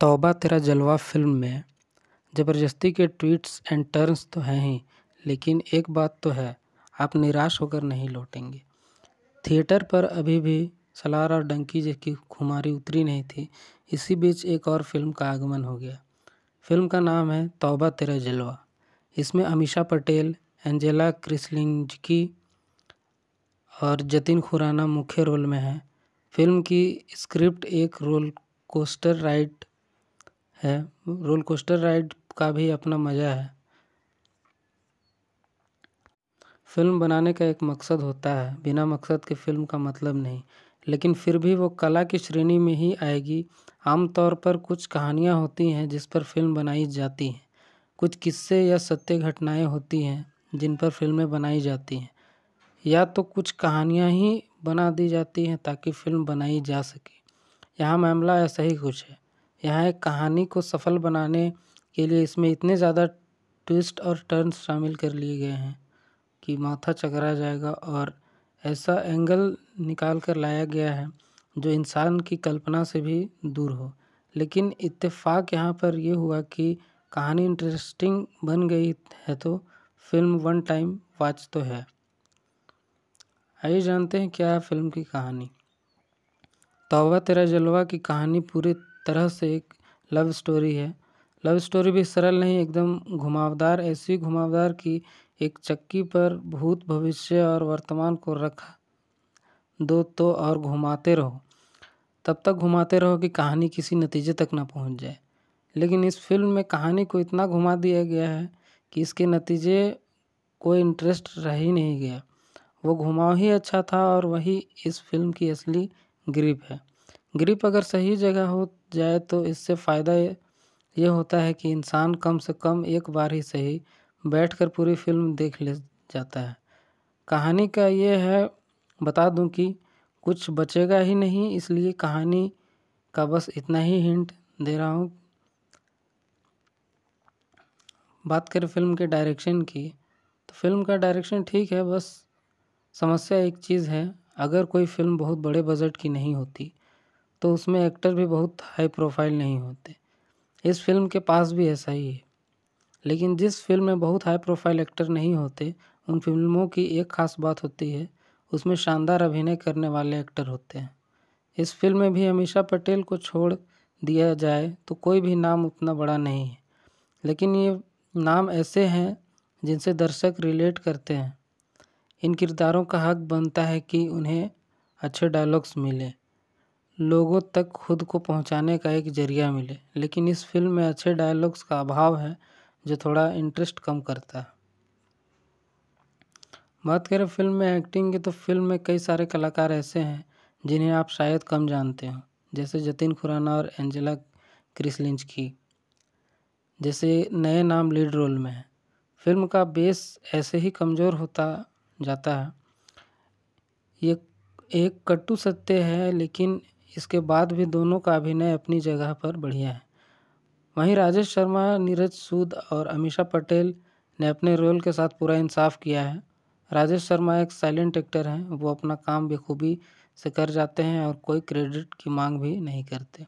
तौबा तेरा जलवा फिल्म में ज़बरदस्ती के ट्वीट्स एंड टर्न्स तो हैं ही लेकिन एक बात तो है आप निराश होकर नहीं लौटेंगे थिएटर पर अभी भी सलार और डंकी जैसी खुमारी उतरी नहीं थी इसी बीच एक और फिल्म का आगमन हो गया फिल्म का नाम है तौबा तेरा जलवा इसमें अमीशा पटेल एंजेला क्रिसलिंजकी और जतिन खुराना मुख्य रोल में हैं फिल्म की स्क्रिप्ट एक रोल कोस्टर राइट है रोल कोस्टर राइड का भी अपना मज़ा है फिल्म बनाने का एक मकसद होता है बिना मकसद के फिल्म का मतलब नहीं लेकिन फिर भी वो कला की श्रेणी में ही आएगी आमतौर पर कुछ कहानियाँ होती हैं जिस पर फिल्म बनाई जाती हैं कुछ किस्से या सत्य घटनाएं होती हैं जिन पर फिल्में बनाई जाती हैं या तो कुछ कहानियाँ ही बना दी जाती हैं ताकि फिल्म बनाई जा सके यहाँ मामला ऐसा ही कुछ है यहाँ एक कहानी को सफल बनाने के लिए इसमें इतने ज़्यादा ट्विस्ट और टर्न्स शामिल कर लिए गए हैं कि माथा चकरा जाएगा और ऐसा एंगल निकाल कर लाया गया है जो इंसान की कल्पना से भी दूर हो लेकिन इत्तेफाक यहाँ पर यह हुआ कि कहानी इंटरेस्टिंग बन गई है तो फिल्म वन टाइम वॉच तो है आइए जानते हैं क्या है फिल्म की कहानी तोबा तेरा जलवा की कहानी पूरे तरह से एक लव स्टोरी है लव स्टोरी भी सरल नहीं एकदम घुमावदार ऐसी घुमावदार कि एक चक्की पर भूत भविष्य और वर्तमान को रखा दो तो और घुमाते रहो तब तक घुमाते रहो कि कहानी किसी नतीजे तक ना पहुंच जाए लेकिन इस फिल्म में कहानी को इतना घुमा दिया गया है कि इसके नतीजे कोई इंटरेस्ट रह ही नहीं गया वो घुमाव ही अच्छा था और वही इस फिल्म की असली ग्रिप है ग्रिप अगर सही जगह हो जाए तो इससे फ़ायदा ये होता है कि इंसान कम से कम एक बार ही सही बैठ कर पूरी फिल्म देख ले जाता है कहानी का ये है बता दूं कि कुछ बचेगा ही नहीं इसलिए कहानी का बस इतना ही हिंट दे रहा हूँ बात करें फिल्म के डायरेक्शन की तो फिल्म का डायरेक्शन ठीक है बस समस्या एक चीज़ है अगर कोई फिल्म बहुत बड़े बजट की नहीं होती तो उसमें एक्टर भी बहुत हाई प्रोफाइल नहीं होते इस फिल्म के पास भी ऐसा ही है लेकिन जिस फिल्म में बहुत हाई प्रोफाइल एक्टर नहीं होते उन फिल्मों की एक खास बात होती है उसमें शानदार अभिनय करने वाले एक्टर होते हैं इस फिल्म में भी अमीषा पटेल को छोड़ दिया जाए तो कोई भी नाम उतना बड़ा नहीं है लेकिन ये नाम ऐसे हैं जिनसे दर्शक रिलेट करते हैं इन किरदारों का हक बनता है कि उन्हें अच्छे डायलॉग्स मिले लोगों तक खुद को पहुँचाने का एक ज़रिया मिले लेकिन इस फ़िल्म में अच्छे डायलॉग्स का अभाव है जो थोड़ा इंटरेस्ट कम करता है बात करें फ़िल्म में एक्टिंग की तो फ़िल्म में कई सारे कलाकार ऐसे हैं जिन्हें आप शायद कम जानते हो जैसे जतिन खुराना और एंजेला क्रिसलिंच की जैसे नए नाम लीड रोल में है फिल्म का बेस ऐसे ही कमज़ोर होता जाता है ये एक कट्टू सत्य है लेकिन इसके बाद भी दोनों का अभिनय अपनी जगह पर बढ़िया है वहीं राजेश शर्मा नीरज सूद और अमीषा पटेल ने अपने रोल के साथ पूरा इंसाफ किया है राजेश शर्मा एक साइलेंट एक्टर हैं वो अपना काम बेखूबी से कर जाते हैं और कोई क्रेडिट की मांग भी नहीं करते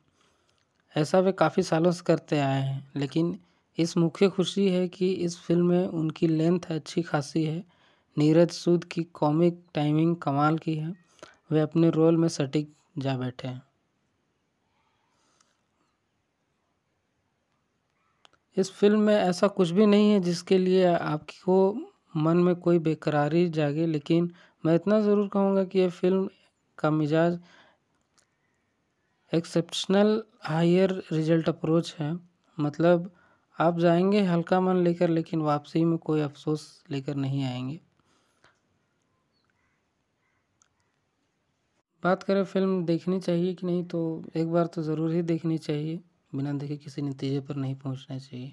ऐसा वे काफ़ी सालों से करते आए हैं लेकिन इस मुख्य खुशी है कि इस फिल्म में उनकी लेंथ अच्छी खासी है नीरज सूद की कॉमिक टाइमिंग कमाल की है वे अपने रोल में सटीक जा बैठे हैं इस फिल्म में ऐसा कुछ भी नहीं है जिसके लिए आपको मन में कोई बेकरारी जागे लेकिन मैं इतना ज़रूर कहूँगा कि यह फिल्म का मिजाज एक्सेप्शनल हायर रिजल्ट अप्रोच है मतलब आप जाएंगे हल्का मन लेकर लेकिन वापसी में कोई अफसोस लेकर नहीं आएंगे बात करें फिल्म देखनी चाहिए कि नहीं तो एक बार तो ज़रूर ही देखनी चाहिए बिना देखे किसी नतीजे पर नहीं पहुंचना चाहिए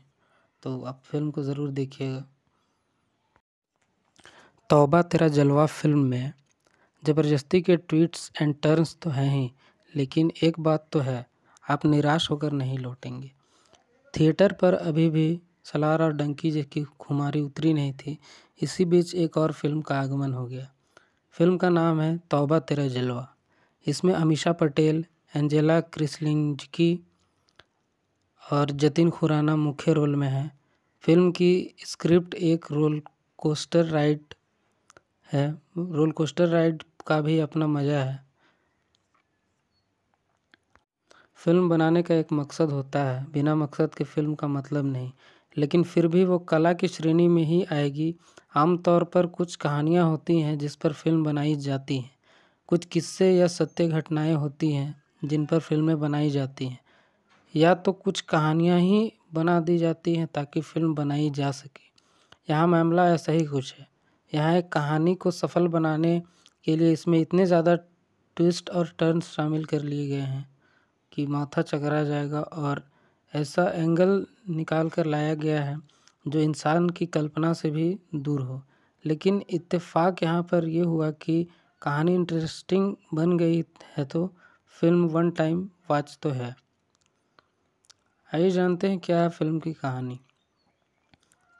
तो आप फिल्म को ज़रूर देखिएगा तौबा तेरा जलवा फिल्म में ज़बरदस्ती के ट्वीट्स एंड टर्न्स तो हैं ही लेकिन एक बात तो है आप निराश होकर नहीं लौटेंगे थिएटर पर अभी भी सलार और डंकी जैसी खुमारी उतरी नहीं थी इसी बीच एक और फिल्म का आगमन हो गया फिल्म का नाम है तौबा तेरा जलवा इसमें अमीषा पटेल एंजेला क्रिसलिंजकी और जतिन खुराना मुख्य रोल में हैं फिल्म की स्क्रिप्ट एक रोल कोस्टर राइड है रोल कोस्टर राइड का भी अपना मज़ा है फिल्म बनाने का एक मकसद होता है बिना मकसद के फिल्म का मतलब नहीं लेकिन फिर भी वो कला की श्रेणी में ही आएगी आमतौर पर कुछ कहानियाँ होती हैं जिस पर फिल्म बनाई जाती हैं कुछ किस्से या सत्य घटनाएँ होती हैं जिन पर फिल्में बनाई जाती हैं या तो कुछ कहानियाँ ही बना दी जाती हैं ताकि फिल्म बनाई जा सके यहाँ मामला ऐसा ही कुछ है यहाँ एक कहानी को सफल बनाने के लिए इसमें इतने ज़्यादा ट्विस्ट और टर्न शामिल कर लिए गए हैं कि माथा चकरा जाएगा और ऐसा एंगल निकाल कर लाया गया है जो इंसान की कल्पना से भी दूर हो लेकिन इत्तेफाक यहाँ पर यह हुआ कि कहानी इंटरेस्टिंग बन गई है तो फिल्म वन टाइम वॉच तो है आइए जानते हैं क्या है फिल्म की कहानी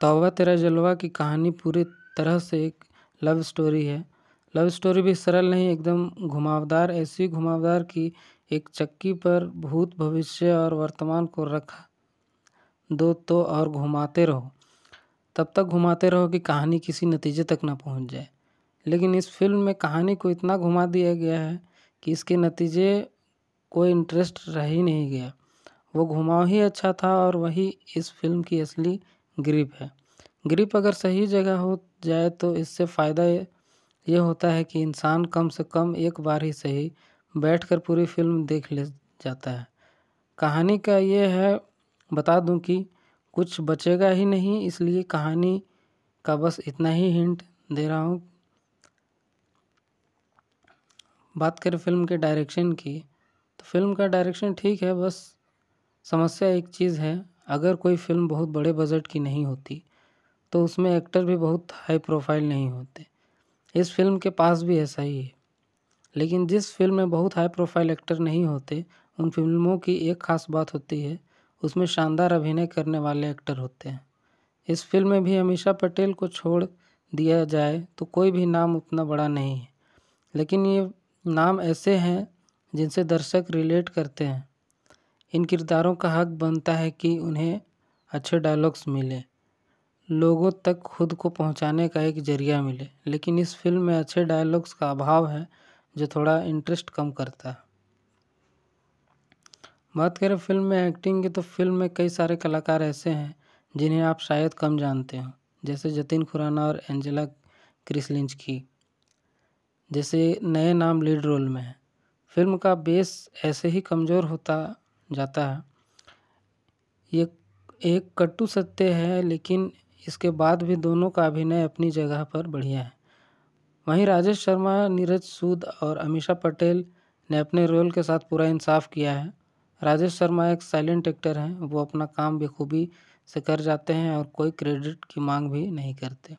तौबा तेरा जलवा की कहानी पूरी तरह से एक लव स्टोरी है लव स्टोरी भी सरल नहीं एकदम घुमावदार ऐसी घुमावदार की एक चक्की पर भूत भविष्य और वर्तमान को रखा दो तो और घुमाते रहो तब तक घुमाते रहो कि कहानी किसी नतीजे तक ना पहुंच जाए लेकिन इस फिल्म में कहानी को इतना घुमा दिया गया है कि इसके नतीजे कोई इंटरेस्ट रह ही नहीं गया वो घुमाव ही अच्छा था और वही इस फिल्म की असली ग्रिप है ग्रिप अगर सही जगह हो जाए तो इससे फ़ायदा ये होता है कि इंसान कम से कम एक बार ही सही बैठकर पूरी फिल्म देख ले जाता है कहानी का ये है बता दूं कि कुछ बचेगा ही नहीं इसलिए कहानी का बस इतना ही हिंट दे रहा हूँ बात करें फिल्म के डायरेक्शन की तो फिल्म का डायरेक्शन ठीक है बस समस्या एक चीज़ है अगर कोई फिल्म बहुत बड़े बजट की नहीं होती तो उसमें एक्टर भी बहुत हाई प्रोफाइल नहीं होते इस फिल्म के पास भी ऐसा ही है लेकिन जिस फिल्म में बहुत हाई प्रोफाइल एक्टर नहीं होते उन फिल्मों की एक खास बात होती है उसमें शानदार अभिनय करने वाले एक्टर होते हैं इस फिल्म में भी अमीषा पटेल को छोड़ दिया जाए तो कोई भी नाम उतना बड़ा नहीं है लेकिन ये नाम ऐसे हैं जिनसे दर्शक रिलेट करते हैं इन किरदारों का हक बनता है कि उन्हें अच्छे डायलॉग्स मिले लोगों तक खुद को पहुंचाने का एक जरिया मिले लेकिन इस फिल्म में अच्छे डायलॉग्स का अभाव है जो थोड़ा इंटरेस्ट कम करता है बात करें फिल्म में एक्टिंग की तो फिल्म में कई सारे कलाकार ऐसे हैं जिन्हें आप शायद कम जानते हो जैसे जतिन खुराना और एंजेला क्रिसलिंच की जैसे नए नाम लीड रोल में हैं फिल्म का बेस ऐसे ही कमज़ोर होता जाता है ये एक कट्टु सत्य है लेकिन इसके बाद भी दोनों का अभिनय अपनी जगह पर बढ़िया है वहीं राजेश शर्मा नीरज सूद और अमीषा पटेल ने अपने रोल के साथ पूरा इंसाफ किया है राजेश शर्मा एक साइलेंट एक्टर हैं वो अपना काम बेखूबी से कर जाते हैं और कोई क्रेडिट की मांग भी नहीं करते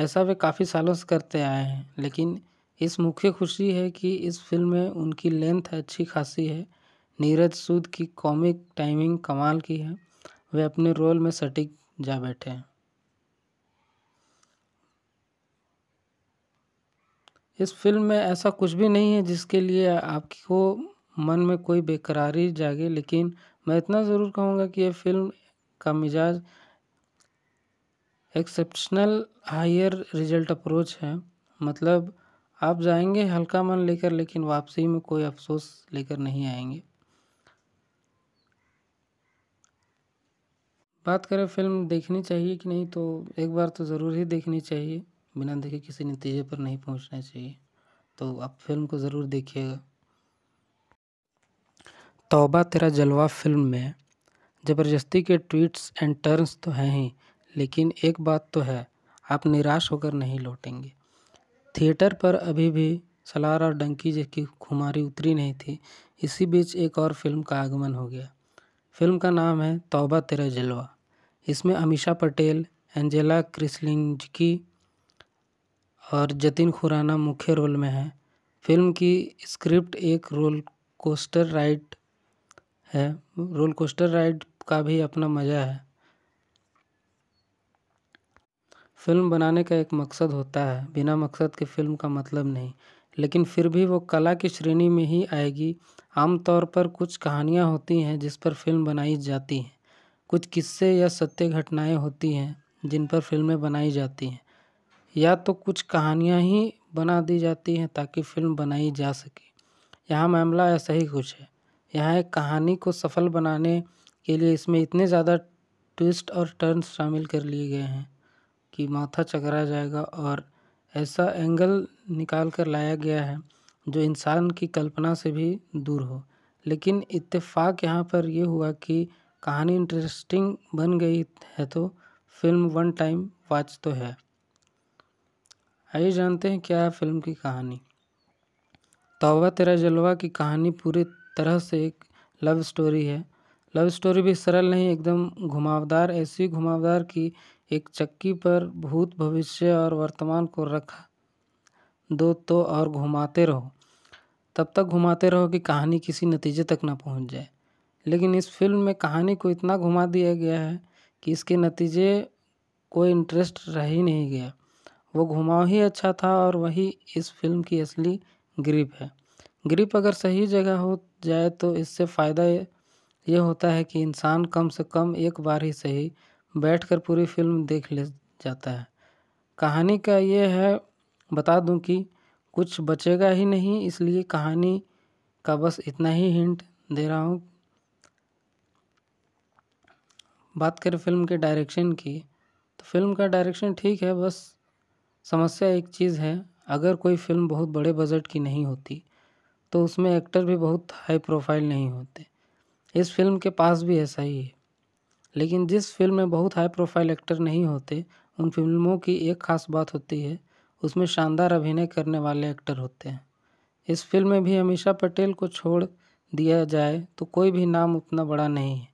ऐसा वे काफ़ी सालों से करते आए हैं लेकिन इस मुख्य खुशी है कि इस फ़िल्म में उनकी लेंथ अच्छी खासी है नीरज सूद की कॉमिक टाइमिंग कमाल की है वे अपने रोल में सटीक जा बैठे हैं इस फिल्म में ऐसा कुछ भी नहीं है जिसके लिए आपको मन में कोई बेकरारी जागे लेकिन मैं इतना ज़रूर कहूँगा कि यह फ़िल्म का मिजाज एक्सेप्शनल हायर रिजल्ट अप्रोच है मतलब आप जाएंगे हल्का मन लेकर लेकिन वापसी में कोई अफसोस लेकर नहीं आएंगे बात करें फिल्म देखनी चाहिए कि नहीं तो एक बार तो ज़रूर ही देखनी चाहिए बिना देखे किसी नतीजे पर नहीं पहुंचना चाहिए तो आप फिल्म को ज़रूर देखिएगा तौबा तेरा जलवा फिल्म में ज़बरदस्ती के ट्वीट्स एंड टर्न्स तो हैं ही लेकिन एक बात तो है आप निराश होकर नहीं लौटेंगे थिएटर पर अभी भी सलार और डंकी जैसी खुमारी उतरी नहीं थी इसी बीच एक और फिल्म का आगमन हो गया फिल्म का नाम है तौबा तेरा जलवा इसमें अमीशा पटेल एंजेला क्रिसलिंजकी और जतिन खुराना मुख्य रोल में हैं फिल्म की स्क्रिप्ट एक रोल कोस्टर राइड है रोल कोस्टर राइड का भी अपना मज़ा है फ़िल्म बनाने का एक मकसद होता है बिना मकसद के फ़िल्म का मतलब नहीं लेकिन फिर भी वो कला की श्रेणी में ही आएगी आमतौर पर कुछ कहानियाँ होती हैं जिस पर फ़िल्म बनाई जाती हैं कुछ किस्से या सत्य घटनाएँ होती हैं जिन पर फिल्में बनाई जाती हैं या तो कुछ कहानियाँ ही बना दी जाती हैं ताकि फ़िल्म बनाई जा सके यहाँ मामला ऐसा ही कुछ है यहाँ एक कहानी को सफल बनाने के लिए इसमें इतने ज़्यादा ट्विस्ट और टर्न शामिल कर लिए गए हैं कि माथा चकरा जाएगा और ऐसा एंगल निकाल कर लाया गया है जो इंसान की कल्पना से भी दूर हो लेकिन इत्तेफाक यहाँ पर यह हुआ कि कहानी इंटरेस्टिंग बन गई है तो फिल्म वन टाइम वॉच तो है आइए जानते हैं क्या है फिल्म की कहानी तौबा तेरा जलवा की कहानी पूरी तरह से एक लव स्टोरी है लव स्टोरी भी सरल नहीं एकदम घुमावदार ऐसी घुमावदार की एक चक्की पर भूत भविष्य और वर्तमान को रखा दो तो और घुमाते रहो तब तक घुमाते रहो कि कहानी किसी नतीजे तक ना पहुंच जाए लेकिन इस फिल्म में कहानी को इतना घुमा दिया गया है कि इसके नतीजे कोई इंटरेस्ट रह ही नहीं गया वो घुमाव ही अच्छा था और वही इस फिल्म की असली ग्रिप है ग्रिप अगर सही जगह हो जाए तो इससे फ़ायदा ये होता है कि इंसान कम से कम एक बार ही सही बैठ कर पूरी फिल्म देख ले जाता है कहानी का ये है बता दूं कि कुछ बचेगा ही नहीं इसलिए कहानी का बस इतना ही हिंट दे रहा हूँ बात करें फिल्म के डायरेक्शन की तो फिल्म का डायरेक्शन ठीक है बस समस्या एक चीज़ है अगर कोई फिल्म बहुत बड़े बजट की नहीं होती तो उसमें एक्टर भी बहुत हाई प्रोफाइल नहीं होते इस फिल्म के पास भी ऐसा ही है लेकिन जिस फिल्म में बहुत हाई प्रोफाइल एक्टर नहीं होते उन फिल्मों की एक खास बात होती है उसमें शानदार अभिनय करने वाले एक्टर होते हैं इस फिल्म में भी अमीषा पटेल को छोड़ दिया जाए तो कोई भी नाम उतना बड़ा नहीं है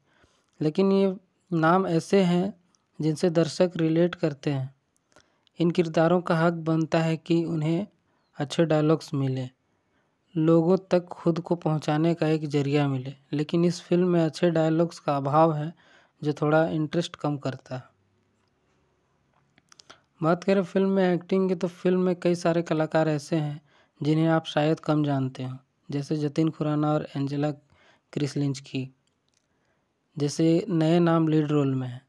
लेकिन ये नाम ऐसे हैं जिनसे दर्शक रिलेट करते हैं इन किरदारों का हक बनता है कि उन्हें अच्छे डायलॉग्स मिले लोगों तक खुद को पहुंचाने का एक जरिया मिले लेकिन इस फिल्म में अच्छे डायलॉग्स का अभाव है जो थोड़ा इंटरेस्ट कम करता है बात करें फिल्म में एक्टिंग की तो फिल्म में कई सारे कलाकार ऐसे हैं जिन्हें आप शायद कम जानते हो जैसे जतिन खुराना और एंजेला क्रिसलिंच की जैसे नए नाम लीड रोल में है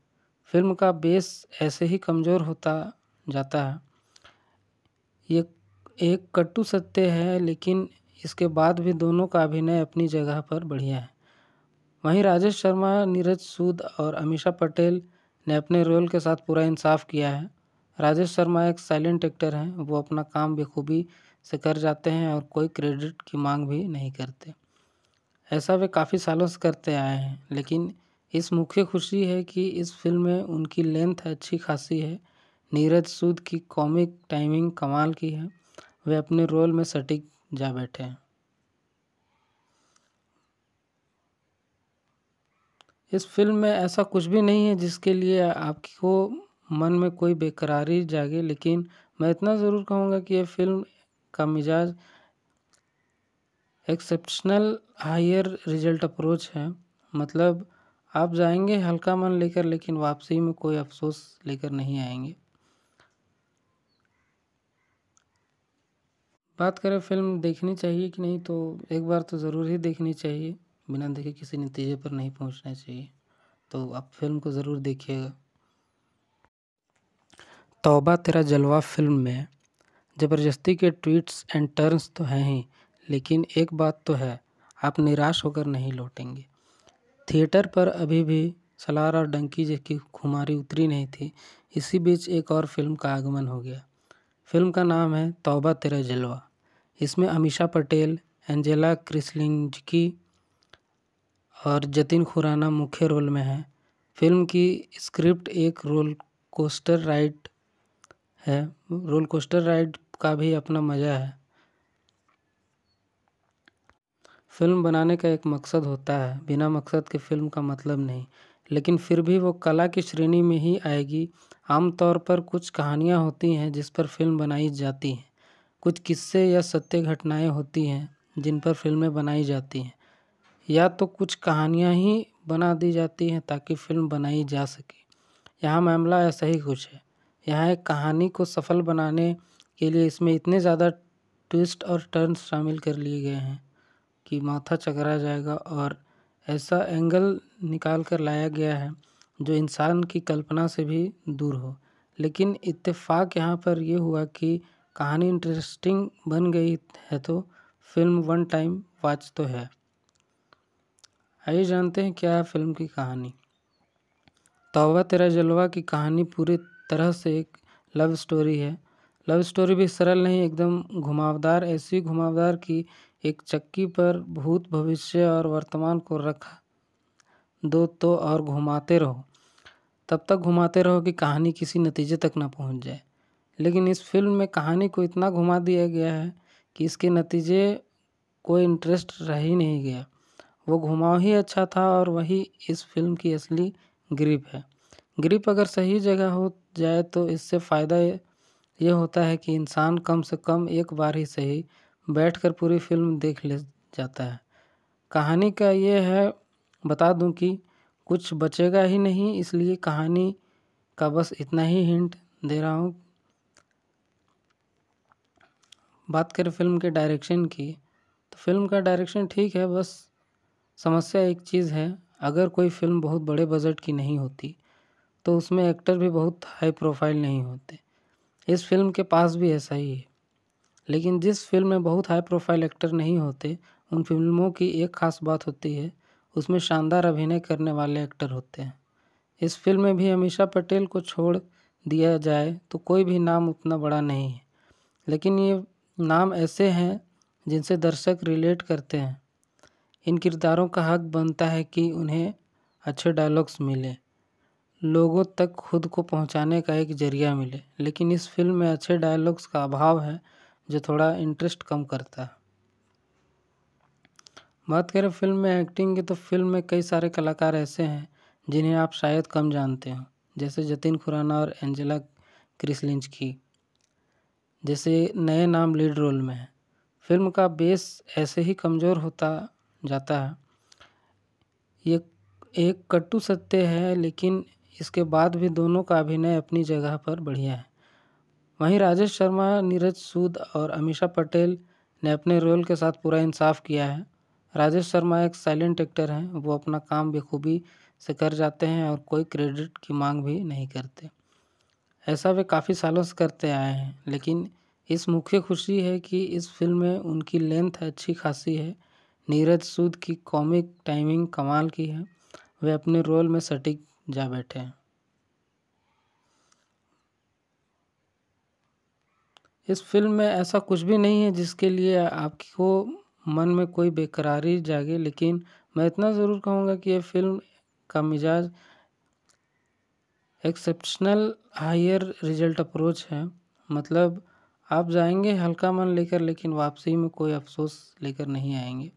फिल्म का बेस ऐसे ही कमज़ोर होता जाता है ये एक कट्टू सत्य है लेकिन इसके बाद भी दोनों का अभिनय अपनी जगह पर बढ़िया है वहीं राजेश शर्मा नीरज सूद और अमीषा पटेल ने अपने रोल के साथ पूरा इंसाफ किया है राजेश शर्मा एक साइलेंट एक्टर हैं वो अपना काम बेखूबी से कर जाते हैं और कोई क्रेडिट की मांग भी नहीं करते ऐसा वे काफ़ी सालों से करते आए हैं लेकिन इस मुख्य खुशी है कि इस फिल्म में उनकी लेंथ अच्छी खासी है नीरज सूद की कॉमिक टाइमिंग कमाल की है वे अपने रोल में सटीक जा बैठे हैं इस फिल्म में ऐसा कुछ भी नहीं है जिसके लिए आपको मन में कोई बेकरारी जागे लेकिन मैं इतना ज़रूर कहूँगा कि यह फिल्म का मिजाज एक्सेप्शनल हायर रिजल्ट अप्रोच है मतलब आप जाएंगे हल्का मन लेकर लेकिन वापसी में कोई अफसोस लेकर नहीं आएंगे बात करें फिल्म देखनी चाहिए कि नहीं तो एक बार तो ज़रूर ही देखनी चाहिए बिना देखे किसी नतीजे पर नहीं पहुंचना चाहिए तो आप फिल्म को ज़रूर देखिएगा तौबा तेरा जलवा फिल्म में ज़बरदस्ती के ट्वीट्स एंड टर्न्स तो हैं ही लेकिन एक बात तो है आप निराश होकर नहीं लौटेंगे थिएटर पर अभी भी सलार और डंकी जैसी खुमारी उतरी नहीं थी इसी बीच एक और फिल्म का आगमन हो गया फिल्म का नाम है तौबा तेरा जलवा इसमें अमीशा पटेल एंजेला क्रिसलिंजकी और जतिन खुराना मुख्य रोल में है फिल्म की स्क्रिप्ट एक रोल कोस्टर राइड है रोल कोस्टर राइड का भी अपना मज़ा है फिल्म बनाने का एक मकसद होता है बिना मकसद के फिल्म का मतलब नहीं लेकिन फिर भी वो कला की श्रेणी में ही आएगी आमतौर पर कुछ कहानियाँ होती हैं जिस पर फिल्म बनाई जाती हैं कुछ किस्से या सत्य घटनाएं होती हैं जिन पर फिल्में बनाई जाती हैं या तो कुछ कहानियाँ ही बना दी जाती हैं ताकि फ़िल्म बनाई जा सके यहाँ मामला ऐसा ही कुछ है यहाँ एक कहानी को सफल बनाने के लिए इसमें इतने ज़्यादा ट्विस्ट और टर्न शामिल कर लिए गए हैं कि माथा चकरा जाएगा और ऐसा एंगल निकाल कर लाया गया है जो इंसान की कल्पना से भी दूर हो लेकिन इत्तेफाक यहाँ पर यह हुआ कि कहानी इंटरेस्टिंग बन गई है तो फिल्म वन टाइम वॉच तो है आइए हाँ, जानते हैं क्या है फिल्म की कहानी तौबा तेरा जलवा की कहानी पूरी तरह से एक लव स्टोरी है लव स्टोरी भी सरल नहीं एकदम घुमावदार ऐसी घुमावदार की एक चक्की पर भूत भविष्य और वर्तमान को रखा दो तो और घुमाते रहो तब तक घुमाते रहो कि कहानी किसी नतीजे तक ना पहुंच जाए लेकिन इस फिल्म में कहानी को इतना घुमा दिया गया है कि इसके नतीजे कोई इंटरेस्ट रह ही नहीं गया वो घुमाव ही अच्छा था और वही इस फिल्म की असली ग्रिप है ग्रिप अगर सही जगह हो जाए तो इससे फ़ायदा ये होता है कि इंसान कम से कम एक बार ही सही बैठकर पूरी फिल्म देख ले जाता है कहानी का ये है बता दूं कि कुछ बचेगा ही नहीं इसलिए कहानी का बस इतना ही हिंट दे रहा हूँ बात करें फिल्म के डायरेक्शन की तो फिल्म का डायरेक्शन ठीक है बस समस्या एक चीज़ है अगर कोई फ़िल्म बहुत बड़े बजट की नहीं होती तो उसमें एक्टर भी बहुत हाई प्रोफाइल नहीं होते इस फिल्म के पास भी ऐसा ही है लेकिन जिस फिल्म में बहुत हाई प्रोफाइल एक्टर नहीं होते उन फिल्मों की एक खास बात होती है उसमें शानदार अभिनय करने वाले एक्टर होते हैं इस फिल्म में भी अमीषा पटेल को छोड़ दिया जाए तो कोई भी नाम उतना बड़ा नहीं है लेकिन ये नाम ऐसे हैं जिनसे दर्शक रिलेट करते हैं इन किरदारों का हक बनता है कि उन्हें अच्छे डायलॉग्स मिले लोगों तक खुद को पहुँचाने का एक ज़रिया मिले लेकिन इस फ़िल्म में अच्छे डायलॉग्स का अभाव है जो थोड़ा इंटरेस्ट कम करता है बात करें फिल्म में एक्टिंग की तो फिल्म में कई सारे कलाकार ऐसे हैं जिन्हें आप शायद कम जानते हो जैसे जतिन खुराना और एंजेला क्रिसलिंच की जैसे नए नाम लीड रोल में हैं फिल्म का बेस ऐसे ही कमज़ोर होता जाता है ये एक कट्टु सत्य है लेकिन इसके बाद भी दोनों का अभिनय अपनी जगह पर बढ़िया है वहीं राजेश शर्मा नीरज सूद और अमीषा पटेल ने अपने रोल के साथ पूरा इंसाफ किया है राजेश शर्मा एक साइलेंट एक्टर हैं वो अपना काम बेखूबी से कर जाते हैं और कोई क्रेडिट की मांग भी नहीं करते ऐसा वे काफ़ी सालों से करते आए हैं लेकिन इस मुख्य खुशी है कि इस फिल्म में उनकी लेंथ अच्छी खासी है नीरज सूद की कॉमिक टाइमिंग कमाल की है वे अपने रोल में सटीक जा बैठे हैं इस फिल्म में ऐसा कुछ भी नहीं है जिसके लिए आपको मन में कोई बेकरारी जागे लेकिन मैं इतना ज़रूर कहूँगा कि यह फिल्म का मिजाज एक्सेप्शनल हायर रिजल्ट अप्रोच है मतलब आप जाएंगे हल्का मन लेकर लेकिन वापसी में कोई अफसोस लेकर नहीं आएंगे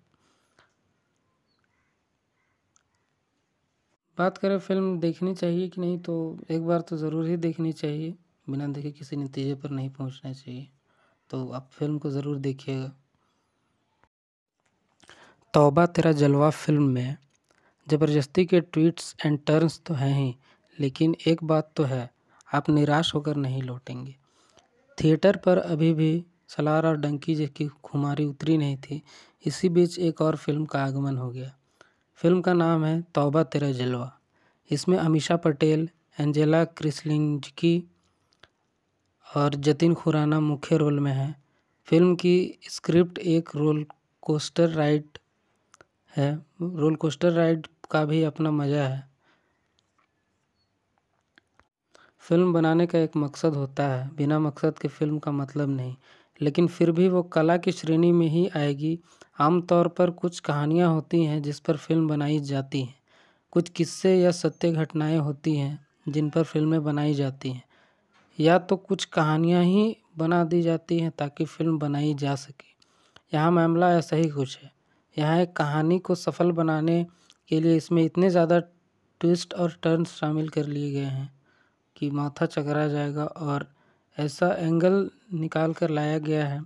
बात करें फिल्म देखनी चाहिए कि नहीं तो एक बार तो ज़रूर ही देखनी चाहिए बिना देखे किसी नतीजे पर नहीं पहुंचना चाहिए तो आप फिल्म को ज़रूर देखिएगा तौबा तेरा जलवा फिल्म में ज़बरदस्ती के ट्वीट्स एंड टर्न्स तो हैं ही लेकिन एक बात तो है आप निराश होकर नहीं लौटेंगे थिएटर पर अभी भी सलार और डंकी जैसी खुमारी उतरी नहीं थी इसी बीच एक और फिल्म का आगमन हो गया फिल्म का नाम है तौबा तेरा जलवा इसमें अमीशा पटेल एंजेला क्रिसलिंजकी और जतिन खुराना मुख्य रोल में हैं फिल्म की स्क्रिप्ट एक रोल कोस्टर राइड है रोल कोस्टर राइड का भी अपना मज़ा है फिल्म बनाने का एक मकसद होता है बिना मकसद के फिल्म का मतलब नहीं लेकिन फिर भी वो कला की श्रेणी में ही आएगी आमतौर पर कुछ कहानियाँ होती हैं जिस पर फ़िल्म बनाई जाती हैं कुछ किस्से या सत्य घटनाएँ होती हैं जिन पर फ़िल्में बनाई जाती हैं या तो कुछ कहानियाँ ही बना दी जाती हैं ताकि फ़िल्म बनाई जा सके यहाँ मामला ऐसा ही कुछ है यहाँ एक कहानी को सफल बनाने के लिए इसमें इतने ज़्यादा ट्विस्ट और टर्न शामिल कर लिए गए हैं कि माथा चकरा जाएगा और ऐसा एंगल निकाल कर लाया गया है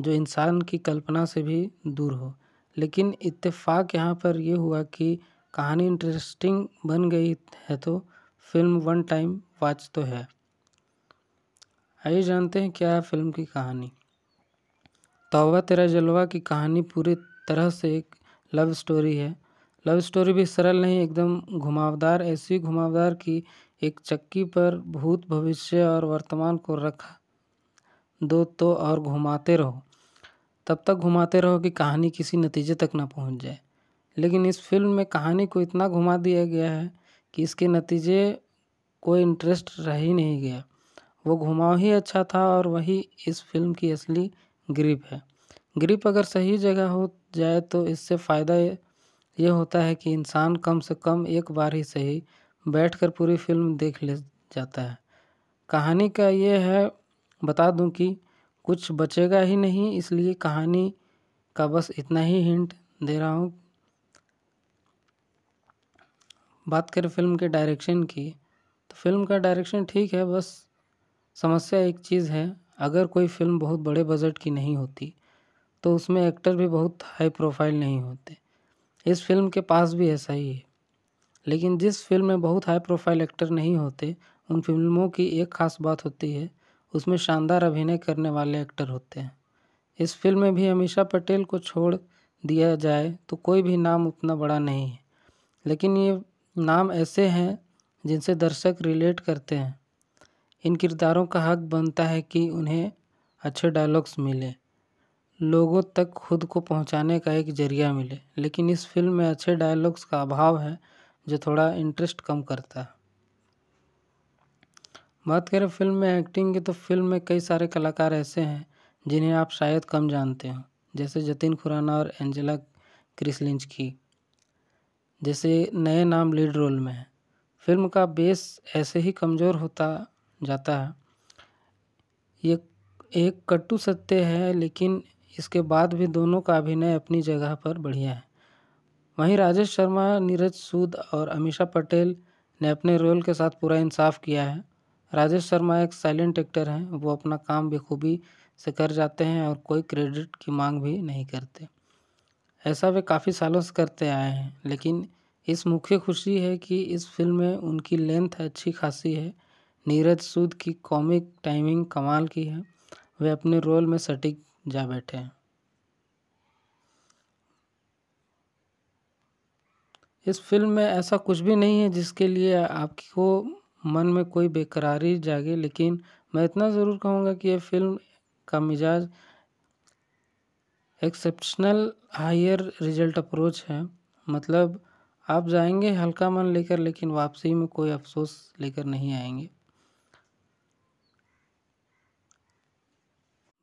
जो इंसान की कल्पना से भी दूर हो लेकिन इत्तेफाक यहाँ पर यह हुआ कि कहानी इंटरेस्टिंग बन गई है तो फिल्म वन टाइम वॉच तो है आइए जानते हैं क्या है फिल्म की कहानी तौबा तेरा जलवा की कहानी पूरी तरह से एक लव स्टोरी है लव स्टोरी भी सरल नहीं एकदम घुमावदार ऐसी घुमावदार की एक चक्की पर भूत भविष्य और वर्तमान को रखा दो तो और घुमाते रहो तब तक घुमाते रहो कि कहानी किसी नतीजे तक ना पहुंच जाए लेकिन इस फिल्म में कहानी को इतना घुमा दिया गया है कि इसके नतीजे कोई इंटरेस्ट रह ही नहीं गया वो घुमाव ही अच्छा था और वही इस फिल्म की असली ग्रिप है ग्रिप अगर सही जगह हो जाए तो इससे फ़ायदा ये होता है कि इंसान कम से कम एक बार ही सही बैठकर पूरी फिल्म देख ले जाता है कहानी का ये है बता दूं कि कुछ बचेगा ही नहीं इसलिए कहानी का बस इतना ही हिंट दे रहा हूँ बात करें फिल्म के डायरेक्शन की तो फिल्म का डायरेक्शन ठीक है बस समस्या एक चीज़ है अगर कोई फिल्म बहुत बड़े बजट की नहीं होती तो उसमें एक्टर भी बहुत हाई प्रोफाइल नहीं होते इस फिल्म के पास भी ऐसा ही है लेकिन जिस फिल्म में बहुत हाई प्रोफाइल एक्टर नहीं होते उन फिल्मों की एक खास बात होती है उसमें शानदार अभिनय करने वाले एक्टर होते हैं इस फिल्म में भी अमीषा पटेल को छोड़ दिया जाए तो कोई भी नाम उतना बड़ा नहीं है लेकिन ये नाम ऐसे हैं जिनसे दर्शक रिलेट करते हैं इन किरदारों का हक बनता है कि उन्हें अच्छे डायलॉग्स मिले लोगों तक खुद को पहुंचाने का एक जरिया मिले लेकिन इस फिल्म में अच्छे डायलॉग्स का अभाव है जो थोड़ा इंटरेस्ट कम करता है बात करें फिल्म में एक्टिंग की तो फिल्म में कई सारे कलाकार ऐसे हैं जिन्हें आप शायद कम जानते हो जैसे जतिन खुराना और एंजेला क्रिसलिंच की जैसे नए नाम लीड रोल में हैं फिल्म का बेस ऐसे ही कमज़ोर होता जाता है ये एक कट्टू सत्य है लेकिन इसके बाद भी दोनों का अभिनय अपनी जगह पर बढ़िया है वहीं राजेश शर्मा नीरज सूद और अमीषा पटेल ने अपने रोल के साथ पूरा इंसाफ किया है राजेश शर्मा एक साइलेंट एक्टर हैं वो अपना काम बेखूबी से कर जाते हैं और कोई क्रेडिट की मांग भी नहीं करते ऐसा वे काफ़ी सालों से करते आए हैं लेकिन इस मुख्य खुशी है कि इस फिल्म में उनकी लेंथ अच्छी खासी है नीरज सूद की कॉमिक टाइमिंग कमाल की है वे अपने रोल में सटीक जा बैठे हैं इस फिल्म में ऐसा कुछ भी नहीं है जिसके लिए आपको मन में कोई बेकरारी जागे लेकिन मैं इतना ज़रूर कहूँगा कि यह फ़िल्म का मिजाज एक्सेप्शनल हायर रिजल्ट अप्रोच है मतलब आप जाएंगे हल्का मन लेकर लेकिन वापसी में कोई अफसोस लेकर नहीं आएंगे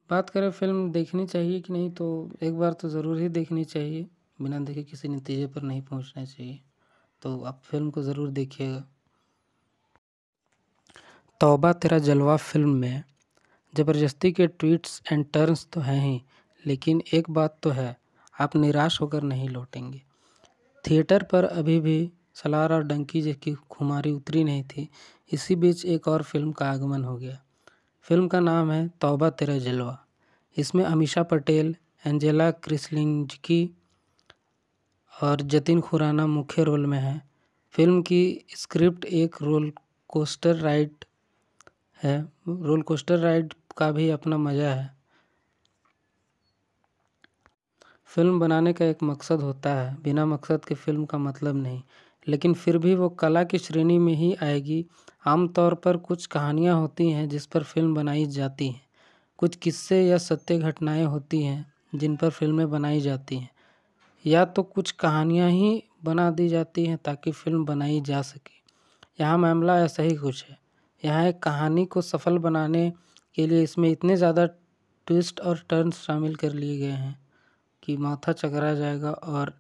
बात करें फिल्म देखनी चाहिए कि नहीं तो एक बार तो ज़रूर ही देखनी चाहिए बिना देखे किसी नतीजे पर नहीं पहुंचना चाहिए तो आप फिल्म को ज़रूर देखिएगा तौबा तेरा जलवा फिल्म में ज़बरदस्ती के ट्वीट्स एंड टर्न्स तो हैं ही लेकिन एक बात तो है आप निराश होकर नहीं लौटेंगे थिएटर पर अभी भी सलार और डंकी जैसी खुमारी उतरी नहीं थी इसी बीच एक और फिल्म का आगमन हो गया फिल्म का नाम है तौबा तेरा जलवा इसमें अमीशा पटेल एंजेला क्रिसलिंजकी और जतिन खुराना मुख्य रोल में हैं फिल्म की स्क्रिप्ट एक रोल कोस्टर राइट है रोल कोस्टर राइड का भी अपना मज़ा है फिल्म बनाने का एक मकसद होता है बिना मकसद के फिल्म का मतलब नहीं लेकिन फिर भी वो कला की श्रेणी में ही आएगी आमतौर पर कुछ कहानियाँ होती हैं जिस पर फिल्म बनाई जाती हैं कुछ किस्से या सत्य घटनाएं होती हैं जिन पर फिल्में बनाई जाती हैं या तो कुछ कहानियाँ ही बना दी जाती हैं ताकि फिल्म बनाई जा सके यहाँ मामला ऐसा ही कुछ है यहाँ एक कहानी को सफल बनाने के लिए इसमें इतने ज़्यादा ट्विस्ट और टर्न्स शामिल कर लिए गए हैं कि माथा चकरा जाएगा और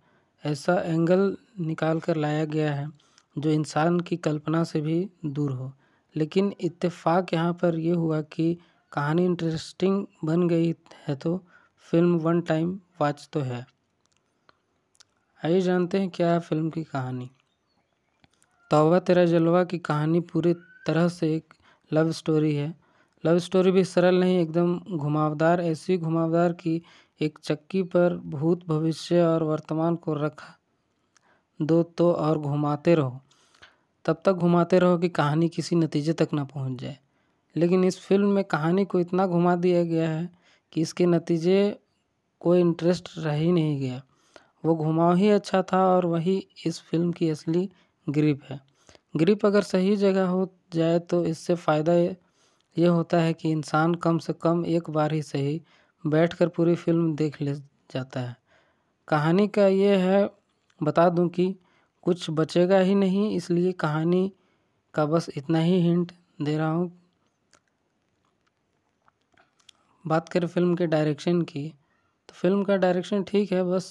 ऐसा एंगल निकाल कर लाया गया है जो इंसान की कल्पना से भी दूर हो लेकिन इत्तेफाक यहाँ पर यह हुआ कि कहानी इंटरेस्टिंग बन गई है तो फिल्म वन टाइम वॉच तो है आइए जानते हैं क्या है फिल्म की कहानी तौबा तेरा जलवा की कहानी पूरे तरह से एक लव स्टोरी है लव स्टोरी भी सरल नहीं एकदम घुमावदार ऐसी घुमावदार कि एक चक्की पर भूत भविष्य और वर्तमान को रखा दो तो और घुमाते रहो तब तक घुमाते रहो कि कहानी किसी नतीजे तक ना पहुंच जाए लेकिन इस फिल्म में कहानी को इतना घुमा दिया गया है कि इसके नतीजे कोई इंटरेस्ट रह ही नहीं गया वो घुमाव ही अच्छा था और वही इस फिल्म की असली ग्रिप है ग्रिप अगर सही जगह हो जाए तो इससे फ़ायदा ये होता है कि इंसान कम से कम एक बार ही सही बैठ कर पूरी फिल्म देख ले जाता है कहानी का ये है बता दूं कि कुछ बचेगा ही नहीं इसलिए कहानी का बस इतना ही हिंट दे रहा हूँ बात करें फिल्म के डायरेक्शन की तो फिल्म का डायरेक्शन ठीक है बस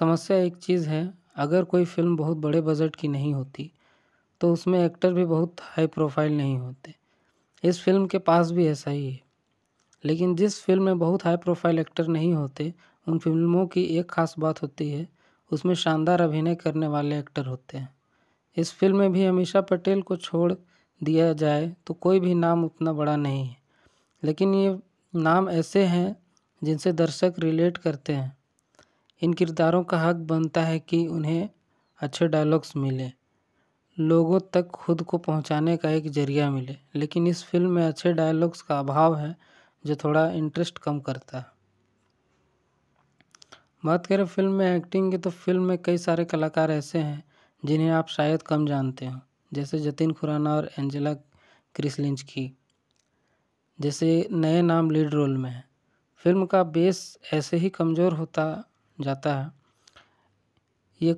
समस्या एक चीज़ है अगर कोई फिल्म बहुत बड़े बजट की नहीं होती तो उसमें एक्टर भी बहुत हाई प्रोफाइल नहीं होते इस फिल्म के पास भी ऐसा ही है लेकिन जिस फिल्म में बहुत हाई प्रोफाइल एक्टर नहीं होते उन फिल्मों की एक खास बात होती है उसमें शानदार अभिनय करने वाले एक्टर होते हैं इस फिल्म में भी अमीषा पटेल को छोड़ दिया जाए तो कोई भी नाम उतना बड़ा नहीं है लेकिन ये नाम ऐसे हैं जिनसे दर्शक रिलेट करते हैं इन किरदारों का हक बनता है कि उन्हें अच्छे डायलॉग्स मिलें लोगों तक खुद को पहुँचाने का एक ज़रिया मिले लेकिन इस फ़िल्म में अच्छे डायलॉग्स का अभाव है जो थोड़ा इंटरेस्ट कम करता है बात करें फ़िल्म में एक्टिंग की तो फ़िल्म में कई सारे कलाकार ऐसे हैं जिन्हें आप शायद कम जानते हो जैसे जतिन खुराना और एंजेला क्रिस लिंच की जैसे नए नाम लीड रोल में है फिल्म का बेस ऐसे ही कमज़ोर होता जाता है ये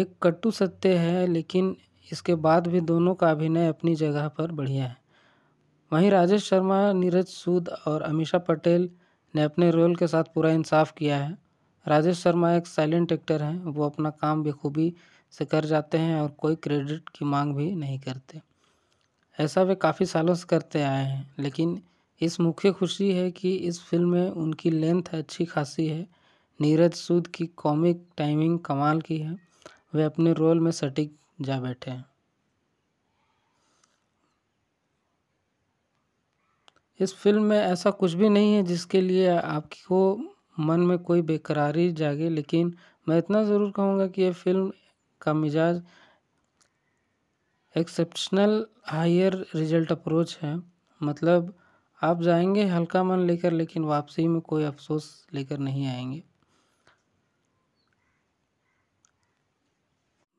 एक कट्टू सत्य है लेकिन इसके बाद भी दोनों का अभिनय अपनी जगह पर बढ़िया है वहीं राजेश शर्मा नीरज सूद और अमीषा पटेल ने अपने रोल के साथ पूरा इंसाफ किया है राजेश शर्मा एक साइलेंट एक्टर हैं वो अपना काम बेखूबी से कर जाते हैं और कोई क्रेडिट की मांग भी नहीं करते ऐसा वे काफ़ी सालों से करते आए हैं लेकिन इस मुख्य खुशी है कि इस फिल्म में उनकी लेंथ अच्छी खासी है नीरज सूद की कॉमिक टाइमिंग कमाल की है वे अपने रोल में सटीक जा बैठे हैं इस फिल्म में ऐसा कुछ भी नहीं है जिसके लिए आपको मन में कोई बेकरारी जागे लेकिन मैं इतना ज़रूर कहूँगा कि यह फिल्म का मिजाज एक्सेप्शनल हायर रिजल्ट अप्रोच है मतलब आप जाएंगे हल्का मन लेकर लेकिन वापसी में कोई अफसोस लेकर नहीं आएंगे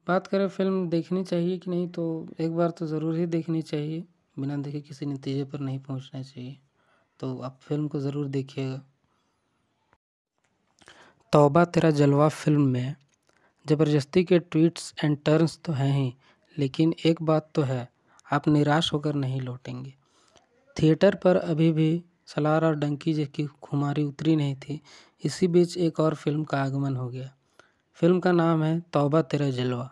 बात करें फिल्म देखनी चाहिए कि नहीं तो एक बार तो ज़रूर ही देखनी चाहिए बिना देखे किसी नतीजे पर नहीं पहुंचना चाहिए तो आप फिल्म को ज़रूर देखिएगा तौबा तेरा जलवा फिल्म में ज़बरदस्ती के ट्वीट्स एंड टर्न्स तो हैं ही लेकिन एक बात तो है आप निराश होकर नहीं लौटेंगे थिएटर पर अभी भी सलार और डंकी जैसी खुमारी उतरी नहीं थी इसी बीच एक और फिल्म का आगमन हो गया फिल्म का नाम है तौबा तेरा जलवा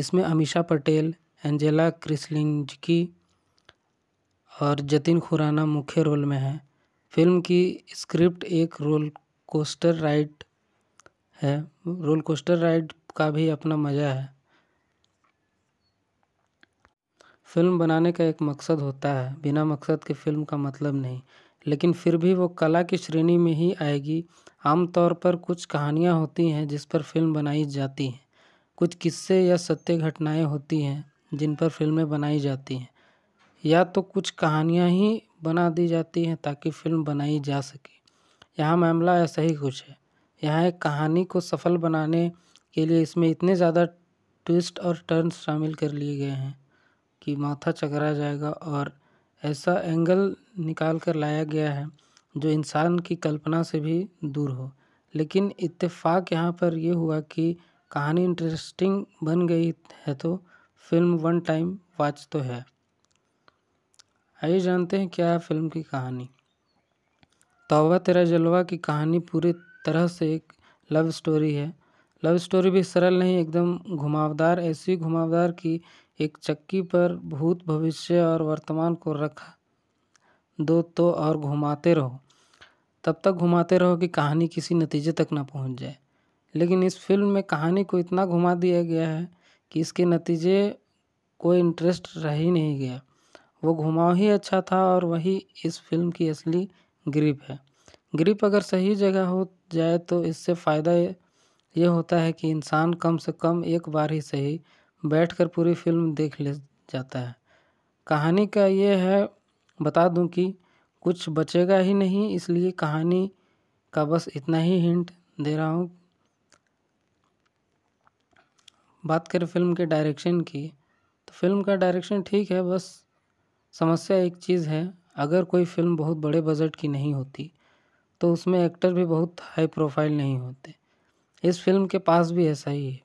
इसमें अमीशा पटेल एंजेला क्रिसलिंजकी और जतिन खुराना मुख्य रोल में हैं फिल्म की स्क्रिप्ट एक रोल कोस्टर राइड है रोल कोस्टर राइड का भी अपना मज़ा है फिल्म बनाने का एक मकसद होता है बिना मकसद के फिल्म का मतलब नहीं लेकिन फिर भी वो कला की श्रेणी में ही आएगी आमतौर पर कुछ कहानियाँ होती हैं जिस पर फिल्म बनाई जाती हैं कुछ किस्से या सत्य घटनाएँ होती हैं जिन पर फ़िल्में बनाई जाती हैं या तो कुछ कहानियाँ ही बना दी जाती हैं ताकि फ़िल्म बनाई जा सके यहाँ मामला ऐसा ही कुछ है यहाँ एक कहानी को सफल बनाने के लिए इसमें इतने ज़्यादा ट्विस्ट और टर्न शामिल कर लिए गए हैं कि माथा चकरा जाएगा और ऐसा एंगल निकाल कर लाया गया है जो इंसान की कल्पना से भी दूर हो लेकिन इत्तेफाक यहाँ पर यह हुआ कि कहानी इंटरेस्टिंग बन गई है तो फिल्म वन टाइम वॉच तो है आइए जानते हैं क्या है फिल्म की कहानी तौबा तेरा जलवा की कहानी पूरी तरह से एक लव स्टोरी है लव स्टोरी भी सरल नहीं एकदम घुमावदार ऐसी घुमावदार की एक चक्की पर भूत भविष्य और वर्तमान को रखा दो तो और घुमाते रहो तब तक घुमाते रहो कि कहानी किसी नतीजे तक ना पहुंच जाए लेकिन इस फिल्म में कहानी को इतना घुमा दिया गया है कि इसके नतीजे कोई इंटरेस्ट रह ही नहीं गया वो घुमाव ही अच्छा था और वही इस फिल्म की असली ग्रिप है ग्रिप अगर सही जगह हो जाए तो इससे फ़ायदा ये होता है कि इंसान कम से कम एक बार ही सही कर पूरी फिल्म देख ले जाता है कहानी का ये है बता दूं कि कुछ बचेगा ही नहीं इसलिए कहानी का बस इतना ही हिंट दे रहा हूँ बात करें फिल्म के डायरेक्शन की तो फिल्म का डायरेक्शन ठीक है बस समस्या एक चीज़ है अगर कोई फिल्म बहुत बड़े बजट की नहीं होती तो उसमें एक्टर भी बहुत हाई प्रोफाइल नहीं होते इस फिल्म के पास भी ऐसा ही है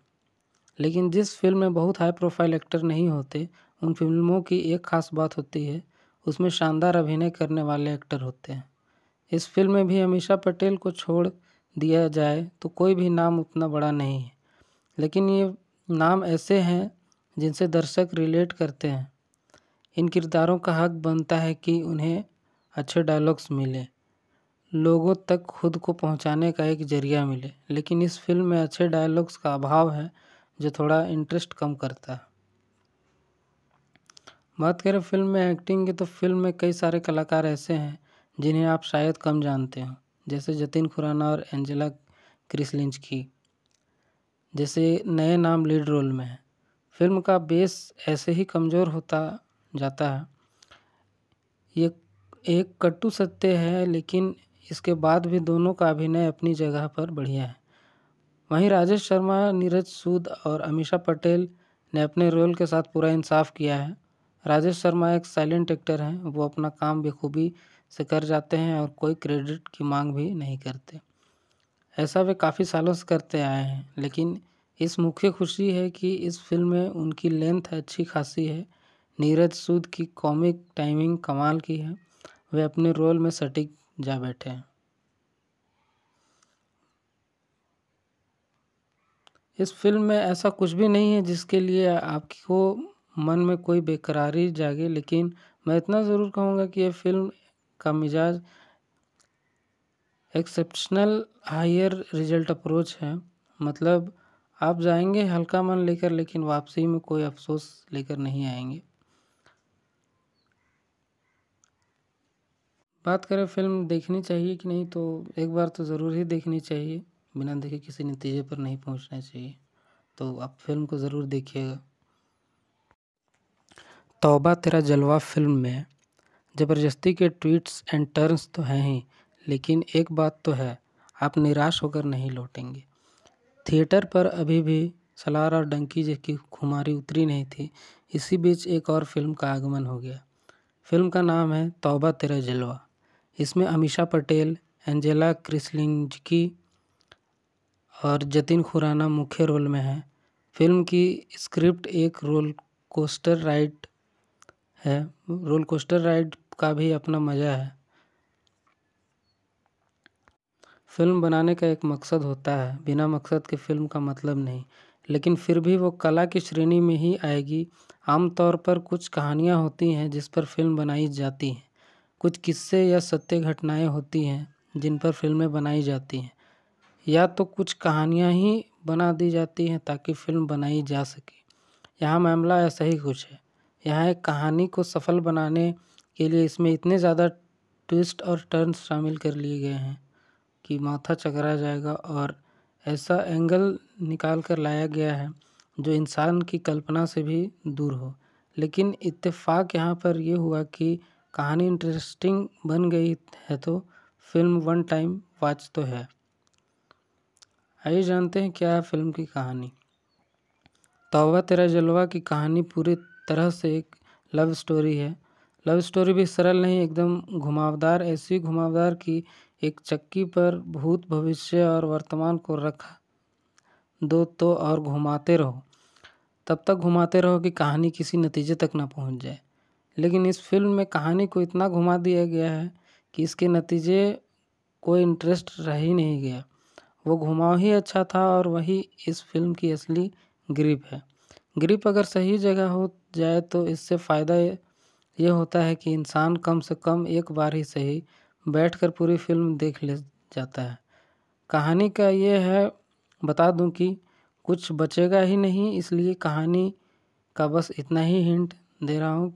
लेकिन जिस फिल्म में बहुत हाई प्रोफाइल एक्टर नहीं होते उन फिल्मों की एक खास बात होती है उसमें शानदार अभिनय करने वाले एक्टर होते हैं इस फिल्म में भी अमीषा पटेल को छोड़ दिया जाए तो कोई भी नाम उतना बड़ा नहीं है लेकिन ये नाम ऐसे हैं जिनसे दर्शक रिलेट करते हैं इन किरदारों का हक बनता है कि उन्हें अच्छे डायलॉग्स मिले लोगों तक खुद को पहुंचाने का एक जरिया मिले लेकिन इस फिल्म में अच्छे डायलॉग्स का अभाव है जो थोड़ा इंटरेस्ट कम करता है बात करें फिल्म में एक्टिंग की तो फिल्म में कई सारे कलाकार ऐसे हैं जिन्हें आप शायद कम जानते हो जैसे जतिन खुराना और एंजेला क्रिसलिंच की जैसे नए नाम लीड रोल में है फिल्म का बेस ऐसे ही कमज़ोर होता जाता है ये एक कट्टू सत्य है लेकिन इसके बाद भी दोनों का अभिनय अपनी जगह पर बढ़िया है वहीं राजेश शर्मा नीरज सूद और अमीषा पटेल ने अपने रोल के साथ पूरा इंसाफ किया है राजेश शर्मा एक साइलेंट एक्टर हैं वो अपना काम बेखूबी से कर जाते हैं और कोई क्रेडिट की मांग भी नहीं करते ऐसा वे काफ़ी सालों से करते आए हैं लेकिन इस मुख्य खुशी है कि इस फिल्म में उनकी लेंथ अच्छी खासी है नीरज सूद की कॉमिक टाइमिंग कमाल की है वे अपने रोल में सटीक जा बैठे हैं इस फिल्म में ऐसा कुछ भी नहीं है जिसके लिए आपको मन में कोई बेकरारी जागे लेकिन मैं इतना ज़रूर कहूँगा कि यह फिल्म का मिजाज एक्सेप्शनल हायर रिजल्ट अप्रोच है मतलब आप जाएंगे हल्का मन लेकर लेकिन वापसी में कोई अफसोस लेकर नहीं आएंगे बात करें फिल्म देखनी चाहिए कि नहीं तो एक बार तो ज़रूर ही देखनी चाहिए बिना देखे किसी नतीजे पर नहीं पहुंचना चाहिए तो आप फिल्म को ज़रूर देखिएगा तौबा तेरा जलवा फिल्म में ज़बरदस्ती के ट्वीट्स एंड टर्न्स तो हैं ही लेकिन एक बात तो है आप निराश होकर नहीं लौटेंगे थिएटर पर अभी भी सलार और डंकी जैसी खुमारी उतरी नहीं थी इसी बीच एक और फिल्म का आगमन हो गया फिल्म का नाम है तौबा तेरा जलवा इसमें अमीशा पटेल एंजेला क्रिसलिंजकी और जतिन खुराना मुख्य रोल में हैं फिल्म की स्क्रिप्ट एक रोल कोस्टर राइड है रोल कोस्टर राइड का भी अपना मज़ा है फ़िल्म बनाने का एक मकसद होता है बिना मकसद के फ़िल्म का मतलब नहीं लेकिन फिर भी वो कला की श्रेणी में ही आएगी आमतौर पर कुछ कहानियाँ होती हैं जिस पर फ़िल्म बनाई जाती हैं कुछ किस्से या सत्य घटनाएँ होती हैं जिन पर फिल्में बनाई जाती हैं या तो कुछ कहानियाँ ही बना दी जाती हैं ताकि फ़िल्म बनाई जा सके यहाँ मामला ऐसा ही कुछ है यहाँ एक कहानी को सफल बनाने के लिए इसमें इतने ज़्यादा ट्विस्ट और टर्न शामिल कर लिए गए हैं कि माथा चकरा जाएगा और ऐसा एंगल निकाल कर लाया गया है जो इंसान की कल्पना से भी दूर हो लेकिन इत्तेफाक यहाँ पर यह हुआ कि कहानी इंटरेस्टिंग बन गई है तो फिल्म वन टाइम वॉच तो है आइए जानते हैं क्या है फिल्म की कहानी तोबा तेरा जलवा की कहानी पूरी तरह से एक लव स्टोरी है लव स्टोरी भी सरल नहीं एकदम घुमावदार ऐसी घुमावदार कि एक चक्की पर भूत भविष्य और वर्तमान को रखा दो तो और घुमाते रहो तब तक घुमाते रहो कि कहानी किसी नतीजे तक ना पहुंच जाए लेकिन इस फिल्म में कहानी को इतना घुमा दिया गया है कि इसके नतीजे कोई इंटरेस्ट रह ही नहीं गया वो घुमाव ही अच्छा था और वही इस फिल्म की असली ग्रिप है ग्रिप अगर सही जगह हो जाए तो इससे फ़ायदा ये होता है कि इंसान कम से कम एक बार ही सही बैठ कर पूरी फ़िल्म देख ले जाता है कहानी का ये है बता दूं कि कुछ बचेगा ही नहीं इसलिए कहानी का बस इतना ही हिंट दे रहा हूँ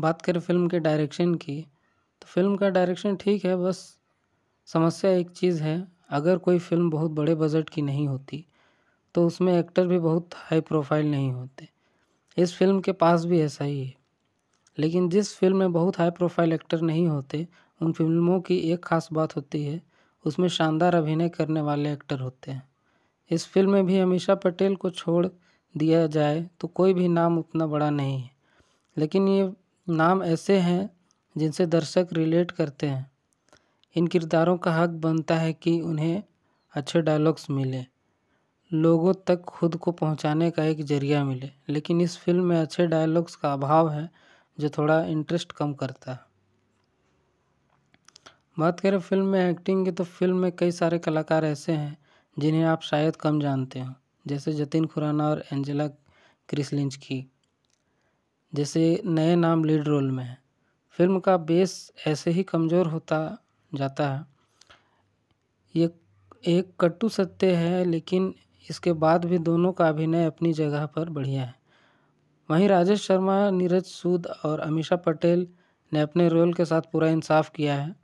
बात करें फिल्म के डायरेक्शन की तो फिल्म का डायरेक्शन ठीक है बस समस्या एक चीज़ है अगर कोई फिल्म बहुत बड़े बजट की नहीं होती तो उसमें एक्टर भी बहुत हाई प्रोफाइल नहीं होते इस फिल्म के पास भी ऐसा ही है लेकिन जिस फिल्म में बहुत हाई प्रोफाइल एक्टर नहीं होते उन फिल्मों की एक खास बात होती है उसमें शानदार अभिनय करने वाले एक्टर होते हैं इस फिल्म में भी अमीषा पटेल को छोड़ दिया जाए तो कोई भी नाम उतना बड़ा नहीं है लेकिन ये नाम ऐसे हैं जिनसे दर्शक रिलेट करते हैं इन किरदारों का हक बनता है कि उन्हें अच्छे डायलॉग्स मिले लोगों तक खुद को पहुंचाने का एक जरिया मिले लेकिन इस फिल्म में अच्छे डायलॉग्स का अभाव है जो थोड़ा इंटरेस्ट कम करता है बात करें फिल्म में एक्टिंग की तो फिल्म में कई सारे कलाकार ऐसे हैं जिन्हें आप शायद कम जानते हो जैसे जतिन खुराना और एंजेला क्रिसलिंच की जैसे नए नाम लीड रोल में है फिल्म का बेस ऐसे ही कमज़ोर होता जाता है ये एक कट्टू सत्य है लेकिन इसके बाद भी दोनों का अभिनय अपनी जगह पर बढ़िया है वहीं राजेश शर्मा नीरज सूद और अमीषा पटेल ने अपने रोल के साथ पूरा इंसाफ किया है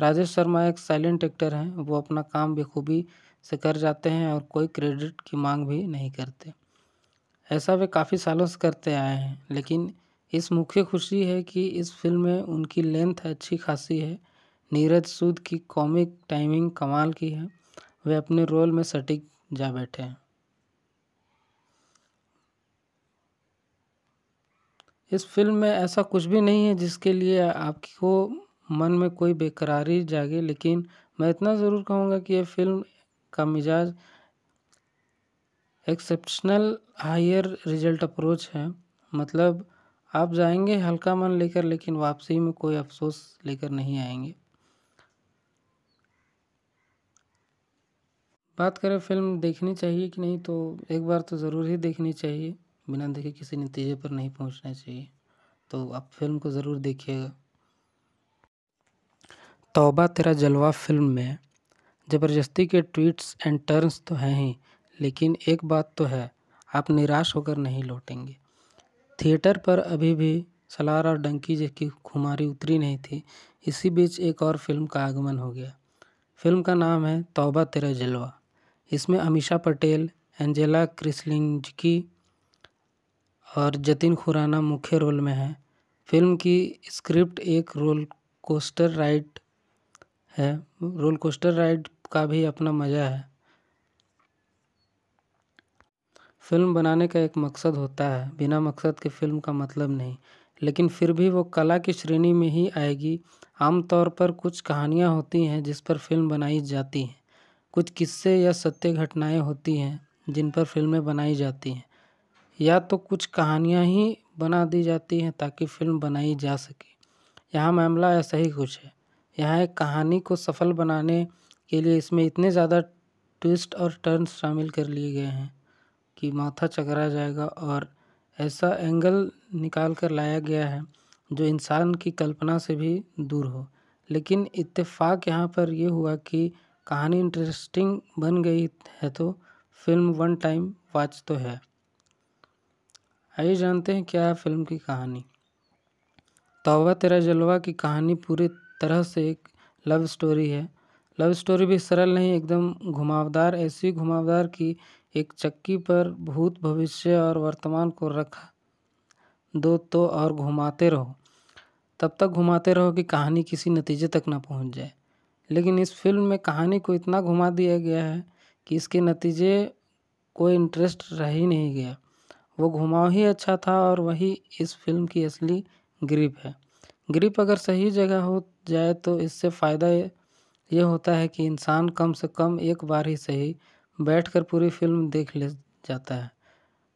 राजेश शर्मा एक साइलेंट एक्टर हैं वो अपना काम बेखूबी से कर जाते हैं और कोई क्रेडिट की मांग भी नहीं करते ऐसा वे काफ़ी सालों से करते आए हैं लेकिन इस मुख्य खुशी है कि इस फिल्म में उनकी लेंथ अच्छी खासी है नीरज सूद की कॉमिक टाइमिंग कमाल की है वे अपने रोल में सटीक जा बैठे हैं इस फिल्म में ऐसा कुछ भी नहीं है जिसके लिए आपको मन में कोई बेकरारी जागे लेकिन मैं इतना ज़रूर कहूँगा कि यह फिल्म का मिजाज एक्सेप्शनल हायर रिजल्ट अप्रोच है मतलब आप जाएंगे हल्का मन लेकर लेकिन वापसी में कोई अफसोस लेकर नहीं आएंगे बात करें फिल्म देखनी चाहिए कि नहीं तो एक बार तो ज़रूर ही देखनी चाहिए बिना देखे किसी नतीजे पर नहीं पहुंचना चाहिए तो आप फिल्म को ज़रूर देखिएगा तौबा तेरा जलवा फिल्म में ज़बरदस्ती के ट्वीट्स एंड टर्न्स तो हैं ही लेकिन एक बात तो है आप निराश होकर नहीं लौटेंगे थिएटर पर अभी भी सलार और डंकी जैसी खुमारी उतरी नहीं थी इसी बीच एक और फिल्म का आगमन हो गया फिल्म का नाम है तौबा तेरा जलवा इसमें अमीशा पटेल एंजेला की और जतिन खुराना मुख्य रोल में है फिल्म की स्क्रिप्ट एक रोल कोस्टर राइड है रोल कोस्टर राइड का भी अपना मज़ा है फिल्म बनाने का एक मकसद होता है बिना मकसद के फिल्म का मतलब नहीं लेकिन फिर भी वो कला की श्रेणी में ही आएगी आमतौर पर कुछ कहानियाँ होती हैं जिस पर फिल्म बनाई जाती हैं कुछ किस्से या सत्य घटनाएं होती हैं जिन पर फिल्में बनाई जाती हैं या तो कुछ कहानियाँ ही बना दी जाती हैं ताकि फ़िल्म बनाई जा सके यहाँ मामला ऐसा ही कुछ है यहाँ एक कहानी को सफल बनाने के लिए इसमें इतने ज़्यादा ट्विस्ट और टर्न शामिल कर लिए गए हैं कि माथा चकरा जाएगा और ऐसा एंगल निकाल कर लाया गया है जो इंसान की कल्पना से भी दूर हो लेकिन इत्तेफाक यहाँ पर यह हुआ कि कहानी इंटरेस्टिंग बन गई है तो फिल्म वन टाइम वॉच तो है आइए हाँ, जानते हैं क्या है फिल्म की कहानी तौबा तेरा जलवा की कहानी पूरी तरह से एक लव स्टोरी है लव स्टोरी भी सरल नहीं एकदम घुमावदार ऐसी घुमावदार की एक चक्की पर भूत भविष्य और वर्तमान को रखा दो तो और घुमाते रहो तब तक घुमाते रहो कि कहानी किसी नतीजे तक ना पहुंच जाए लेकिन इस फिल्म में कहानी को इतना घुमा दिया गया है कि इसके नतीजे कोई इंटरेस्ट रह ही नहीं गया वो घुमाव ही अच्छा था और वही इस फिल्म की असली ग्रिप है ग्रिप अगर सही जगह हो जाए तो इससे फ़ायदा ये होता है कि इंसान कम से कम एक बार ही सही बैठकर पूरी फिल्म देख ले जाता है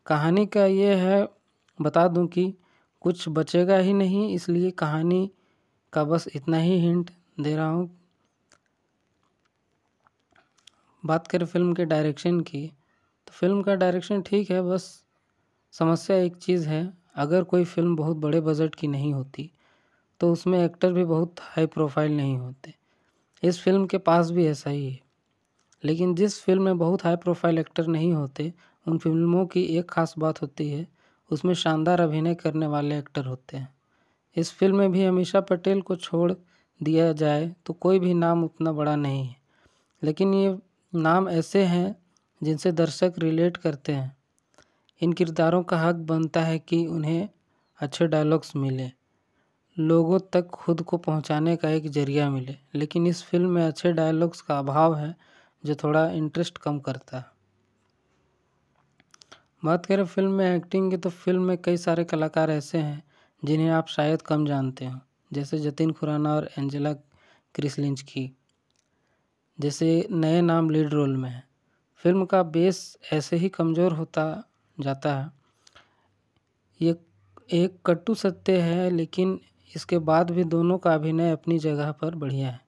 कहानी का ये है बता दूं कि कुछ बचेगा ही नहीं इसलिए कहानी का बस इतना ही हिंट दे रहा हूँ बात करें फिल्म के डायरेक्शन की तो फिल्म का डायरेक्शन ठीक है बस समस्या एक चीज़ है अगर कोई फ़िल्म बहुत बड़े बजट की नहीं होती तो उसमें एक्टर भी बहुत हाई प्रोफाइल नहीं होते इस फिल्म के पास भी ऐसा ही है लेकिन जिस फिल्म में बहुत हाई प्रोफाइल एक्टर नहीं होते उन फिल्मों की एक खास बात होती है उसमें शानदार अभिनय करने वाले एक्टर होते हैं इस फिल्म में भी अमीषा पटेल को छोड़ दिया जाए तो कोई भी नाम उतना बड़ा नहीं है लेकिन ये नाम ऐसे हैं जिनसे दर्शक रिलेट करते हैं इन किरदारों का हक बनता है कि उन्हें अच्छे डायलॉग्स मिले लोगों तक खुद को पहुँचाने का एक ज़रिया मिले लेकिन इस फ़िल्म में अच्छे डायलॉग्स का अभाव है जो थोड़ा इंटरेस्ट कम करता है बात करें फिल्म में एक्टिंग की तो फिल्म में कई सारे कलाकार ऐसे हैं जिन्हें आप शायद कम जानते हो जैसे जतिन खुराना और एंजेला क्रिसलिंच की जैसे नए नाम लीड रोल में हैं फिल्म का बेस ऐसे ही कमज़ोर होता जाता है ये एक कट्टु सत्य है लेकिन इसके बाद भी दोनों का अभिनय अपनी जगह पर बढ़िया है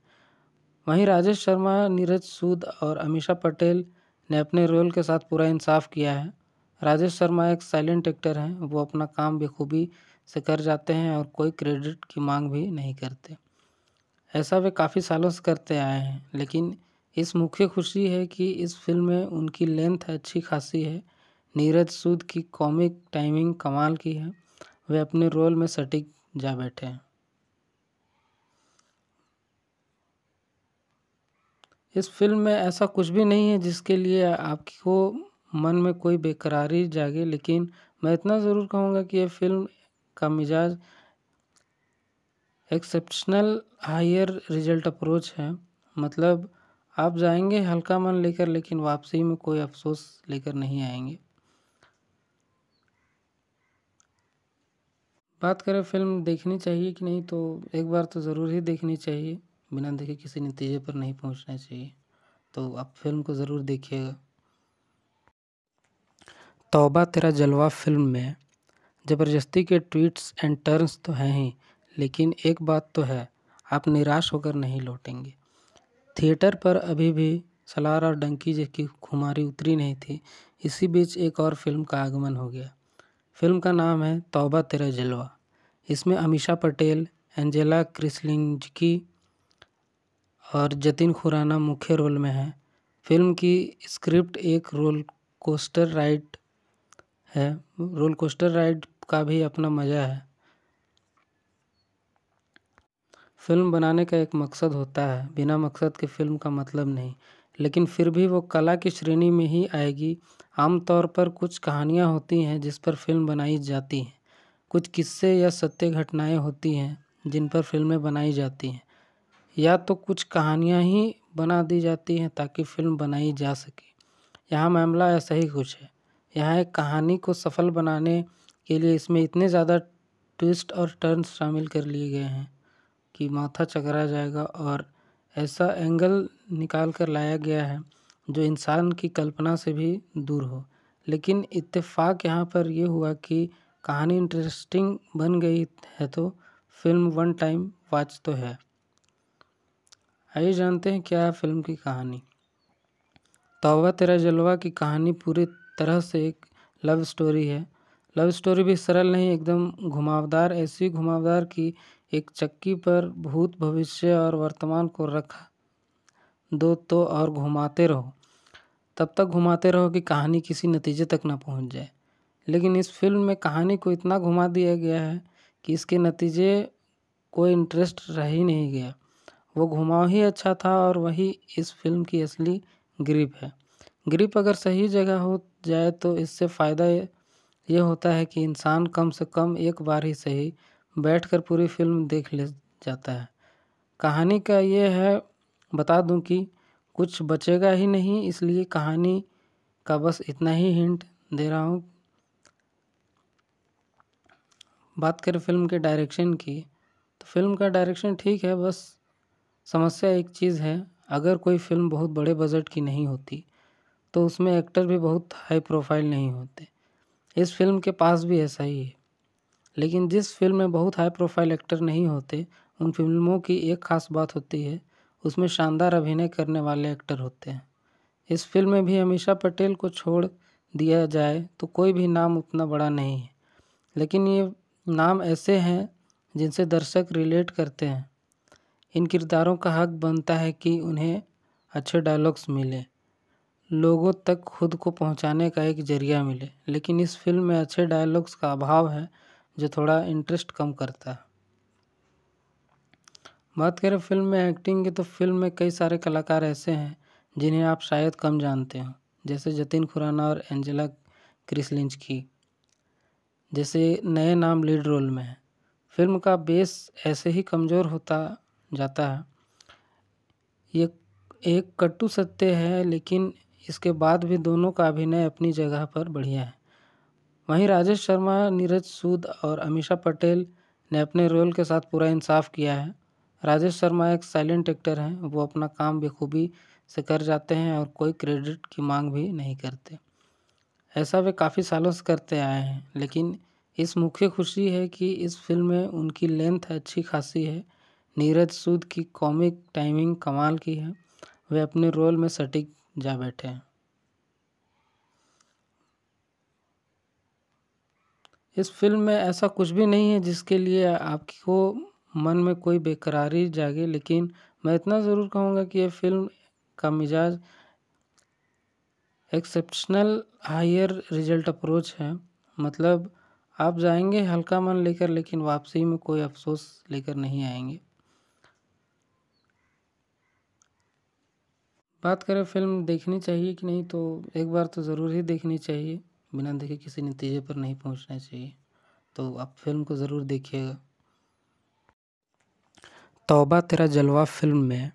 वहीं राजेश शर्मा नीरज सूद और अमीषा पटेल ने अपने रोल के साथ पूरा इंसाफ किया है राजेश शर्मा एक साइलेंट एक्टर हैं वो अपना काम बेखूबी से कर जाते हैं और कोई क्रेडिट की मांग भी नहीं करते ऐसा वे काफ़ी सालों से करते आए हैं लेकिन इस मुख्य खुशी है कि इस फिल्म में उनकी लेंथ अच्छी खासी है नीरज सूद की कॉमिक टाइमिंग कमाल की है वे अपने रोल में सटीक जा बैठे हैं इस फिल्म में ऐसा कुछ भी नहीं है जिसके लिए आपको मन में कोई बेकरारी जागे लेकिन मैं इतना ज़रूर कहूँगा कि यह फिल्म का मिजाज एक्सेप्शनल हायर रिजल्ट अप्रोच है मतलब आप जाएंगे हल्का मन लेकर लेकिन वापसी में कोई अफसोस लेकर नहीं आएंगे बात करें फिल्म देखनी चाहिए कि नहीं तो एक बार तो ज़रूर ही देखनी चाहिए बिना देखे किसी नतीजे पर नहीं पहुंचना चाहिए तो आप फिल्म को ज़रूर देखिएगा तौबा तेरा जलवा फिल्म में ज़बरदस्ती के ट्वीट्स एंड टर्न्स तो हैं ही लेकिन एक बात तो है आप निराश होकर नहीं लौटेंगे थिएटर पर अभी भी सलार और डंकी जैसी खुमारी उतरी नहीं थी इसी बीच एक और फिल्म का आगमन हो गया फिल्म का नाम है तौबा तेरा जलवा इसमें अमीशा पटेल एंजेला क्रिसलिंजकी और जतिन खुराना मुख्य रोल में हैं फिल्म की स्क्रिप्ट एक रोल कोस्टर राइड है रोल कोस्टर राइड का भी अपना मज़ा है फिल्म बनाने का एक मकसद होता है बिना मकसद के फिल्म का मतलब नहीं लेकिन फिर भी वो कला की श्रेणी में ही आएगी आमतौर पर कुछ कहानियाँ होती हैं जिस पर फ़िल्म बनाई जाती हैं कुछ किस्से या सत्य घटनाएँ होती हैं जिन पर फ़िल्में बनाई जाती हैं या तो कुछ कहानियाँ ही बना दी जाती हैं ताकि फ़िल्म बनाई जा सके यहाँ मामला ऐसा ही कुछ है यहाँ एक कहानी को सफल बनाने के लिए इसमें इतने ज़्यादा ट्विस्ट और टर्न शामिल कर लिए गए हैं कि माथा चकरा जाएगा और ऐसा एंगल निकाल कर लाया गया है जो इंसान की कल्पना से भी दूर हो लेकिन इत्तेफाक यहाँ पर यह हुआ कि कहानी इंटरेस्टिंग बन गई है तो फिल्म वन टाइम वॉच तो है आइए जानते हैं क्या है फिल्म की कहानी तोबा तेरा जलवा की कहानी पूरी तरह से एक लव स्टोरी है लव स्टोरी भी सरल नहीं एकदम घुमावदार ऐसी घुमावदार की एक चक्की पर भूत भविष्य और वर्तमान को रखा दो तो और घुमाते रहो तब तक घुमाते रहो कि कहानी किसी नतीजे तक ना पहुंच जाए लेकिन इस फिल्म में कहानी को इतना घुमा दिया गया है कि इसके नतीजे कोई इंटरेस्ट रह ही नहीं गया वो घुमाव ही अच्छा था और वही इस फिल्म की असली ग्रिप है ग्रिप अगर सही जगह हो जाए तो इससे फ़ायदा ये होता है कि इंसान कम से कम एक बार ही सही बैठकर पूरी फिल्म देख ले जाता है कहानी का ये है बता दूं कि कुछ बचेगा ही नहीं इसलिए कहानी का बस इतना ही हिंट दे रहा हूँ बात करें फिल्म के डायरेक्शन की तो फिल्म का डायरेक्शन ठीक है बस समस्या एक चीज़ है अगर कोई फिल्म बहुत बड़े बजट की नहीं होती तो उसमें एक्टर भी बहुत हाई प्रोफाइल नहीं होते इस फिल्म के पास भी ऐसा ही है लेकिन जिस फिल्म में बहुत हाई प्रोफाइल एक्टर नहीं होते उन फिल्मों की एक खास बात होती है उसमें शानदार अभिनय करने वाले एक्टर होते हैं इस फ़िल्म में भी अमीषा पटेल को छोड़ दिया जाए तो कोई भी नाम उतना बड़ा नहीं है लेकिन ये नाम ऐसे हैं जिनसे दर्शक रिलेट करते हैं इन किरदारों का हक बनता है कि उन्हें अच्छे डायलॉग्स मिले लोगों तक खुद को पहुंचाने का एक जरिया मिले लेकिन इस फिल्म में अच्छे डायलॉग्स का अभाव है जो थोड़ा इंटरेस्ट कम करता है बात करें फ़िल्म में एक्टिंग की तो फ़िल्म में कई सारे कलाकार ऐसे हैं जिन्हें आप शायद कम जानते हो जैसे जतिन खुराना और एंजेला की जैसे नए नाम लीड रोल में है फिल्म का बेस ऐसे ही कमज़ोर होता जाता है ये एक कट्टु सत्य है लेकिन इसके बाद भी दोनों का अभिनय अपनी जगह पर बढ़िया है वहीं राजेश शर्मा नीरज सूद और अमीषा पटेल ने अपने रोल के साथ पूरा इंसाफ किया है राजेश शर्मा एक साइलेंट एक्टर हैं वो अपना काम बेखूबी से कर जाते हैं और कोई क्रेडिट की मांग भी नहीं करते ऐसा वे काफ़ी सालों से करते आए हैं लेकिन इस मुख्य खुशी है कि इस फिल्म में उनकी लेंथ अच्छी खासी है नीरज सूद की कॉमिक टाइमिंग कमाल की है वे अपने रोल में सटीक जा बैठे हैं इस फिल्म में ऐसा कुछ भी नहीं है जिसके लिए आपको मन में कोई बेकरारी जागे लेकिन मैं इतना ज़रूर कहूँगा कि यह फ़िल्म का मिजाज एक्सेप्शनल हायर रिजल्ट अप्रोच है मतलब आप जाएंगे हल्का मन लेकर लेकिन वापसी में कोई अफसोस लेकर नहीं आएंगे बात करें फिल्म देखनी चाहिए कि नहीं तो एक बार तो ज़रूर ही देखनी चाहिए बिना देखे किसी नतीजे पर नहीं पहुंचना चाहिए तो आप फिल्म को ज़रूर देखिएगा तौबा तेरा जलवा फिल्म में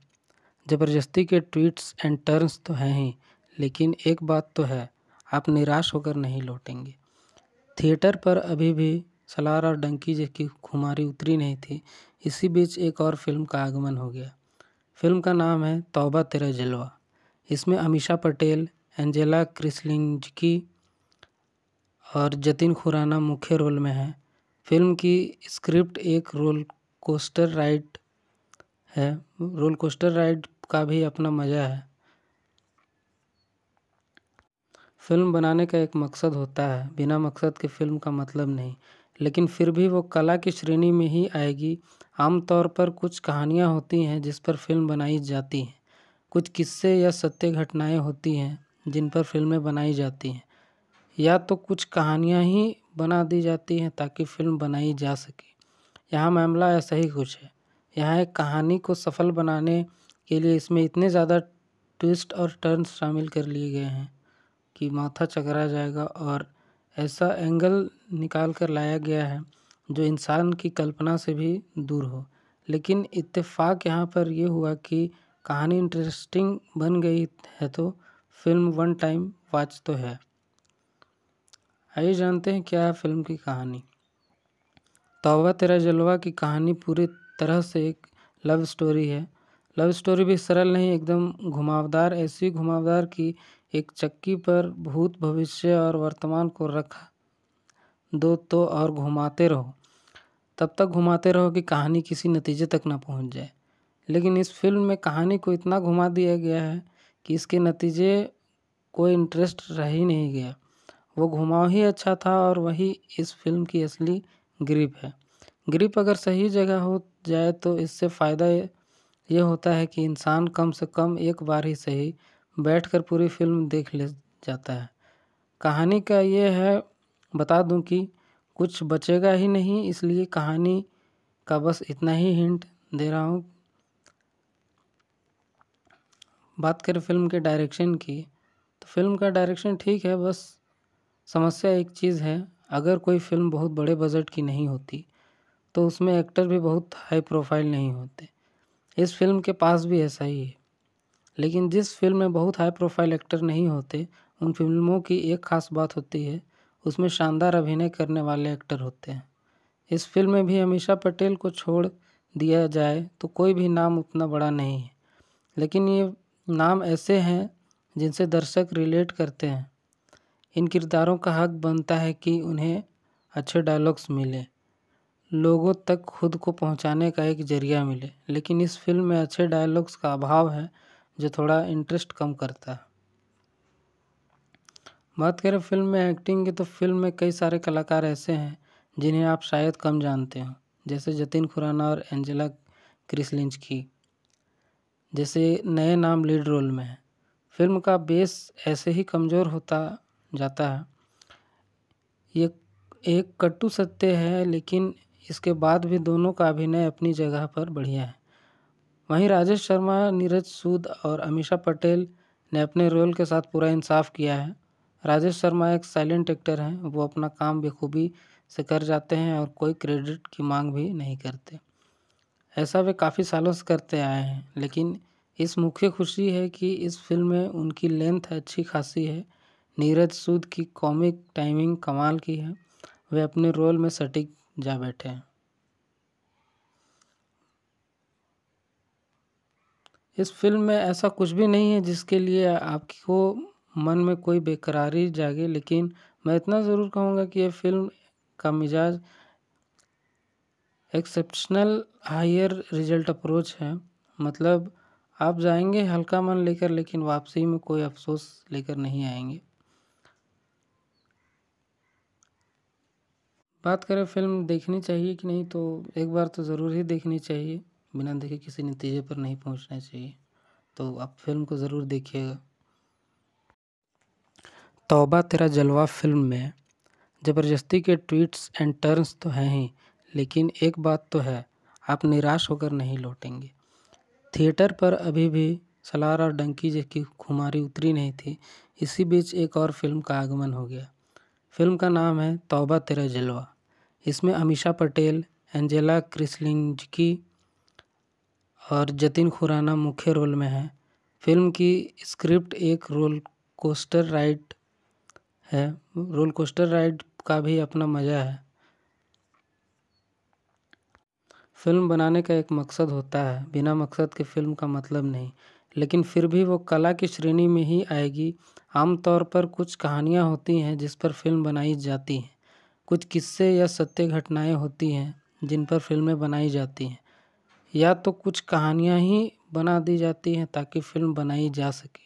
ज़बरदस्ती के ट्वीट्स एंड टर्न्स तो हैं ही लेकिन एक बात तो है आप निराश होकर नहीं लौटेंगे थिएटर पर अभी भी सलार और डंकी जैसी खुमारी उतरी नहीं थी इसी बीच एक और फिल्म का आगमन हो गया फिल्म का नाम है तौबा तेरा जलवा इसमें अमीशा पटेल एंजेला क्रिसलिंजकी और जतिन खुराना मुख्य रोल में हैं फिल्म की स्क्रिप्ट एक रोल कोस्टर राइट है रोल कोस्टर राइड का भी अपना मज़ा है फिल्म बनाने का एक मकसद होता है बिना मकसद के फिल्म का मतलब नहीं लेकिन फिर भी वो कला की श्रेणी में ही आएगी आमतौर पर कुछ कहानियाँ होती हैं जिस पर फिल्म बनाई जाती हैं कुछ किस्से या सत्य घटनाएं होती हैं जिन पर फिल्में बनाई जाती हैं या तो कुछ कहानियाँ ही बना दी जाती हैं ताकि फिल्म बनाई जा सके यहाँ मामला ऐसा ही कुछ है यहाँ एक कहानी को सफल बनाने के लिए इसमें इतने ज़्यादा ट्विस्ट और टर्न शामिल कर लिए गए हैं कि माथा चकरा जाएगा और ऐसा एंगल निकाल कर लाया गया है जो इंसान की कल्पना से भी दूर हो लेकिन इत्तेफाक यहाँ पर यह हुआ कि कहानी इंटरेस्टिंग बन गई है तो फिल्म वन टाइम वॉच तो है आइए जानते हैं क्या है फिल्म की कहानी तौबा तेरा जलवा की कहानी पूरे तरह से एक लव स्टोरी है लव स्टोरी भी सरल नहीं एकदम घुमावदार ऐसी घुमावदार कि एक चक्की पर भूत भविष्य और वर्तमान को रखा दो तो और घुमाते रहो तब तक घुमाते रहो कि कहानी किसी नतीजे तक ना पहुंच जाए लेकिन इस फिल्म में कहानी को इतना घुमा दिया गया है कि इसके नतीजे कोई इंटरेस्ट रह ही नहीं गया वो घुमाव ही अच्छा था और वही इस फिल्म की असली ग्रिप है ग्रिप अगर सही जगह हो जाए तो इससे फ़ायदा ये होता है कि इंसान कम से कम एक बार ही सही बैठ कर पूरी फिल्म देख ले जाता है कहानी का ये है बता दूं कि कुछ बचेगा ही नहीं इसलिए कहानी का बस इतना ही हिंट दे रहा हूँ बात करें फिल्म के डायरेक्शन की तो फिल्म का डायरेक्शन ठीक है बस समस्या एक चीज़ है अगर कोई फिल्म बहुत बड़े बजट की नहीं होती तो उसमें एक्टर भी बहुत हाई प्रोफाइल नहीं होते इस फिल्म के पास भी ऐसा ही है लेकिन जिस फिल्म में बहुत हाई प्रोफाइल एक्टर नहीं होते उन फिल्मों की एक खास बात होती है उसमें शानदार अभिनय करने वाले एक्टर होते हैं इस फिल्म में भी अमीषा पटेल को छोड़ दिया जाए तो कोई भी नाम उतना बड़ा नहीं है लेकिन ये नाम ऐसे हैं जिनसे दर्शक रिलेट करते हैं इन किरदारों का हक बनता है कि उन्हें अच्छे डायलॉग्स मिले लोगों तक खुद को पहुँचाने का एक ज़रिया मिले लेकिन इस फ़िल्म में अच्छे डायलॉग्स का अभाव है जो थोड़ा इंटरेस्ट कम करता है बात करें फ़िल्म में एक्टिंग की तो फ़िल्म में कई सारे कलाकार ऐसे हैं जिन्हें आप शायद कम जानते हो जैसे जतिन खुराना और एंजेला क्रिस लिंच की जैसे नए नाम लीड रोल में है फिल्म का बेस ऐसे ही कमज़ोर होता जाता है ये एक कट्टू सत्य है लेकिन इसके बाद भी दोनों का अभिनय अपनी जगह पर बढ़िया है वहीं राजेश शर्मा नीरज सूद और अमीषा पटेल ने अपने रोल के साथ पूरा इंसाफ किया है राजेश शर्मा एक साइलेंट एक्टर हैं वो अपना काम बेखूबी से कर जाते हैं और कोई क्रेडिट की मांग भी नहीं करते ऐसा वे काफ़ी सालों से करते आए हैं लेकिन इस मुख्य खुशी है कि इस फिल्म में उनकी लेंथ अच्छी खासी है नीरज सूद की कॉमिक टाइमिंग कमाल की है वे अपने रोल में सटीक जा बैठे हैं इस फिल्म में ऐसा कुछ भी नहीं है जिसके लिए आपको मन में कोई बेकरारी जागे लेकिन मैं इतना ज़रूर कहूँगा कि यह फिल्म का मिजाज एक्सेप्शनल हायर रिजल्ट अप्रोच है मतलब आप जाएंगे हल्का मन लेकर लेकिन वापसी में कोई अफसोस लेकर नहीं आएंगे बात करें फिल्म देखनी चाहिए कि नहीं तो एक बार तो ज़रूर ही देखनी चाहिए बिना देखे किसी नतीजे पर नहीं पहुंचना चाहिए तो आप फिल्म को ज़रूर देखिएगा तौबा तेरा जलवा फिल्म में ज़बरदस्ती के ट्वीट्स एंड टर्न्स तो हैं ही लेकिन एक बात तो है आप निराश होकर नहीं लौटेंगे थिएटर पर अभी भी सलार और डंकी जैसी खुमारी उतरी नहीं थी इसी बीच एक और फिल्म का आगमन हो गया फिल्म का नाम है तौबा तेरा जलवा इसमें अमीशा पटेल एंजेला क्रिसलिंजकी और जतिन खुराना मुख्य रोल में हैं फिल्म की स्क्रिप्ट एक रोल कोस्टर राइड है रोल कोस्टर राइड का भी अपना मज़ा है फिल्म बनाने का एक मकसद होता है बिना मकसद के फिल्म का मतलब नहीं लेकिन फिर भी वो कला की श्रेणी में ही आएगी आमतौर पर कुछ कहानियाँ होती हैं जिस पर फिल्म बनाई जाती हैं कुछ किस्से या सत्य घटनाएँ होती हैं जिन पर फिल्में बनाई जाती हैं या तो कुछ कहानियाँ ही बना दी जाती हैं ताकि फ़िल्म बनाई जा सके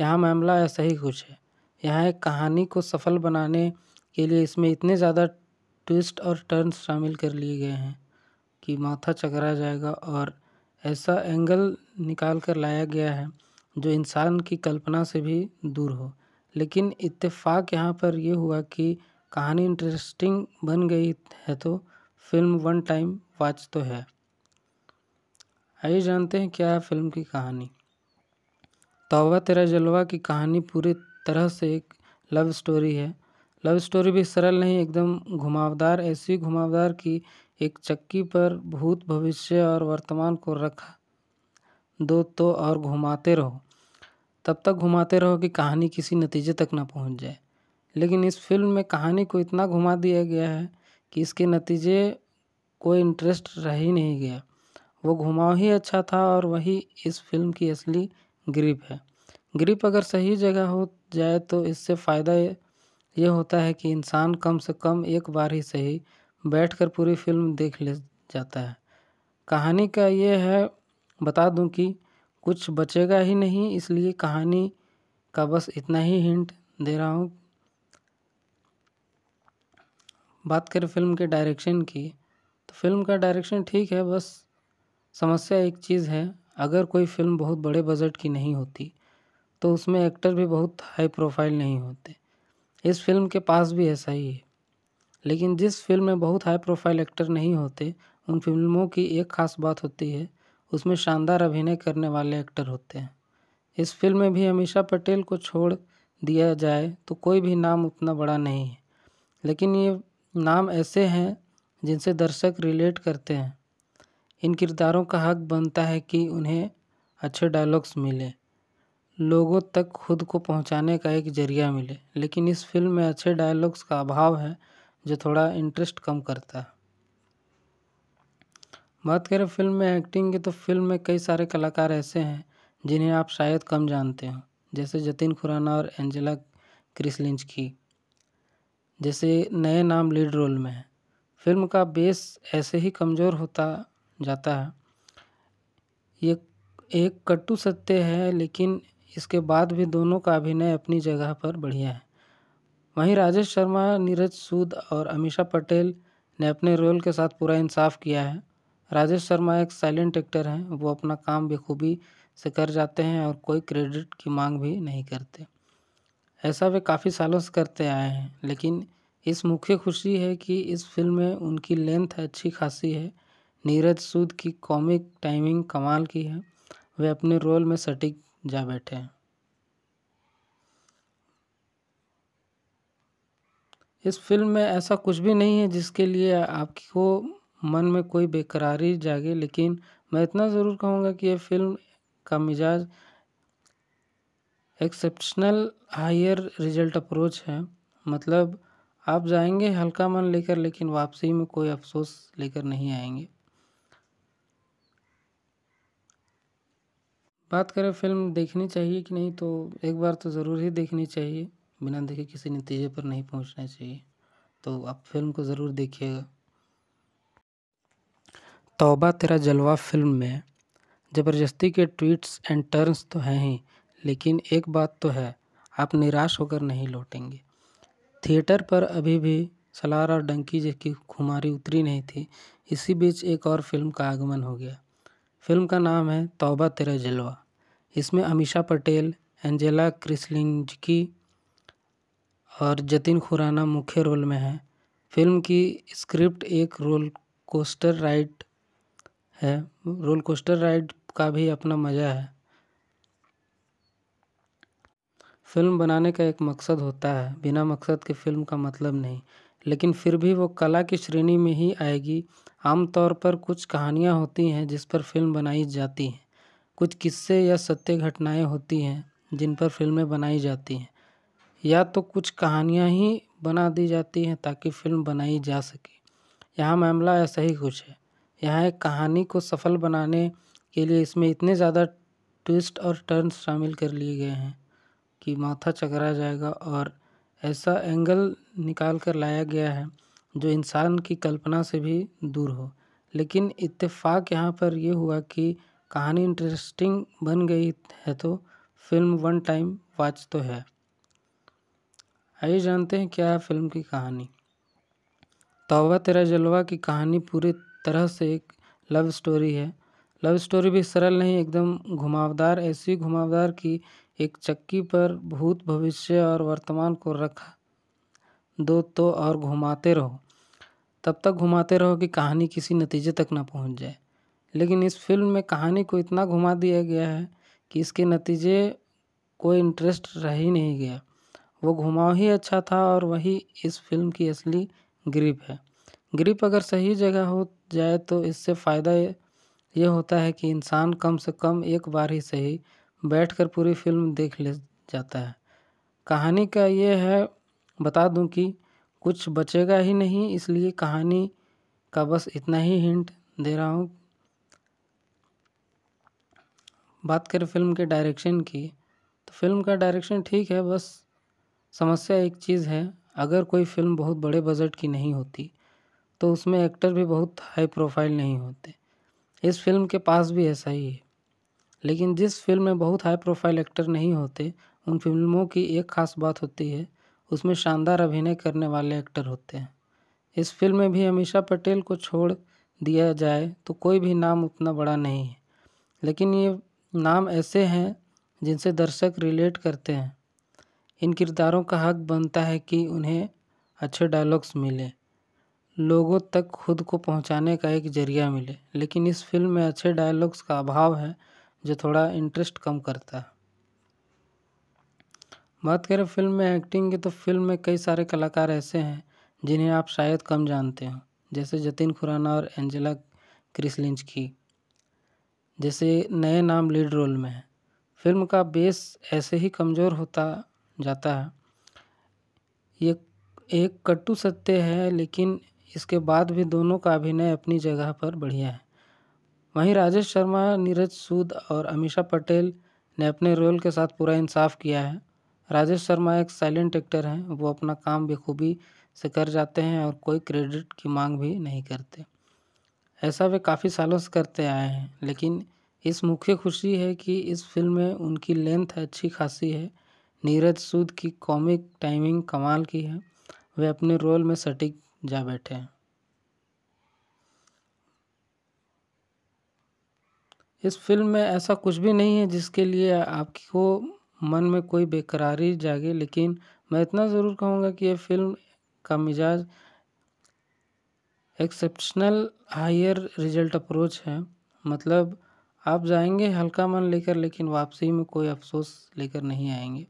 यहाँ मामला ऐसा ही कुछ है यहाँ एक कहानी को सफल बनाने के लिए इसमें इतने ज़्यादा ट्विस्ट और टर्न शामिल कर लिए गए हैं कि माथा चकरा जाएगा और ऐसा एंगल निकाल कर लाया गया है जो इंसान की कल्पना से भी दूर हो लेकिन इत्तेफाक यहाँ पर यह हुआ कि कहानी इंटरेस्टिंग बन गई है तो फिल्म वन टाइम वॉच तो है आइए जानते हैं क्या है फिल्म की कहानी तोबा तेरा जलवा की कहानी पूरी तरह से एक लव स्टोरी है लव स्टोरी भी सरल नहीं एकदम घुमावदार ऐसी घुमावदार की एक चक्की पर भूत भविष्य और वर्तमान को रखा दो तो और घुमाते रहो तब तक घुमाते रहो कि कहानी किसी नतीजे तक ना पहुंच जाए लेकिन इस फिल्म में कहानी को इतना घुमा दिया गया है कि इसके नतीजे कोई इंटरेस्ट रह ही नहीं गया वो घुमाव ही अच्छा था और वही इस फिल्म की असली ग्रिप है ग्रिप अगर सही जगह हो जाए तो इससे फ़ायदा ये होता है कि इंसान कम से कम एक बार ही सही बैठकर पूरी फिल्म देख ले जाता है कहानी का ये है बता दूं कि कुछ बचेगा ही नहीं इसलिए कहानी का बस इतना ही हिंट दे रहा हूँ बात करें फिल्म के डायरेक्शन की तो फिल्म का डायरेक्शन ठीक है बस समस्या एक चीज़ है अगर कोई फिल्म बहुत बड़े बजट की नहीं होती तो उसमें एक्टर भी बहुत हाई प्रोफाइल नहीं होते इस फिल्म के पास भी ऐसा ही है लेकिन जिस फिल्म में बहुत हाई प्रोफाइल एक्टर नहीं होते उन फिल्मों की एक खास बात होती है उसमें शानदार अभिनय करने वाले एक्टर होते हैं इस फिल्म में भी अमीषा पटेल को छोड़ दिया जाए तो कोई भी नाम उतना बड़ा नहीं है लेकिन ये नाम ऐसे हैं जिनसे दर्शक रिलेट करते हैं इन किरदारों का हक बनता है कि उन्हें अच्छे डायलॉग्स मिले लोगों तक खुद को पहुंचाने का एक जरिया मिले लेकिन इस फिल्म में अच्छे डायलॉग्स का अभाव है जो थोड़ा इंटरेस्ट कम करता है बात करें फिल्म में एक्टिंग की तो फिल्म में कई सारे कलाकार ऐसे हैं जिन्हें आप शायद कम जानते हो जैसे जतिन खुराना और एंजेला क्रिसलिंच की जैसे नए नाम लीड रोल में है फिल्म का बेस ऐसे ही कमज़ोर होता जाता है ये एक कट्टू सत्य है लेकिन इसके बाद भी दोनों का अभिनय अपनी जगह पर बढ़िया है वहीं राजेश शर्मा नीरज सूद और अमीषा पटेल ने अपने रोल के साथ पूरा इंसाफ किया है राजेश शर्मा एक साइलेंट एक्टर हैं वो अपना काम बेखूबी से कर जाते हैं और कोई क्रेडिट की मांग भी नहीं करते ऐसा वे काफ़ी सालों से करते आए हैं लेकिन इस मुख्य खुशी है कि इस फिल्म में उनकी लेंथ अच्छी खासी है नीरज सूद की कॉमिक टाइमिंग कमाल की है वे अपने रोल में सटीक जा बैठे हैं इस फिल्म में ऐसा कुछ भी नहीं है जिसके लिए आपको मन में कोई बेकरारी जागे लेकिन मैं इतना ज़रूर कहूँगा कि यह फिल्म का मिजाज एक्सेप्शनल हायर रिजल्ट अप्रोच है मतलब आप जाएंगे हल्का मन लेकर लेकिन वापसी में कोई अफसोस लेकर नहीं आएंगे बात करें फिल्म देखनी चाहिए कि नहीं तो एक बार तो ज़रूर ही देखनी चाहिए बिना देखे किसी नतीजे पर नहीं पहुंचना चाहिए तो आप फिल्म को ज़रूर देखिएगा तौबा तेरा जलवा फिल्म में ज़बरदस्ती के ट्वीट्स एंड टर्न्स तो हैं ही लेकिन एक बात तो है आप निराश होकर नहीं लौटेंगे थिएटर पर अभी भी सलार और डंकी जैसी खुमारी उतरी नहीं थी इसी बीच एक और फिल्म का आगमन हो गया फिल्म का नाम है तौबा तेरा जलवा इसमें अमीशा पटेल एंजेला क्रिसलिंजकी और जतिन खुराना मुख्य रोल में हैं फिल्म की स्क्रिप्ट एक रोल कोस्टर राइड है रोल कोस्टर राइड का भी अपना मज़ा है फ़िल्म बनाने का एक मकसद होता है बिना मकसद के फ़िल्म का मतलब नहीं लेकिन फिर भी वो कला की श्रेणी में ही आएगी आमतौर पर कुछ कहानियाँ होती हैं जिस पर फ़िल्म बनाई जाती हैं कुछ किस्से या सत्य घटनाएँ होती हैं जिन पर फिल्में बनाई जाती हैं या तो कुछ कहानियाँ ही बना दी जाती हैं ताकि फ़िल्म बनाई जा सके यहाँ मामला ऐसा ही कुछ है यहाँ एक कहानी को सफल बनाने के लिए इसमें इतने ज़्यादा ट्विस्ट और टर्न शामिल कर लिए गए हैं कि माथा चकरा जाएगा और ऐसा एंगल निकाल कर लाया गया है जो इंसान की कल्पना से भी दूर हो लेकिन इत्तेफाक यहाँ पर यह हुआ कि कहानी इंटरेस्टिंग बन गई है तो फिल्म वन टाइम वॉच तो है आइए जानते हैं क्या है फिल्म की कहानी तोबा तेरा जलवा की कहानी पूरी तरह से एक लव स्टोरी है लव स्टोरी भी सरल नहीं एकदम घुमावदार ऐसी घुमावदार कि एक चक्की पर भूत भविष्य और वर्तमान को रखा दो तो और घुमाते रहो तब तक घुमाते रहो कि कहानी किसी नतीजे तक ना पहुंच जाए लेकिन इस फिल्म में कहानी को इतना घुमा दिया गया है कि इसके नतीजे कोई इंटरेस्ट रह ही नहीं गया वो घुमाव ही अच्छा था और वही इस फिल्म की असली ग्रिप है ग्रिप अगर सही जगह हो जाए तो इससे फ़ायदा ये होता है कि इंसान कम से कम एक बार ही सही बैठ कर पूरी फ़िल्म देख ले जाता है कहानी का ये है बता दूं कि कुछ बचेगा ही नहीं इसलिए कहानी का बस इतना ही हिंट दे रहा हूँ बात करें फिल्म के डायरेक्शन की तो फिल्म का डायरेक्शन ठीक है बस समस्या एक चीज़ है अगर कोई फिल्म बहुत बड़े बजट की नहीं होती तो उसमें एक्टर भी बहुत हाई प्रोफाइल नहीं होते इस फिल्म के पास भी ऐसा ही है लेकिन जिस फिल्म में बहुत हाई प्रोफाइल एक्टर नहीं होते उन फिल्मों की एक खास बात होती है उसमें शानदार अभिनय करने वाले एक्टर होते हैं इस फिल्म में भी अमीषा पटेल को छोड़ दिया जाए तो कोई भी नाम उतना बड़ा नहीं है लेकिन ये नाम ऐसे हैं जिनसे दर्शक रिलेट करते हैं इन किरदारों का हक बनता है कि उन्हें अच्छे डायलॉग्स मिले लोगों तक खुद को पहुंचाने का एक जरिया मिले लेकिन इस फिल्म में अच्छे डायलॉग्स का अभाव है जो थोड़ा इंटरेस्ट कम करता है बात करें फिल्म में एक्टिंग की तो फिल्म में कई सारे कलाकार ऐसे हैं जिन्हें आप शायद कम जानते हो जैसे जतिन खुराना और एंजेला क्रिसलिंच की जैसे नए नाम लीड रोल में है फिल्म का बेस ऐसे ही कमज़ोर होता जाता है ये एक कट्टू सत्य है लेकिन इसके बाद भी दोनों का अभिनय अपनी जगह पर बढ़िया है वहीं राजेश शर्मा नीरज सूद और अमीषा पटेल ने अपने रोल के साथ पूरा इंसाफ किया है राजेश शर्मा एक साइलेंट एक्टर हैं वो अपना काम बेखूबी से कर जाते हैं और कोई क्रेडिट की मांग भी नहीं करते ऐसा वे काफ़ी सालों से करते आए हैं लेकिन इस मुख्य खुशी है कि इस फिल्म में उनकी लेंथ अच्छी खासी है नीरज सूद की कॉमिक टाइमिंग कमाल की है वे अपने रोल में सटीक जा बैठे हैं इस फिल्म में ऐसा कुछ भी नहीं है जिसके लिए आपको मन में कोई बेकरारी जागे लेकिन मैं इतना ज़रूर कहूँगा कि यह फिल्म का मिजाज एक्सेप्शनल हायर रिजल्ट अप्रोच है मतलब आप जाएंगे हल्का मन लेकर लेकिन वापसी में कोई अफसोस लेकर नहीं आएंगे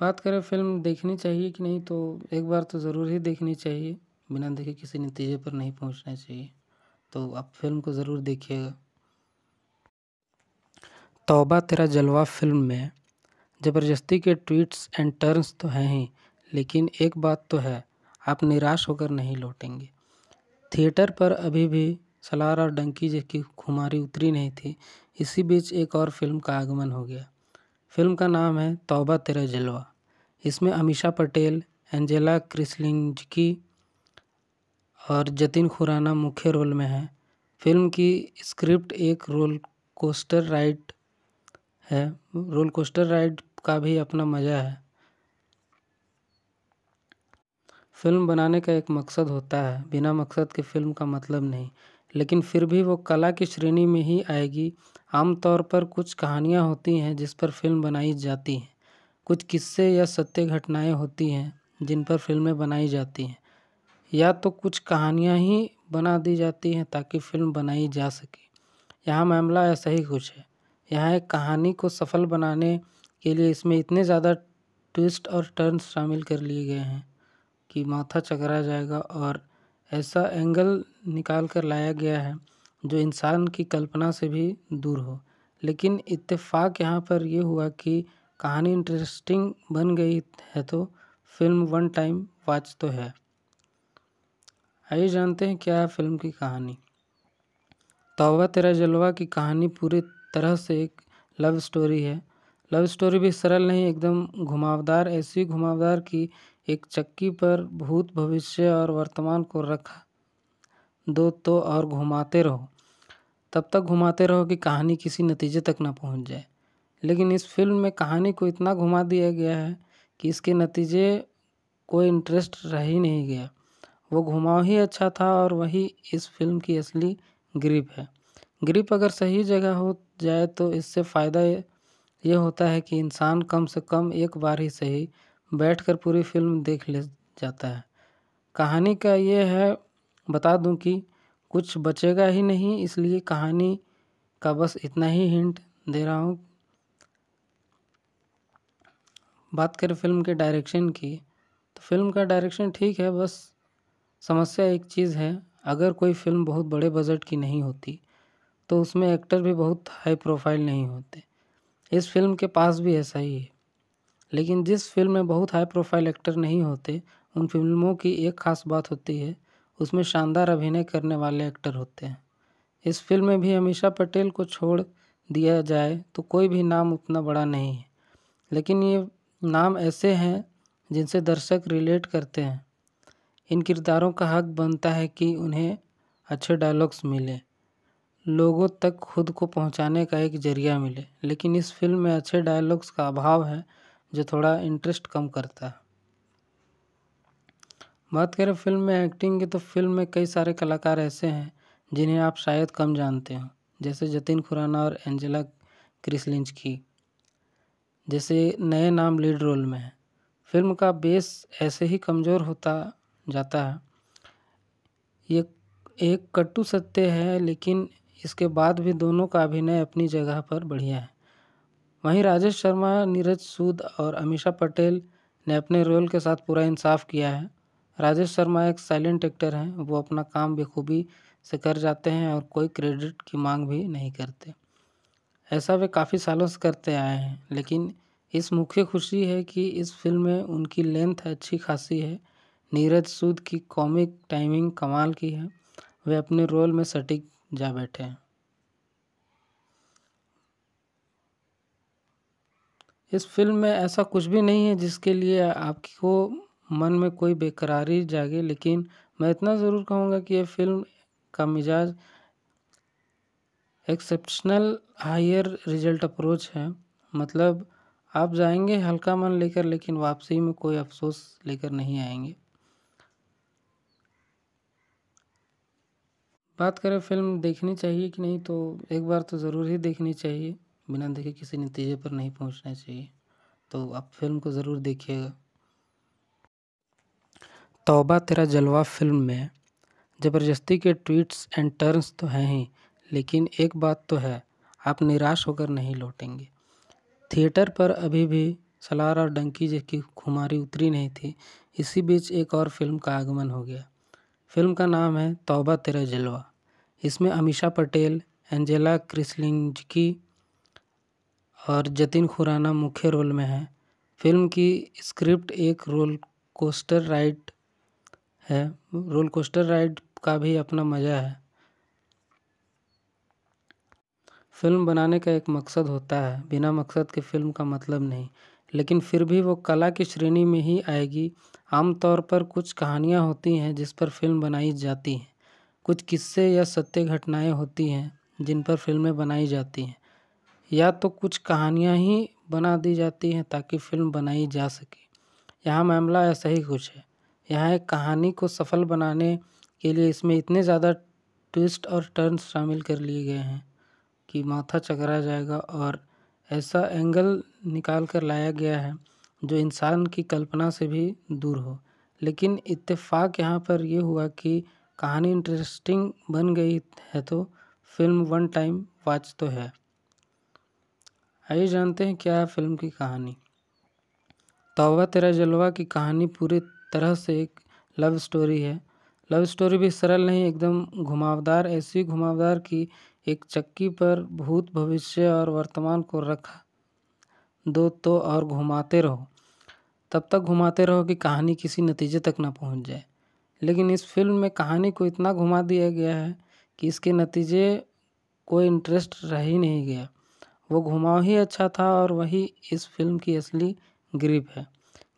बात करें फिल्म देखनी चाहिए कि नहीं तो एक बार तो ज़रूर ही देखनी चाहिए बिना देखे किसी नतीजे पर नहीं पहुंचना चाहिए तो आप फिल्म को ज़रूर देखिएगा तौबा तेरा जलवा फिल्म में ज़बरदस्ती के ट्वीट्स एंड टर्न्स तो हैं ही लेकिन एक बात तो है आप निराश होकर नहीं लौटेंगे थिएटर पर अभी भी सलार और डंकी जैसी खुमारी उतरी नहीं थी इसी बीच एक और फिल्म का आगमन हो गया फिल्म का नाम है तौबा तेरा जलवा इसमें अमीशा पटेल एंजेला क्रिसलिंजकी और जतिन खुराना मुख्य रोल में है फिल्म की स्क्रिप्ट एक रोल कोस्टर राइड है रोल कोस्टर राइड का भी अपना मज़ा है फिल्म बनाने का एक मकसद होता है बिना मकसद के फिल्म का मतलब नहीं लेकिन फिर भी वो कला की श्रेणी में ही आएगी आमतौर पर कुछ कहानियाँ होती हैं जिस पर फिल्म बनाई जाती हैं कुछ किस्से या सत्य घटनाएं होती हैं जिन पर फिल्में बनाई जाती हैं या तो कुछ कहानियाँ ही बना दी जाती हैं ताकि फ़िल्म बनाई जा सके यहाँ मामला ऐसा ही कुछ है यहाँ एक कहानी को सफल बनाने के लिए इसमें इतने ज़्यादा ट्विस्ट और टर्न शामिल कर लिए गए हैं कि माथा चकरा जाएगा और ऐसा एंगल निकाल कर लाया गया है जो इंसान की कल्पना से भी दूर हो लेकिन इत्तेफाक यहाँ पर यह हुआ कि कहानी इंटरेस्टिंग बन गई है तो फिल्म वन टाइम वॉच तो है आइए जानते हैं क्या है फिल्म की कहानी तौबा तेरा जलवा की कहानी पूरी तरह से एक लव स्टोरी है लव स्टोरी भी सरल नहीं एकदम घुमावदार ऐसी घुमावदार की एक चक्की पर भूत भविष्य और वर्तमान को रखा दो तो और घुमाते रहो तब तक घुमाते रहो कि कहानी किसी नतीजे तक ना पहुंच जाए लेकिन इस फिल्म में कहानी को इतना घुमा दिया गया है कि इसके नतीजे कोई इंटरेस्ट रह ही नहीं गया वो घुमाव ही अच्छा था और वही इस फिल्म की असली ग्रिप है ग्रिप अगर सही जगह हो जाए तो इससे फ़ायदा ये होता है कि इंसान कम से कम एक बार ही सही बैठकर पूरी फिल्म देख ले जाता है कहानी का ये है बता दूं कि कुछ बचेगा ही नहीं इसलिए कहानी का बस इतना ही हिंट दे रहा हूँ बात करें फिल्म के डायरेक्शन की तो फिल्म का डायरेक्शन ठीक है बस समस्या एक चीज़ है अगर कोई फ़िल्म बहुत बड़े बजट की नहीं होती तो उसमें एक्टर भी बहुत हाई प्रोफाइल नहीं होते इस फिल्म के पास भी ऐसा ही है लेकिन जिस फिल्म में बहुत हाई प्रोफाइल एक्टर नहीं होते उन फिल्मों की एक ख़ास बात होती है उसमें शानदार अभिनय करने वाले एक्टर होते हैं इस फिल्म में भी अमीषा पटेल को छोड़ दिया जाए तो कोई भी नाम उतना बड़ा नहीं है लेकिन ये नाम ऐसे हैं जिनसे दर्शक रिलेट करते हैं इन किरदारों का हक बनता है कि उन्हें अच्छे डायलॉग्स मिले लोगों तक खुद को पहुँचाने का एक जरिया मिले लेकिन इस फिल्म में अच्छे डायलॉग्स का अभाव है जो थोड़ा इंटरेस्ट कम करता है बात करें फिल्म में एक्टिंग की तो फिल्म में कई सारे कलाकार ऐसे हैं जिन्हें आप शायद कम जानते हो जैसे जतिन खुराना और एंजेला क्रिसलिंच की जैसे नए नाम लीड रोल में है फिल्म का बेस ऐसे ही कमज़ोर होता जाता है ये एक कट्टु सत्य है लेकिन इसके बाद भी दोनों का अभिनय अपनी जगह पर बढ़िया है वहीं राजेश शर्मा नीरज सूद और अमीषा पटेल ने अपने रोल के साथ पूरा इंसाफ किया है राजेश शर्मा एक साइलेंट एक्टर हैं वो अपना काम बेखूबी से कर जाते हैं और कोई क्रेडिट की मांग भी नहीं करते ऐसा वे काफ़ी सालों से करते आए हैं लेकिन इस मुख्य खुशी है कि इस फिल्म में उनकी लेंथ अच्छी खासी है नीरज सूद की कॉमिक टाइमिंग कमाल की है वे अपने रोल में सटीक जा बैठे हैं इस फिल्म में ऐसा कुछ भी नहीं है जिसके लिए आपको मन में कोई बेकरारी जागे लेकिन मैं इतना ज़रूर कहूँगा कि यह फिल्म का मिजाज एक्सेप्शनल हायर रिजल्ट अप्रोच है मतलब आप जाएंगे हल्का मन लेकर लेकिन वापसी में कोई अफसोस लेकर नहीं आएंगे बात करें फिल्म देखनी चाहिए कि नहीं तो एक बार तो ज़रूर ही देखनी चाहिए बिना देखे किसी नतीजे पर नहीं पहुंचना चाहिए तो आप फिल्म को ज़रूर देखिएगा तौबा तेरा जलवा फिल्म में ज़बरदस्ती के ट्वीट्स एंड टर्न्स तो हैं ही लेकिन एक बात तो है आप निराश होकर नहीं लौटेंगे थिएटर पर अभी भी सलार और डंकी जैसी खुमारी उतरी नहीं थी इसी बीच एक और फिल्म का आगमन हो गया फिल्म का नाम है तौबा तेरा जलवा इसमें अमीशा पटेल एंजेला क्रिसलिंजकी और जतिन खुराना मुख्य रोल में हैं फिल्म की स्क्रिप्ट एक रोल कोस्टर राइड है रोल कोस्टर राइड का भी अपना मज़ा है फिल्म बनाने का एक मकसद होता है बिना मकसद के फिल्म का मतलब नहीं लेकिन फिर भी वो कला की श्रेणी में ही आएगी आमतौर पर कुछ कहानियाँ होती हैं जिस पर फ़िल्म बनाई जाती हैं कुछ किस्से या सत्य घटनाएँ होती हैं जिन पर फ़िल्में बनाई जाती हैं या तो कुछ कहानियाँ ही बना दी जाती हैं ताकि फ़िल्म बनाई जा सके यहाँ मामला ऐसा ही कुछ है यहाँ एक कहानी को सफल बनाने के लिए इसमें इतने ज़्यादा ट्विस्ट और टर्न शामिल कर लिए गए हैं कि माथा चकरा जाएगा और ऐसा एंगल निकाल कर लाया गया है जो इंसान की कल्पना से भी दूर हो लेकिन इत्तेफाक यहाँ पर यह हुआ कि कहानी इंटरेस्टिंग बन गई है तो फिल्म वन टाइम वॉच तो है आइए जानते हैं क्या है फिल्म की कहानी तौबा तेरा जलवा की कहानी पूरी तरह से एक लव स्टोरी है लव स्टोरी भी सरल नहीं एकदम घुमावदार ऐसी घुमावदार की एक चक्की पर भूत भविष्य और वर्तमान को रखा दो तो और घुमाते रहो तब तक घुमाते रहो कि कहानी किसी नतीजे तक ना पहुंच जाए लेकिन इस फिल्म में कहानी को इतना घुमा दिया गया है कि इसके नतीजे कोई इंटरेस्ट रह ही नहीं गया वो घुमाव ही अच्छा था और वही इस फिल्म की असली ग्रिप है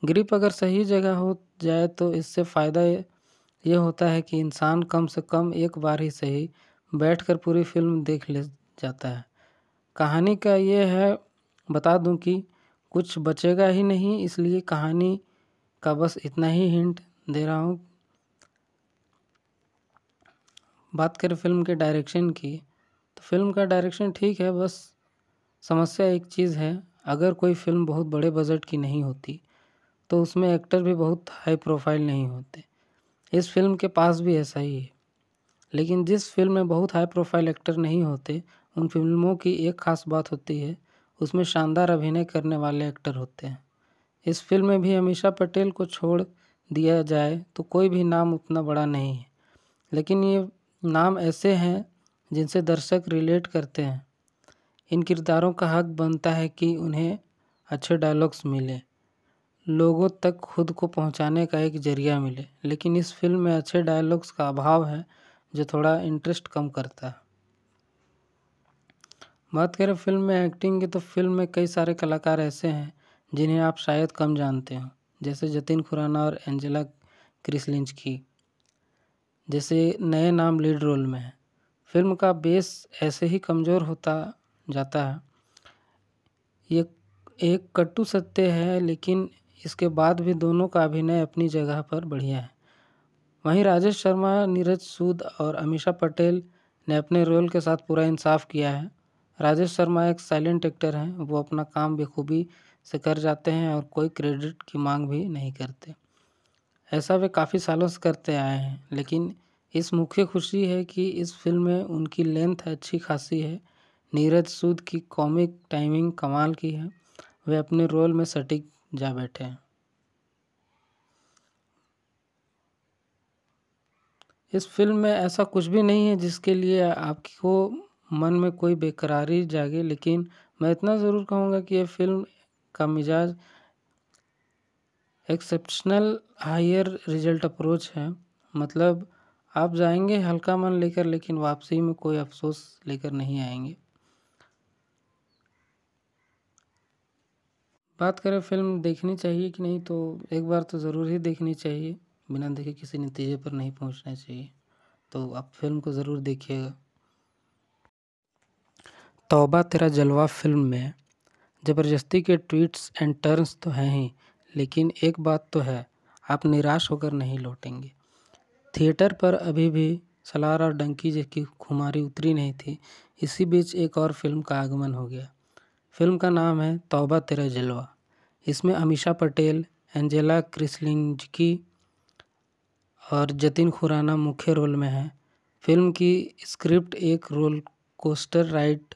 ग्रिप अगर सही जगह हो जाए तो इससे फ़ायदा ये होता है कि इंसान कम से कम एक बार ही सही बैठ पूरी फिल्म देख ले जाता है कहानी का ये है बता दूं कि कुछ बचेगा ही नहीं इसलिए कहानी का बस इतना ही हिंट दे रहा हूँ बात करें फिल्म के डायरेक्शन की तो फिल्म का डायरेक्शन ठीक है बस समस्या एक चीज़ है अगर कोई फिल्म बहुत बड़े बजट की नहीं होती तो उसमें एक्टर भी बहुत हाई प्रोफाइल नहीं होते इस फिल्म के पास भी ऐसा ही है लेकिन जिस फिल्म में बहुत हाई प्रोफाइल एक्टर नहीं होते उन फिल्मों की एक खास बात होती है उसमें शानदार अभिनय करने वाले एक्टर होते हैं इस फिल्म में भी अमीषा पटेल को छोड़ दिया जाए तो कोई भी नाम उतना बड़ा नहीं है लेकिन ये नाम ऐसे हैं जिनसे दर्शक रिलेट करते हैं इन किरदारों का हक बनता है कि उन्हें अच्छे डायलॉग्स मिले लोगों तक खुद को पहुंचाने का एक जरिया मिले लेकिन इस फिल्म में अच्छे डायलॉग्स का अभाव है जो थोड़ा इंटरेस्ट कम करता है बात करें फिल्म में एक्टिंग की तो फिल्म में कई सारे कलाकार ऐसे हैं जिन्हें आप शायद कम जानते हो जैसे जतिन खुराना और एंजेला क्रिसलिंच की जैसे नए नाम लीड रोल में है फिल्म का बेस ऐसे ही कमज़ोर होता जाता है ये एक कट्टु सत्य है लेकिन इसके बाद भी दोनों का अभिनय अपनी जगह पर बढ़िया है वहीं राजेश शर्मा नीरज सूद और अमीषा पटेल ने अपने रोल के साथ पूरा इंसाफ किया है राजेश शर्मा एक साइलेंट एक्टर हैं वो अपना काम बेखूबी से कर जाते हैं और कोई क्रेडिट की मांग भी नहीं करते ऐसा वे काफ़ी सालों से करते आए हैं लेकिन इस मुख्य खुशी है कि इस फिल्म में उनकी लेंथ अच्छी खासी है नीरज सूद की कॉमिक टाइमिंग कमाल की है वे अपने रोल में सटीक जा बैठे हैं इस फिल्म में ऐसा कुछ भी नहीं है जिसके लिए आपको मन में कोई बेकरारी जागे लेकिन मैं इतना ज़रूर कहूँगा कि यह फ़िल्म का मिजाज एक्सेप्शनल हायर रिजल्ट अप्रोच है मतलब आप जाएंगे हल्का मन लेकर लेकिन वापसी में कोई अफसोस लेकर नहीं आएंगे बात करें फिल्म देखनी चाहिए कि नहीं तो एक बार तो ज़रूर ही देखनी चाहिए बिना देखे किसी नतीजे पर नहीं पहुंचना चाहिए तो आप फिल्म को ज़रूर देखिएगा तौबा तेरा जलवा फिल्म में ज़बरदस्ती के ट्वीट्स एंड टर्न्स तो हैं ही लेकिन एक बात तो है आप निराश होकर नहीं लौटेंगे थिएटर पर अभी भी सलार और डंकी जैसी खुमारी उतरी नहीं थी इसी बीच एक और फिल्म का आगमन हो गया फिल्म का नाम है तौबा तेरा जलवा इसमें अमीशा पटेल एंजेला क्रिसलिंजकी और जतिन खुराना मुख्य रोल में हैं फिल्म की स्क्रिप्ट एक रोल कोस्टर राइट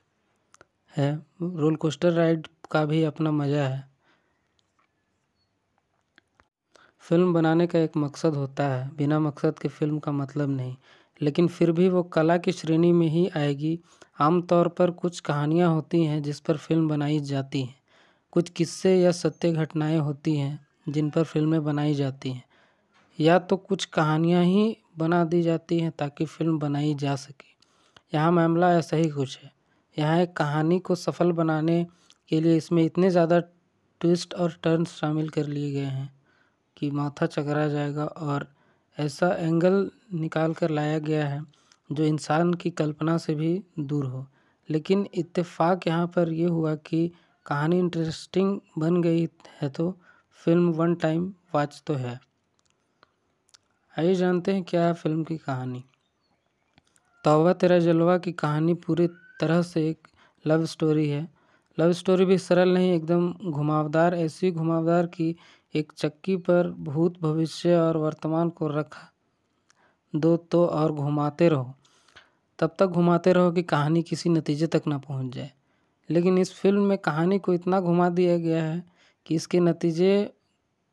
है रोल कोस्टर राइड का भी अपना मज़ा है फिल्म बनाने का एक मकसद होता है बिना मकसद के फिल्म का मतलब नहीं लेकिन फिर भी वो कला की श्रेणी में ही आएगी आमतौर पर कुछ कहानियाँ होती हैं जिस पर फिल्म बनाई जाती हैं कुछ किस्से या सत्य घटनाएं होती हैं जिन पर फिल्में बनाई जाती हैं या तो कुछ कहानियाँ ही बना दी जाती हैं ताकि फिल्म बनाई जा सके यहाँ मामला ऐसा ही कुछ है यहाँ एक कहानी को सफल बनाने के लिए इसमें इतने ज़्यादा ट्विस्ट और टर्न शामिल कर लिए गए हैं कि माथा चकरा जाएगा और ऐसा एंगल निकाल कर लाया गया है जो इंसान की कल्पना से भी दूर हो लेकिन इत्तेफाक यहाँ पर यह हुआ कि कहानी इंटरेस्टिंग बन गई है तो फिल्म वन टाइम वॉच तो है आइए जानते हैं क्या है फिल्म की कहानी तोबा तेरा जलवा की कहानी पूरे तरह से एक लव स्टोरी है लव स्टोरी भी सरल नहीं एकदम घुमावदार ऐसी घुमावदार की एक चक्की पर भूत भविष्य और वर्तमान को रखा दो तो और घुमाते रहो तब तक घुमाते रहो कि कहानी किसी नतीजे तक ना पहुंच जाए लेकिन इस फिल्म में कहानी को इतना घुमा दिया गया है कि इसके नतीजे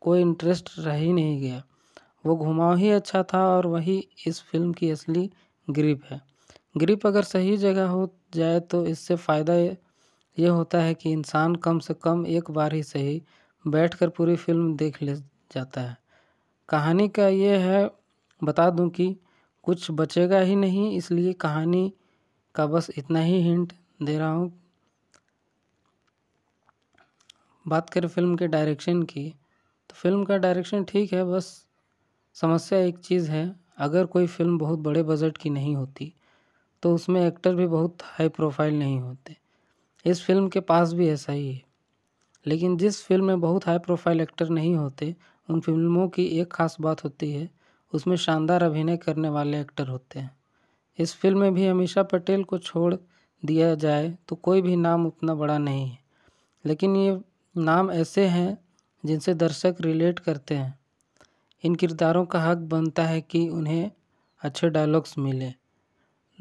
कोई इंटरेस्ट रह ही नहीं गया वो घुमाव ही अच्छा था और वही इस फिल्म की असली ग्रिप है ग्रिप अगर सही जगह हो जाए तो इससे फ़ायदा ये होता है कि इंसान कम से कम एक बार ही सही बैठकर पूरी फिल्म देख ले जाता है कहानी का ये है बता दूं कि कुछ बचेगा ही नहीं इसलिए कहानी का बस इतना ही हिंट दे रहा हूँ बात करें फिल्म के डायरेक्शन की तो फिल्म का डायरेक्शन ठीक है बस समस्या एक चीज़ है अगर कोई फिल्म बहुत बड़े बजट की नहीं होती तो उसमें एक्टर भी बहुत हाई प्रोफाइल नहीं होते इस फिल्म के पास भी ऐसा ही है लेकिन जिस फिल्म में बहुत हाई प्रोफाइल एक्टर नहीं होते उन फिल्मों की एक ख़ास बात होती है उसमें शानदार अभिनय करने वाले एक्टर होते हैं इस फिल्म में भी अमीषा पटेल को छोड़ दिया जाए तो कोई भी नाम उतना बड़ा नहीं है लेकिन ये नाम ऐसे हैं जिनसे दर्शक रिलेट करते हैं इन किरदारों का हक बनता है कि उन्हें अच्छे डायलॉग्स मिले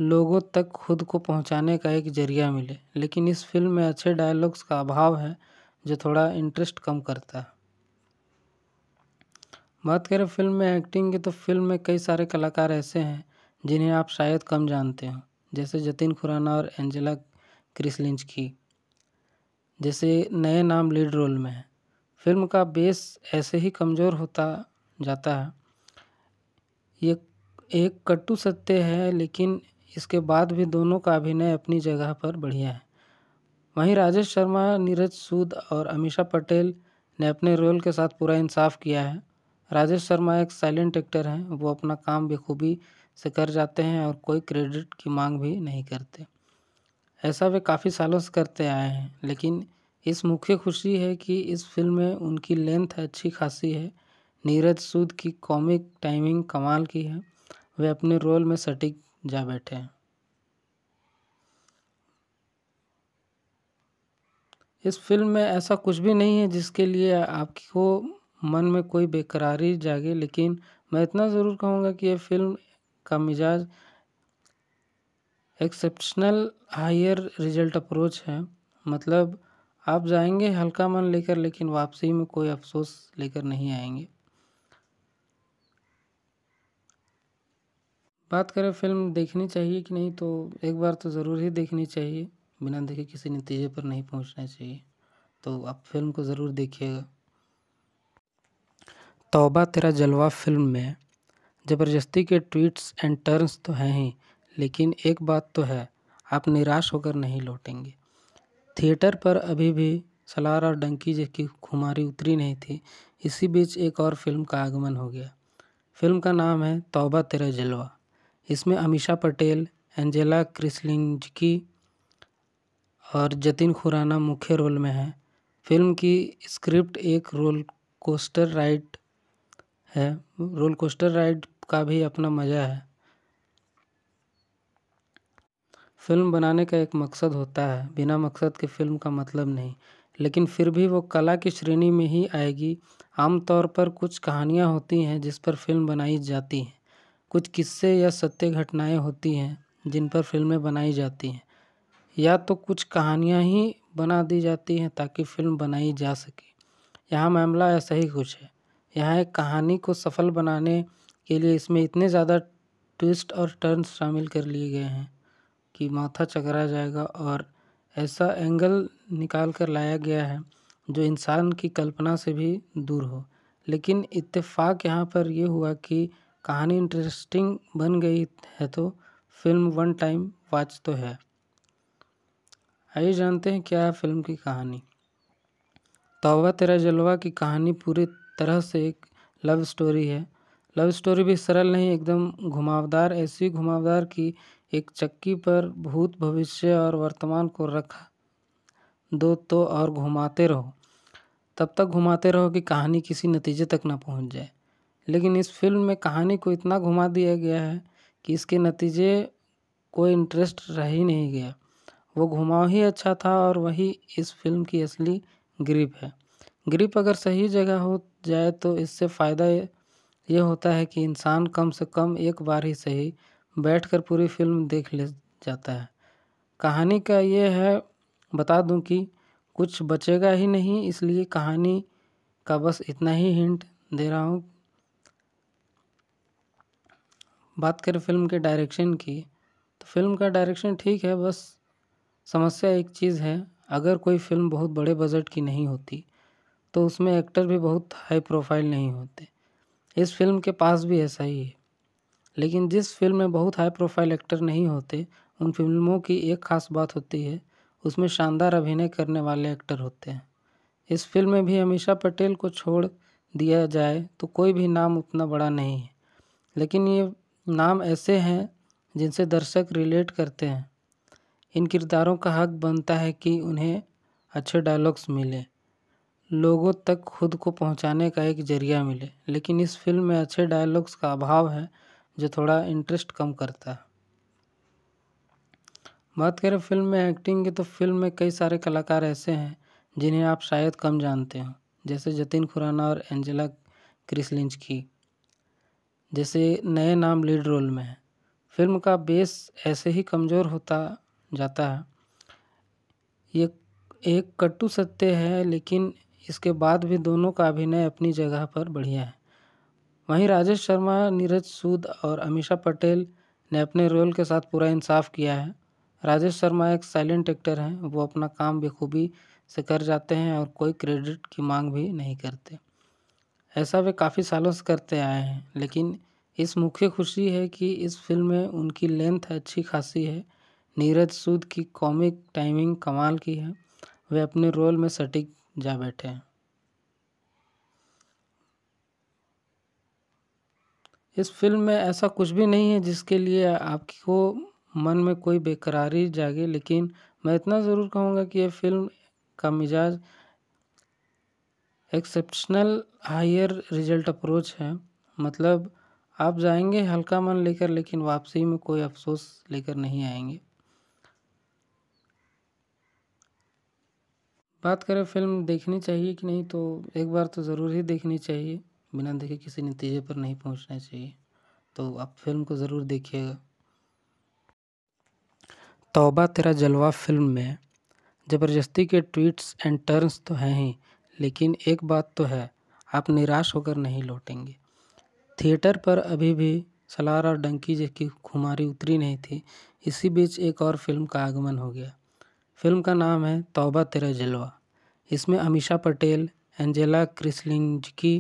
लोगों तक खुद को पहुँचाने का एक ज़रिया मिले लेकिन इस फ़िल्म में अच्छे डायलॉग्स का अभाव है जो थोड़ा इंटरेस्ट कम करता है बात करें फ़िल्म में एक्टिंग की तो फ़िल्म में कई सारे कलाकार ऐसे हैं जिन्हें आप शायद कम जानते हो जैसे जतिन खुराना और एंजेला क्रिसलिंच की जैसे नए नाम लीड रोल में है फिल्म का बेस ऐसे ही कमज़ोर होता जाता है ये एक कट्टू सत्य है लेकिन इसके बाद भी दोनों का अभिनय अपनी जगह पर बढ़िया है वहीं राजेश शर्मा नीरज सूद और अमीषा पटेल ने अपने रोल के साथ पूरा इंसाफ किया है राजेश शर्मा एक साइलेंट एक्टर हैं वो अपना काम बेखूबी से कर जाते हैं और कोई क्रेडिट की मांग भी नहीं करते ऐसा वे काफ़ी सालों से करते आए हैं लेकिन इस मुख्य खुशी है कि इस फिल्म में उनकी लेंथ अच्छी खासी है नीरज सूद की कॉमिक टाइमिंग कमाल की है वे अपने रोल में सटीक जा बैठे इस फिल्म में ऐसा कुछ भी नहीं है जिसके लिए आपको मन में कोई बेकरारी जागे लेकिन मैं इतना ज़रूर कहूँगा कि ये फिल्म का मिजाज एक्सेप्शनल हायर रिजल्ट अप्रोच है मतलब आप जाएंगे हल्का मन लेकर लेकिन वापसी में कोई अफसोस लेकर नहीं आएंगे बात करें फिल्म देखनी चाहिए कि नहीं तो एक बार तो ज़रूर ही देखनी चाहिए बिना देखे किसी नतीजे पर नहीं पहुंचना चाहिए तो आप फिल्म को ज़रूर देखिएगा तौबा तेरा जलवा फिल्म में ज़बरदस्ती के ट्वीट्स एंड टर्न्स तो हैं ही लेकिन एक बात तो है आप निराश होकर नहीं लौटेंगे थिएटर पर अभी भी सलार और डंकी जैसी खुमारी उतरी नहीं थी इसी बीच एक और फिल्म का आगमन हो गया फिल्म का नाम है तौबा तेरा जलवा इसमें अमीषा पटेल एंजेला क्रिसलिंजकी और जतिन खुराना मुख्य रोल में हैं फिल्म की स्क्रिप्ट एक रोल कोस्टर राइड है रोल कोस्टर राइड का भी अपना मज़ा है फिल्म बनाने का एक मकसद होता है बिना मकसद के फिल्म का मतलब नहीं लेकिन फिर भी वो कला की श्रेणी में ही आएगी आमतौर पर कुछ कहानियाँ होती हैं जिस पर फिल्म बनाई जाती हैं कुछ किस्से या सत्य घटनाएँ होती हैं जिन पर फिल्में बनाई जाती हैं या तो कुछ कहानियाँ ही बना दी जाती हैं ताकि फ़िल्म बनाई जा सके यहाँ मामला ऐसा ही कुछ है यहाँ एक कहानी को सफल बनाने के लिए इसमें इतने ज़्यादा ट्विस्ट और टर्न शामिल कर लिए गए हैं कि माथा चकरा जाएगा और ऐसा एंगल निकाल कर लाया गया है जो इंसान की कल्पना से भी दूर हो लेकिन इत्तेफाक यहाँ पर यह हुआ कि कहानी इंटरेस्टिंग बन गई है तो फिल्म वन टाइम वॉच तो है आइए जानते हैं क्या है फिल्म की कहानी तोबा तेरा जलवा की कहानी पूरी तरह से एक लव स्टोरी है लव स्टोरी भी सरल नहीं एकदम घुमावदार ऐसी घुमावदार की एक चक्की पर भूत भविष्य और वर्तमान को रखा दो तो और घुमाते रहो तब तक घुमाते रहो कि कहानी किसी नतीजे तक ना पहुंच जाए लेकिन इस फिल्म में कहानी को इतना घुमा दिया गया है कि इसके नतीजे कोई इंटरेस्ट रह ही नहीं गया वो घुमाव ही अच्छा था और वही इस फिल्म की असली ग्रिप है ग्रिप अगर सही जगह हो जाए तो इससे फ़ायदा ये होता है कि इंसान कम से कम एक बार ही सही बैठकर पूरी फिल्म देख ले जाता है कहानी का ये है बता दूं कि कुछ बचेगा ही नहीं इसलिए कहानी का बस इतना ही हिंट दे रहा हूँ बात करें फिल्म के डायरेक्शन की तो फिल्म का डायरेक्शन ठीक है बस समस्या एक चीज़ है अगर कोई फिल्म बहुत बड़े बजट की नहीं होती तो उसमें एक्टर भी बहुत हाई प्रोफाइल नहीं होते इस फिल्म के पास भी ऐसा ही है लेकिन जिस फिल्म में बहुत हाई प्रोफाइल एक्टर नहीं होते उन फिल्मों की एक खास बात होती है उसमें शानदार अभिनय करने वाले एक्टर होते हैं इस फिल्म में भी अमीषा पटेल को छोड़ दिया जाए तो कोई भी नाम उतना बड़ा नहीं है लेकिन ये नाम ऐसे हैं जिनसे दर्शक रिलेट करते हैं इन किरदारों का हक बनता है कि उन्हें अच्छे डायलॉग्स मिले लोगों तक खुद को पहुंचाने का एक जरिया मिले लेकिन इस फिल्म में अच्छे डायलॉग्स का अभाव है जो थोड़ा इंटरेस्ट कम करता है बात करें फिल्म में एक्टिंग की तो फिल्म में कई सारे कलाकार ऐसे हैं जिन्हें आप शायद कम जानते हो जैसे जतिन खुराना और एंजेला क्रिसलिंच की जैसे नए नाम लीड रोल में है फिल्म का बेस ऐसे ही कमज़ोर होता जाता है ये एक कट्टू सत्य है लेकिन इसके बाद भी दोनों का अभिनय अपनी जगह पर बढ़िया है वहीं राजेश शर्मा नीरज सूद और अमीषा पटेल ने अपने रोल के साथ पूरा इंसाफ किया है राजेश शर्मा एक साइलेंट एक्टर हैं वो अपना काम बेखूबी से कर जाते हैं और कोई क्रेडिट की मांग भी नहीं करते ऐसा वे काफ़ी सालों से करते आए हैं लेकिन इस मुख्य खुशी है कि इस फिल्म में उनकी लेंथ अच्छी खासी है नीरज सूद की कॉमिक टाइमिंग कमाल की है वे अपने रोल में सटीक जा बैठे हैं इस फिल्म में ऐसा कुछ भी नहीं है जिसके लिए आपको मन में कोई बेकरारी जागे लेकिन मैं इतना ज़रूर कहूँगा कि यह फिल्म का मिजाज एक्सेप्शनल हायर रिजल्ट अप्रोच है मतलब आप जाएंगे हल्का मन लेकर लेकिन वापसी में कोई अफसोस लेकर नहीं आएंगे बात करें फिल्म देखनी चाहिए कि नहीं तो एक बार तो ज़रूर ही देखनी चाहिए बिना देखे किसी नतीजे पर नहीं पहुंचना चाहिए तो आप फिल्म को ज़रूर देखिएगा तौबा तेरा जलवा फिल्म में ज़बरदस्ती के ट्वीट्स एंड टर्न्स तो हैं ही लेकिन एक बात तो है आप निराश होकर नहीं लौटेंगे थिएटर पर अभी भी सलार और डंकी जैसी खुमारी उतरी नहीं थी इसी बीच एक और फिल्म का आगमन हो गया फिल्म का नाम है तौबा तेरा जलवा इसमें अमीशा पटेल एंजेला क्रिसलिंजकी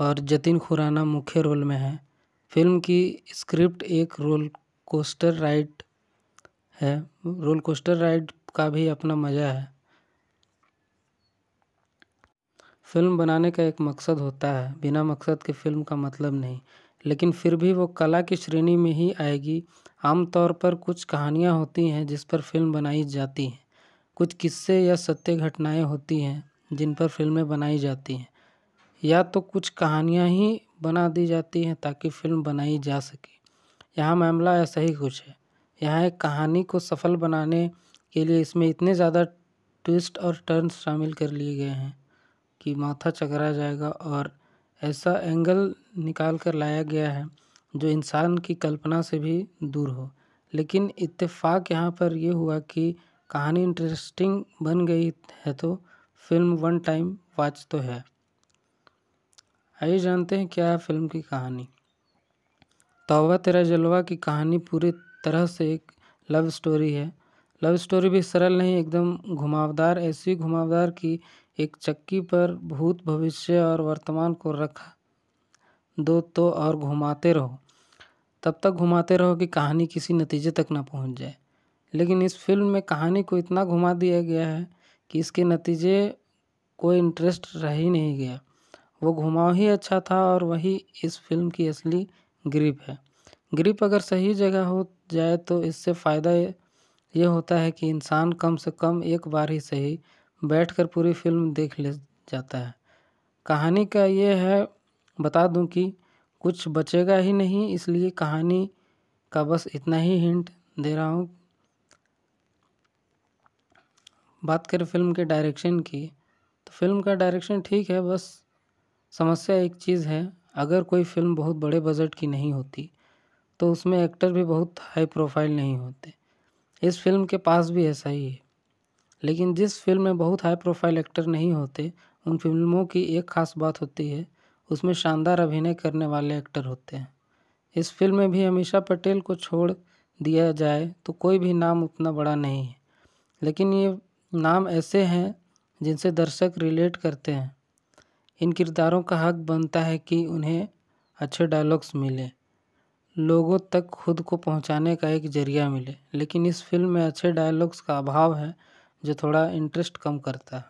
और जतिन खुराना मुख्य रोल में हैं फिल्म की स्क्रिप्ट एक रोल कोस्टर राइड है रोल कोस्टर राइड का भी अपना मज़ा है फ़िल्म बनाने का एक मकसद होता है बिना मकसद के फ़िल्म का मतलब नहीं लेकिन फिर भी वो कला की श्रेणी में ही आएगी आमतौर पर कुछ कहानियाँ होती हैं जिस पर फिल्म बनाई जाती हैं कुछ किस्से या सत्य घटनाएं होती हैं जिन पर फिल्में बनाई जाती हैं या तो कुछ कहानियाँ ही बना दी जाती हैं ताकि फ़िल्म बनाई जा सके यहाँ मामला ऐसा ही कुछ है यहाँ एक कहानी को सफल बनाने के लिए इसमें इतने ज़्यादा ट्विस्ट और टर्न शामिल कर लिए गए हैं कि माथा चकरा जाएगा और ऐसा एंगल निकाल कर लाया गया है जो इंसान की कल्पना से भी दूर हो लेकिन इत्तेफाक यहाँ पर यह हुआ कि कहानी इंटरेस्टिंग बन गई है तो फिल्म वन टाइम वॉच तो है आइए जानते हैं क्या है फिल्म की कहानी तौबा तेरा जलवा की कहानी पूरी तरह से एक लव स्टोरी है लव स्टोरी भी सरल नहीं एकदम घुमावदार ऐसी घुमावदार की एक चक्की पर भूत भविष्य और वर्तमान को रख दो तो और घुमाते रहो तब तक घुमाते रहो कि कहानी किसी नतीजे तक ना पहुंच जाए लेकिन इस फिल्म में कहानी को इतना घुमा दिया गया है कि इसके नतीजे कोई इंटरेस्ट रह ही नहीं गया वो घुमाव ही अच्छा था और वही इस फिल्म की असली ग्रिप है ग्रिप अगर सही जगह हो जाए तो इससे फ़ायदा ये होता है कि इंसान कम से कम एक बार ही सही बैठ कर पूरी फिल्म देख ले जाता है कहानी का ये है बता दूं कि कुछ बचेगा ही नहीं इसलिए कहानी का बस इतना ही हिंट दे रहा हूँ बात करें फिल्म के डायरेक्शन की तो फिल्म का डायरेक्शन ठीक है बस समस्या एक चीज़ है अगर कोई फिल्म बहुत बड़े बजट की नहीं होती तो उसमें एक्टर भी बहुत हाई प्रोफाइल नहीं होते इस फिल्म के पास भी ऐसा ही है लेकिन जिस फिल्म में बहुत हाई प्रोफाइल एक्टर नहीं होते उन फिल्मों की एक खास बात होती है उसमें शानदार अभिनय करने वाले एक्टर होते हैं इस फिल्म में भी अमीषा पटेल को छोड़ दिया जाए तो कोई भी नाम उतना बड़ा नहीं है लेकिन ये नाम ऐसे हैं जिनसे दर्शक रिलेट करते हैं इन किरदारों का हक बनता है कि उन्हें अच्छे डायलॉग्स मिले लोगों तक खुद को पहुंचाने का एक जरिया मिले लेकिन इस फिल्म में अच्छे डायलॉग्स का अभाव है जो थोड़ा इंटरेस्ट कम करता है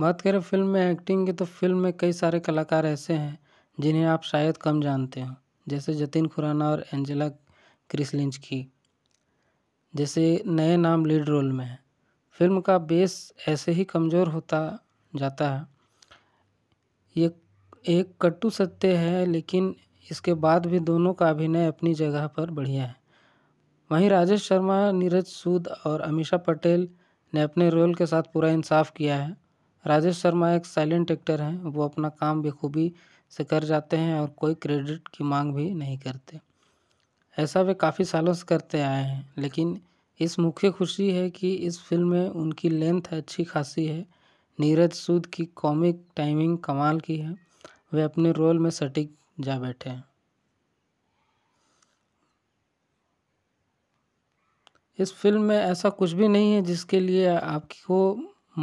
बात करें फिल्म में एक्टिंग की तो फिल्म में कई सारे कलाकार ऐसे हैं जिन्हें आप शायद कम जानते हो जैसे जतिन खुराना और एंजेला क्रिसलिंच की जैसे नए नाम लीड रोल में है फिल्म का बेस ऐसे ही कमज़ोर होता जाता है ये एक कट्टू सत्य है लेकिन इसके बाद भी दोनों का अभिनय अपनी जगह पर बढ़िया है वहीं राजेश शर्मा नीरज सूद और अमीषा पटेल ने अपने रोल के साथ पूरा इंसाफ किया है राजेश शर्मा एक साइलेंट एक्टर हैं वो अपना काम बेखूबी से कर जाते हैं और कोई क्रेडिट की मांग भी नहीं करते ऐसा वे काफ़ी सालों से करते आए हैं लेकिन इस मुख्य खुशी है कि इस फिल्म में उनकी लेंथ अच्छी खासी है नीरज सूद की कॉमिक टाइमिंग कमाल की है वे अपने रोल में सटीक जा बैठे हैं इस फिल्म में ऐसा कुछ भी नहीं है जिसके लिए आपको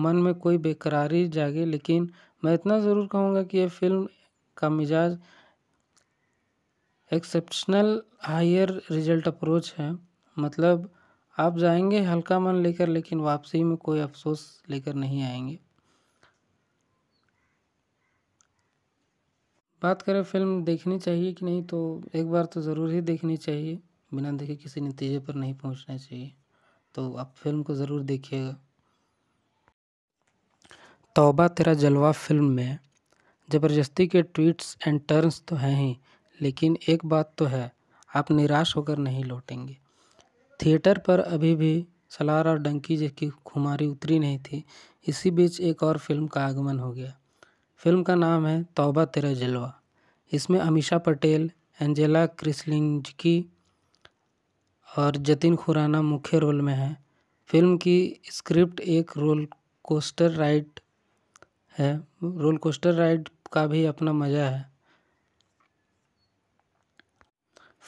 मन में कोई बेकरारी जागे लेकिन मैं इतना ज़रूर कहूँगा कि यह फिल्म का मिजाज एक्सेप्शनल हायर रिजल्ट अप्रोच है मतलब आप जाएंगे हल्का मन लेकर लेकिन वापसी में कोई अफसोस लेकर नहीं आएंगे बात करें फिल्म देखनी चाहिए कि नहीं तो एक बार तो ज़रूर ही देखनी चाहिए बिना देखे किसी नतीजे पर नहीं पहुंचना चाहिए तो आप फिल्म को ज़रूर देखिएगा तौबा तेरा जलवा फिल्म में ज़बरदस्ती के ट्वीट्स एंड टर्न्स तो हैं ही लेकिन एक बात तो है आप निराश होकर नहीं लौटेंगे थिएटर पर अभी भी सलार और डंकी जैसी खुमारी उतरी नहीं थी इसी बीच एक और फिल्म का आगमन हो गया फिल्म का नाम है तौबा तेरा जलवा इसमें अमीशा पटेल एंजेला क्रिसलिंजकी और जतिन खुराना मुख्य रोल में हैं फिल्म की स्क्रिप्ट एक रोल कोस्टर राइड है रोल कोस्टर राइड का भी अपना मज़ा है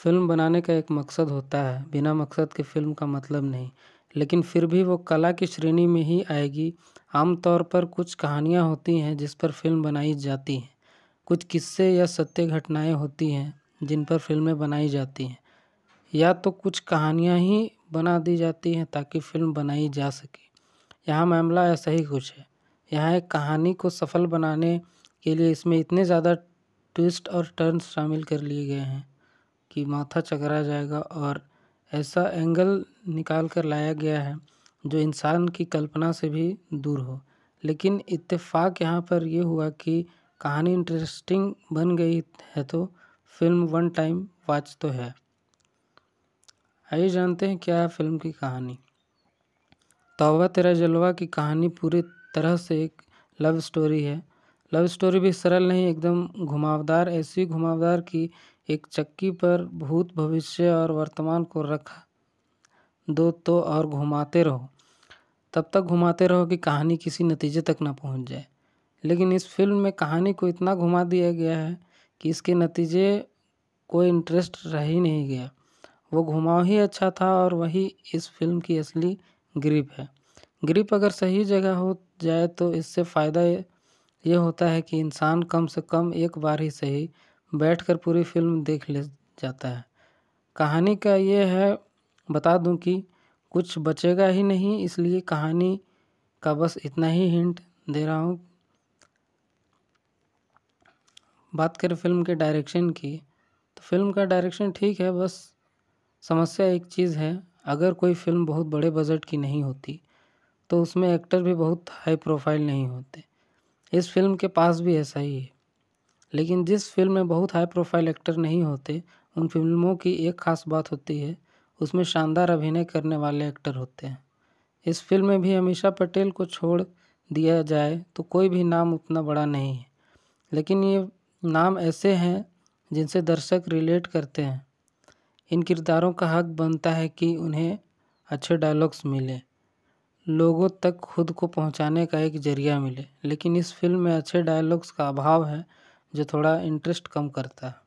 फिल्म बनाने का एक मकसद होता है बिना मकसद के फिल्म का मतलब नहीं लेकिन फिर भी वो कला की श्रेणी में ही आएगी आमतौर पर कुछ कहानियाँ होती हैं जिस पर फिल्म बनाई जाती हैं कुछ किस्से या सत्य घटनाएं होती हैं जिन पर फिल्में बनाई जाती हैं या तो कुछ कहानियाँ ही बना दी जाती हैं ताकि फ़िल्म बनाई जा सके यहाँ मामला ऐसा ही कुछ है यहाँ एक कहानी को सफल बनाने के लिए इसमें इतने ज़्यादा ट्विस्ट और टर्न शामिल कर लिए गए हैं कि माथा चकरा जाएगा और ऐसा एंगल निकाल कर लाया गया है जो इंसान की कल्पना से भी दूर हो लेकिन इत्तेफाक यहाँ पर यह हुआ कि कहानी इंटरेस्टिंग बन गई है तो फिल्म वन टाइम वॉच तो है आइए हाँ, जानते हैं क्या है फिल्म की कहानी तौबा तेरा जलवा की कहानी पूरी तरह से एक लव स्टोरी है लव स्टोरी भी सरल नहीं एकदम घुमावदार ऐसी घुमावदार की एक चक्की पर भूत भविष्य और वर्तमान को रखा दो तो और घुमाते रहो तब तक घुमाते रहो कि कहानी किसी नतीजे तक ना पहुंच जाए लेकिन इस फिल्म में कहानी को इतना घुमा दिया गया है कि इसके नतीजे कोई इंटरेस्ट रह ही नहीं गया वो घुमाव ही अच्छा था और वही इस फिल्म की असली ग्रिप है ग्रिप अगर सही जगह हो जाए तो इससे फ़ायदा ये होता है कि इंसान कम से कम एक बार ही सही बैठकर पूरी फिल्म देख ले जाता है कहानी का ये है बता दूं कि कुछ बचेगा ही नहीं इसलिए कहानी का बस इतना ही हिंट दे रहा हूँ बात करें फिल्म के डायरेक्शन की तो फिल्म का डायरेक्शन ठीक है बस समस्या एक चीज़ है अगर कोई फ़िल्म बहुत बड़े बजट की नहीं होती तो उसमें एक्टर भी बहुत हाई प्रोफाइल नहीं होते इस फिल्म के पास भी ऐसा ही है लेकिन जिस फिल्म में बहुत हाई प्रोफाइल एक्टर नहीं होते उन फिल्मों की एक खास बात होती है उसमें शानदार अभिनय करने वाले एक्टर होते हैं इस फिल्म में भी अमीषा पटेल को छोड़ दिया जाए तो कोई भी नाम उतना बड़ा नहीं है लेकिन ये नाम ऐसे हैं जिनसे दर्शक रिलेट करते हैं इन किरदारों का हक बनता है कि उन्हें अच्छे डायलॉग्स मिले लोगों तक खुद को पहुंचाने का एक ज़रिया मिले लेकिन इस फ़िल्म में अच्छे डायलॉग्स का अभाव है जो थोड़ा इंटरेस्ट कम करता है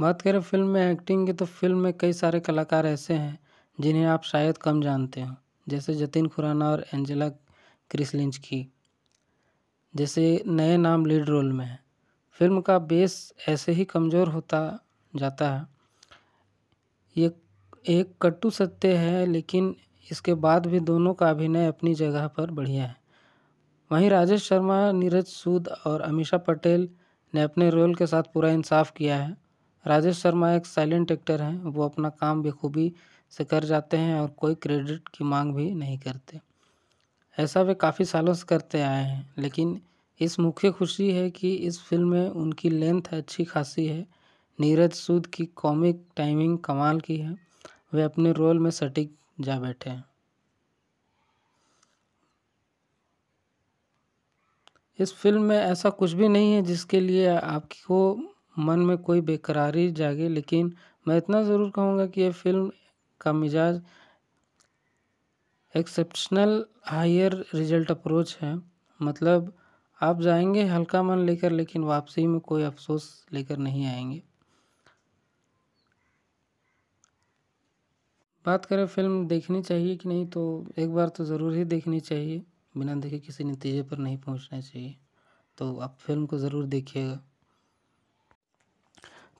बात करें फिल्म में एक्टिंग की तो फिल्म में कई सारे कलाकार ऐसे हैं जिन्हें आप शायद कम जानते हो जैसे जतिन खुराना और एंजेला क्रिसलिंच की जैसे नए नाम लीड रोल में हैं फिल्म का बेस ऐसे ही कमज़ोर होता जाता है ये एक कट्टु सत्य है लेकिन इसके बाद भी दोनों का अभिनय अपनी जगह पर बढ़िया है वहीं राजेश शर्मा नीरज सूद और अमीषा पटेल ने अपने रोल के साथ पूरा इंसाफ किया है राजेश शर्मा एक साइलेंट एक्टर हैं वो अपना काम बेखूबी से कर जाते हैं और कोई क्रेडिट की मांग भी नहीं करते ऐसा वे काफ़ी सालों से करते आए हैं लेकिन इस मुख्य खुशी है कि इस फिल्म में उनकी लेंथ अच्छी खासी है नीरज सूद की कॉमिक टाइमिंग कमाल की है वे अपने रोल में सटीक जा बैठे हैं इस फिल्म में ऐसा कुछ भी नहीं है जिसके लिए आपको मन में कोई बेकरारी जागे लेकिन मैं इतना ज़रूर कहूँगा कि यह फिल्म का मिजाज एक्सेप्शनल हायर रिजल्ट अप्रोच है मतलब आप जाएंगे हल्का मन लेकर लेकिन वापसी में कोई अफसोस लेकर नहीं आएंगे बात करें फिल्म देखनी चाहिए कि नहीं तो एक बार तो ज़रूर ही देखनी चाहिए बिना देखे किसी नतीजे पर नहीं पहुंचना चाहिए तो आप फिल्म को ज़रूर देखिएगा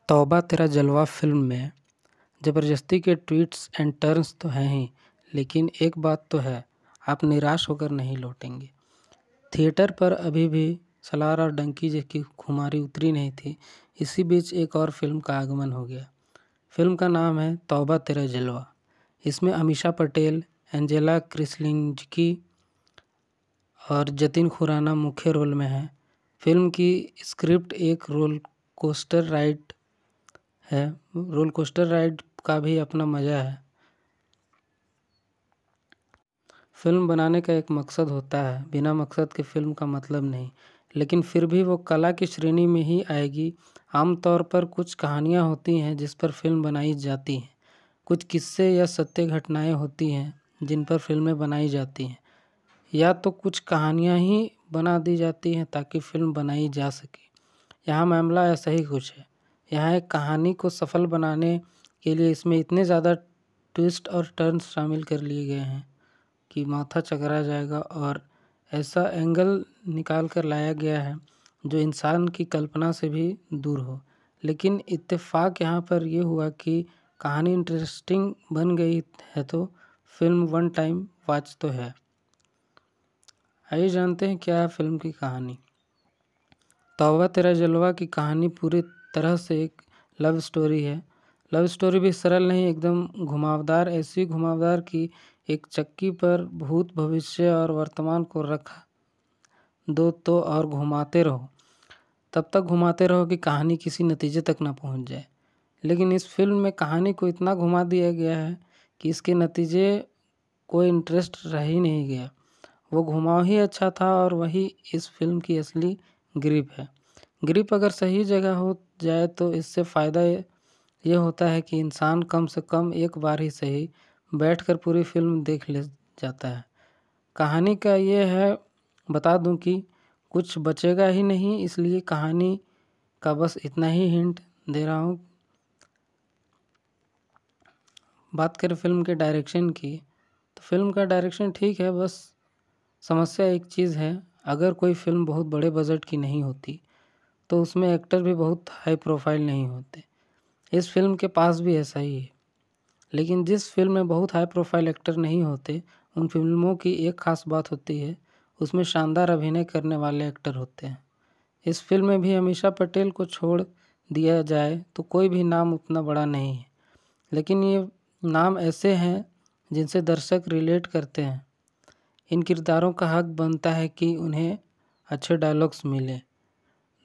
तौबा तेरा जलवा फिल्म में ज़बरदस्ती के ट्वीट्स एंड टर्न्स तो हैं ही लेकिन एक बात तो है आप निराश होकर नहीं लौटेंगे थिएटर पर अभी भी सलार और डंकी जैसी खुमारी उतरी नहीं थी इसी बीच एक और फिल्म का आगमन हो गया फिल्म का नाम है तौबा तेरा जलवा इसमें अमीषा पटेल एंजेला क्रिसलिंजकी और जतिन खुराना मुख्य रोल में हैं फिल्म की स्क्रिप्ट एक रोल कोस्टर राइड है रोल कोस्टर राइड का भी अपना मज़ा है फिल्म बनाने का एक मकसद होता है बिना मकसद के फिल्म का मतलब नहीं लेकिन फिर भी वो कला की श्रेणी में ही आएगी आमतौर पर कुछ कहानियाँ होती हैं जिस पर फिल्म बनाई जाती हैं कुछ किस्से या सत्य घटनाएँ होती हैं जिन पर फिल्में बनाई जाती हैं या तो कुछ कहानियाँ ही बना दी जाती हैं ताकि फ़िल्म बनाई जा सके यहाँ मामला ऐसा ही कुछ है यहाँ एक कहानी को सफल बनाने के लिए इसमें इतने ज़्यादा ट्विस्ट और टर्न शामिल कर लिए गए हैं कि माथा चकरा जाएगा और ऐसा एंगल निकाल कर लाया गया है जो इंसान की कल्पना से भी दूर हो लेकिन इत्तेफाक यहाँ पर यह हुआ कि कहानी इंटरेस्टिंग बन गई है तो फिल्म वन टाइम वॉच तो है आइए जानते हैं क्या है फिल्म की कहानी तौबा तेरा जलवा की कहानी पूरी तरह से एक लव स्टोरी है लव स्टोरी भी सरल नहीं एकदम घुमावदार ऐसी घुमावदार की एक चक्की पर भूत भविष्य और वर्तमान को रखा दो तो और घुमाते रहो तब तक घुमाते रहो कि कहानी किसी नतीजे तक ना पहुंच जाए लेकिन इस फिल्म में कहानी को इतना घुमा दिया गया है कि इसके नतीजे कोई इंटरेस्ट रह ही नहीं गया वो घुमाव ही अच्छा था और वही इस फिल्म की असली ग्रिप है ग्रिप अगर सही जगह हो जाए तो इससे फ़ायदा ये होता है कि इंसान कम से कम एक बार ही सही बैठकर पूरी फिल्म देख ले जाता है कहानी का ये है बता दूं कि कुछ बचेगा ही नहीं इसलिए कहानी का बस इतना ही हिंट दे रहा हूँ बात करें फिल्म के डायरेक्शन की तो फिल्म का डायरेक्शन ठीक है बस समस्या एक चीज़ है अगर कोई फिल्म बहुत बड़े बजट की नहीं होती तो उसमें एक्टर भी बहुत हाई प्रोफाइल नहीं होते इस फिल्म के पास भी ऐसा ही है लेकिन जिस फिल्म में बहुत हाई प्रोफाइल एक्टर नहीं होते उन फिल्मों की एक खास बात होती है उसमें शानदार अभिनय करने वाले एक्टर होते हैं इस फिल्म में भी अमीषा पटेल को छोड़ दिया जाए तो कोई भी नाम उतना बड़ा नहीं है लेकिन ये नाम ऐसे हैं जिनसे दर्शक रिलेट करते हैं इन किरदारों का हक बनता है कि उन्हें अच्छे डायलॉग्स मिले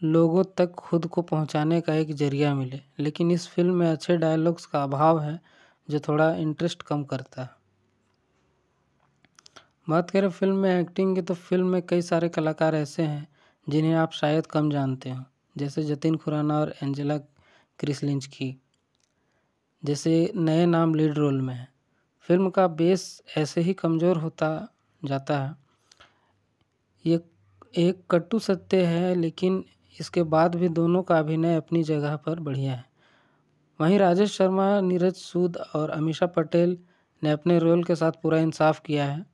लोगों तक खुद को पहुंचाने का एक जरिया मिले लेकिन इस फिल्म में अच्छे डायलॉग्स का अभाव है जो थोड़ा इंटरेस्ट कम करता है बात करें फिल्म में एक्टिंग की तो फिल्म में कई सारे कलाकार ऐसे हैं जिन्हें आप शायद कम जानते हो जैसे जतिन खुराना और एंजेला क्रिसलिंच की जैसे नए नाम लीड रोल में हैं फिल्म का बेस ऐसे ही कमज़ोर होता जाता है ये एक कट्टू सत्य है लेकिन इसके बाद भी दोनों का अभिनय अपनी जगह पर बढ़िया है वहीं राजेश शर्मा नीरज सूद और अमीषा पटेल ने अपने रोल के साथ पूरा इंसाफ किया है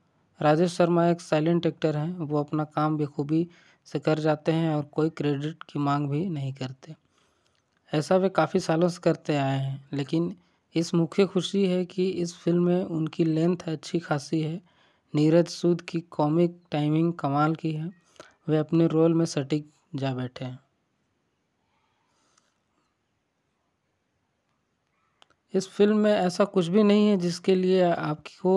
राजेश शर्मा एक साइलेंट एक्टर हैं वो अपना काम बेखूबी से कर जाते हैं और कोई क्रेडिट की मांग भी नहीं करते ऐसा वे काफ़ी सालों से करते आए हैं लेकिन इस मुख्य खुशी है कि इस फिल्म में उनकी लेंथ अच्छी खासी है नीरज सूद की कॉमिक टाइमिंग कमाल की है वे अपने रोल में सटीक जा बैठे हैं इस फिल्म में ऐसा कुछ भी नहीं है जिसके लिए आपको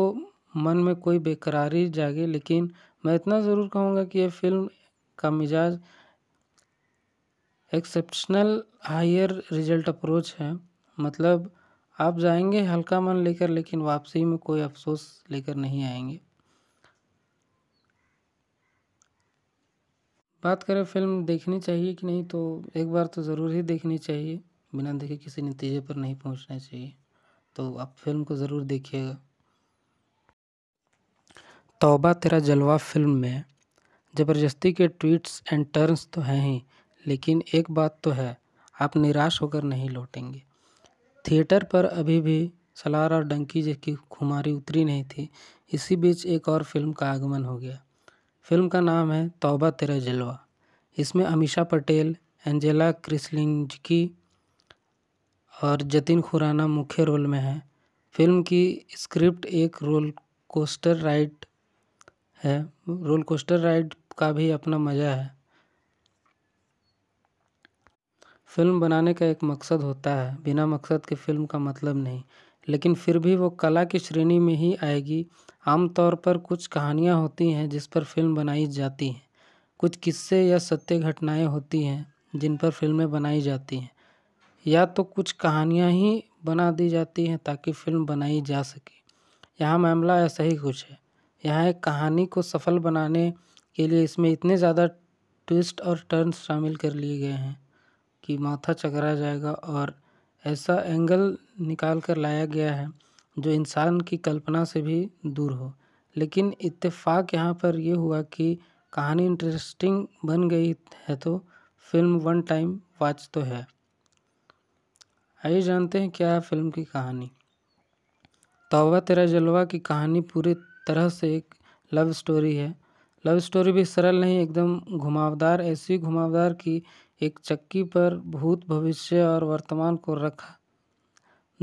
मन में कोई बेकरारी जागे लेकिन मैं इतना ज़रूर कहूँगा कि यह फिल्म का मिजाज एक्सेप्शनल हायर रिजल्ट अप्रोच है मतलब आप जाएंगे हल्का मन लेकर लेकिन वापसी में कोई अफसोस लेकर नहीं आएंगे बात करें फिल्म देखनी चाहिए कि नहीं तो एक बार तो ज़रूर ही देखनी चाहिए बिना देखे किसी नतीजे पर नहीं पहुंचना चाहिए तो आप फिल्म को ज़रूर देखिएगा तौबा तेरा जलवा फिल्म में ज़बरदस्ती के ट्वीट्स एंड टर्न्स तो हैं ही लेकिन एक बात तो है आप निराश होकर नहीं लौटेंगे थिएटर पर अभी भी सलार और डंकी जैसी खुमारी उतरी नहीं थी इसी बीच एक और फिल्म का आगमन हो गया फिल्म का नाम है तौबा तेरा जलवा इसमें अमीशा पटेल एंजेला क्रिसलिंजकी और जतिन खुराना मुख्य रोल में हैं फिल्म की स्क्रिप्ट एक रोल कोस्टर राइड है रोल कोस्टर राइड का भी अपना मज़ा है फिल्म बनाने का एक मकसद होता है बिना मकसद के फिल्म का मतलब नहीं लेकिन फिर भी वो कला की श्रेणी में ही आएगी आमतौर पर कुछ कहानियाँ होती हैं जिस पर फिल्म बनाई जाती हैं कुछ किस्से या सत्य घटनाएँ होती हैं जिन पर फिल्में बनाई जाती हैं या तो कुछ कहानियाँ ही बना दी जाती हैं ताकि फिल्म बनाई जा सके यहाँ मामला ऐसा ही कुछ है यहाँ एक कहानी को सफल बनाने के लिए इसमें इतने ज़्यादा ट्विस्ट और टर्न शामिल कर लिए गए हैं कि माथा चकरा जाएगा और ऐसा एंगल निकाल कर लाया गया है जो इंसान की कल्पना से भी दूर हो लेकिन इत्तेफाक यहाँ पर यह हुआ कि कहानी इंटरेस्टिंग बन गई है तो फिल्म वन टाइम वॉच तो है आइए जानते हैं क्या है फिल्म की कहानी तोबा तेरा जलवा की कहानी पूरी तरह से एक लव स्टोरी है लव स्टोरी भी सरल नहीं एकदम घुमावदार ऐसी घुमावदार कि एक चक्की पर भूत भविष्य और वर्तमान को रखा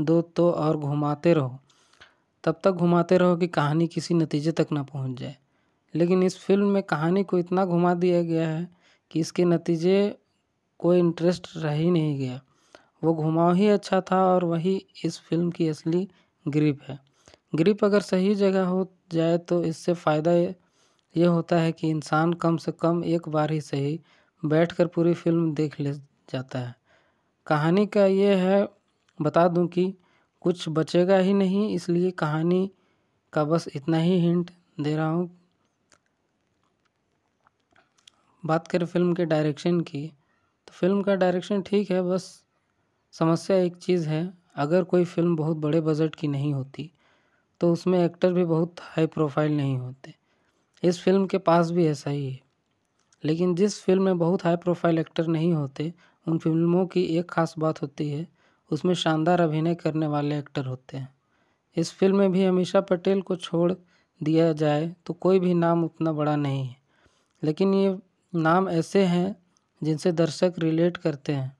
दो तो और घुमाते रहो तब तक घुमाते रहो कि कहानी किसी नतीजे तक ना पहुंच जाए लेकिन इस फिल्म में कहानी को इतना घुमा दिया गया है कि इसके नतीजे कोई इंटरेस्ट रह ही नहीं गया वो घुमाव ही अच्छा था और वही इस फिल्म की असली ग्रिप है ग्रिप अगर सही जगह हो जाए तो इससे फ़ायदा ये होता है कि इंसान कम से कम एक बार ही सही बैठ कर पूरी फिल्म देख ले जाता है कहानी का ये है बता दूं कि कुछ बचेगा ही नहीं इसलिए कहानी का बस इतना ही हिंट दे रहा हूँ बात करें फिल्म के डायरेक्शन की तो फिल्म का डायरेक्शन ठीक है बस समस्या एक चीज़ है अगर कोई फिल्म बहुत बड़े बजट की नहीं होती तो उसमें एक्टर भी बहुत हाई प्रोफाइल नहीं होते इस फिल्म के पास भी ऐसा ही है लेकिन जिस फिल्म में बहुत हाई प्रोफाइल एक्टर नहीं होते उन फिल्मों की एक खास बात होती है उसमें शानदार अभिनय करने वाले एक्टर होते हैं इस फिल्म में भी अमीषा पटेल को छोड़ दिया जाए तो कोई भी नाम उतना बड़ा नहीं है लेकिन ये नाम ऐसे हैं जिनसे दर्शक रिलेट करते हैं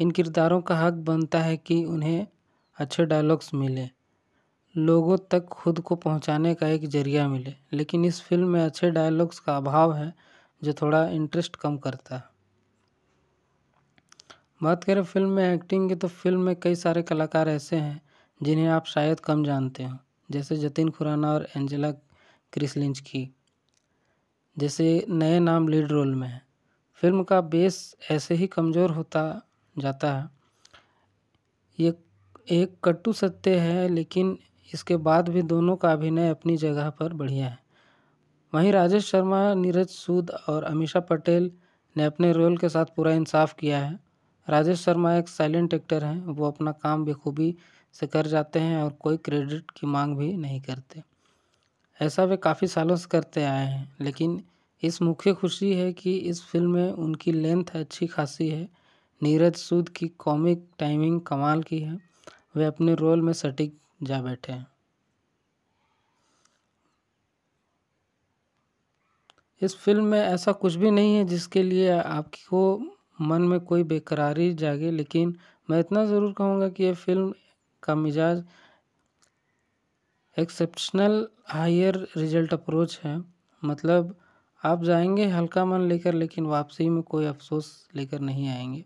इन किरदारों का हक बनता है कि उन्हें अच्छे डायलॉग्स मिले लोगों तक खुद को पहुंचाने का एक जरिया मिले लेकिन इस फिल्म में अच्छे डायलॉग्स का अभाव है जो थोड़ा इंटरेस्ट कम करता है बात करें फिल्म में एक्टिंग की तो फिल्म में कई सारे कलाकार ऐसे हैं जिन्हें आप शायद कम जानते हो जैसे जतिन खुराना और एंजेला क्रिसलिंच की जैसे नए नाम लीड रोल में है फिल्म का बेस ऐसे ही कमज़ोर होता जाता है ये एक कट्टू सत्य है लेकिन इसके बाद भी दोनों का अभिनय अपनी जगह पर बढ़िया है वहीं राजेश शर्मा नीरज सूद और अमीषा पटेल ने अपने रोल के साथ पूरा इंसाफ किया है राजेश शर्मा एक साइलेंट एक्टर हैं वो अपना काम बेखूबी से कर जाते हैं और कोई क्रेडिट की मांग भी नहीं करते ऐसा वे काफ़ी सालों से करते आए हैं लेकिन इस मुख्य खुशी है कि इस फिल्म में उनकी लेंथ अच्छी खासी है नीरज सूद की कॉमिक टाइमिंग कमाल की है वे अपने रोल में सटीक जा बैठे हैं इस फिल्म में ऐसा कुछ भी नहीं है जिसके लिए आपको मन में कोई बेकरारी जागे लेकिन मैं इतना ज़रूर कहूँगा कि यह फिल्म का मिजाज एक्सेप्शनल हायर रिजल्ट अप्रोच है मतलब आप जाएंगे हल्का मन लेकर लेकिन वापसी में कोई अफसोस लेकर नहीं आएंगे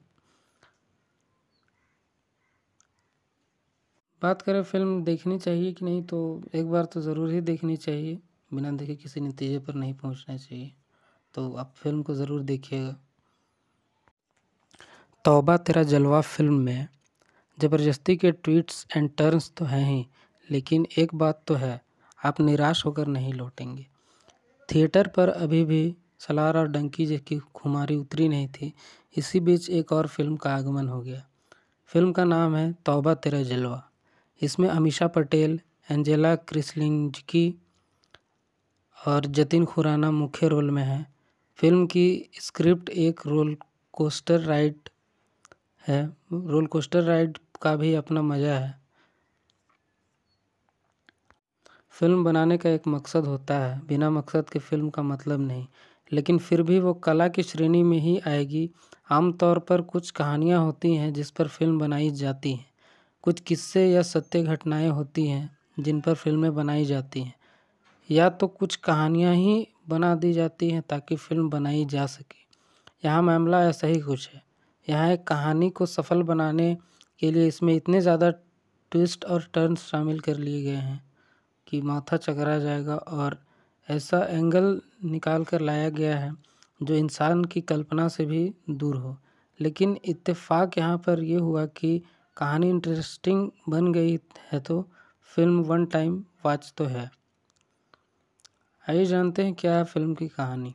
बात करें फिल्म देखनी चाहिए कि नहीं तो एक बार तो ज़रूर ही देखनी चाहिए बिना देखे किसी नतीजे पर नहीं पहुंचना चाहिए तो आप फिल्म को ज़रूर देखिएगा तौबा तेरा जलवा फिल्म में ज़बरदस्ती के ट्वीट्स एंड टर्न्स तो हैं ही लेकिन एक बात तो है आप निराश होकर नहीं लौटेंगे थिएटर पर अभी भी सलार और डंकी जैसी खुमारी उतरी नहीं थी इसी बीच एक और फिल्म का आगमन हो गया फिल्म का नाम है तौबा तेरा जलवा इसमें अमीशा पटेल एंजेला क्रिसलिंजकी और जतिन खुराना मुख्य रोल में हैं फिल्म की स्क्रिप्ट एक रोल कोस्टर राइड है रोल कोस्टर राइड का भी अपना मज़ा है फिल्म बनाने का एक मकसद होता है बिना मकसद के फिल्म का मतलब नहीं लेकिन फिर भी वो कला की श्रेणी में ही आएगी आमतौर पर कुछ कहानियाँ होती हैं जिस पर फिल्म बनाई जाती हैं कुछ किस्से या सत्य घटनाएं होती हैं जिन पर फिल्में बनाई जाती हैं या तो कुछ कहानियाँ ही बना दी जाती हैं ताकि फ़िल्म बनाई जा सके यहाँ मामला ऐसा ही कुछ है यहाँ एक कहानी को सफल बनाने के लिए इसमें इतने ज़्यादा ट्विस्ट और टर्न शामिल कर लिए गए हैं कि माथा चकरा जाएगा और ऐसा एंगल निकाल कर लाया गया है जो इंसान की कल्पना से भी दूर हो लेकिन इत्तेफाक यहाँ पर यह हुआ कि कहानी इंटरेस्टिंग बन गई है तो फिल्म वन टाइम वाच तो है आइए जानते हैं क्या है फिल्म की कहानी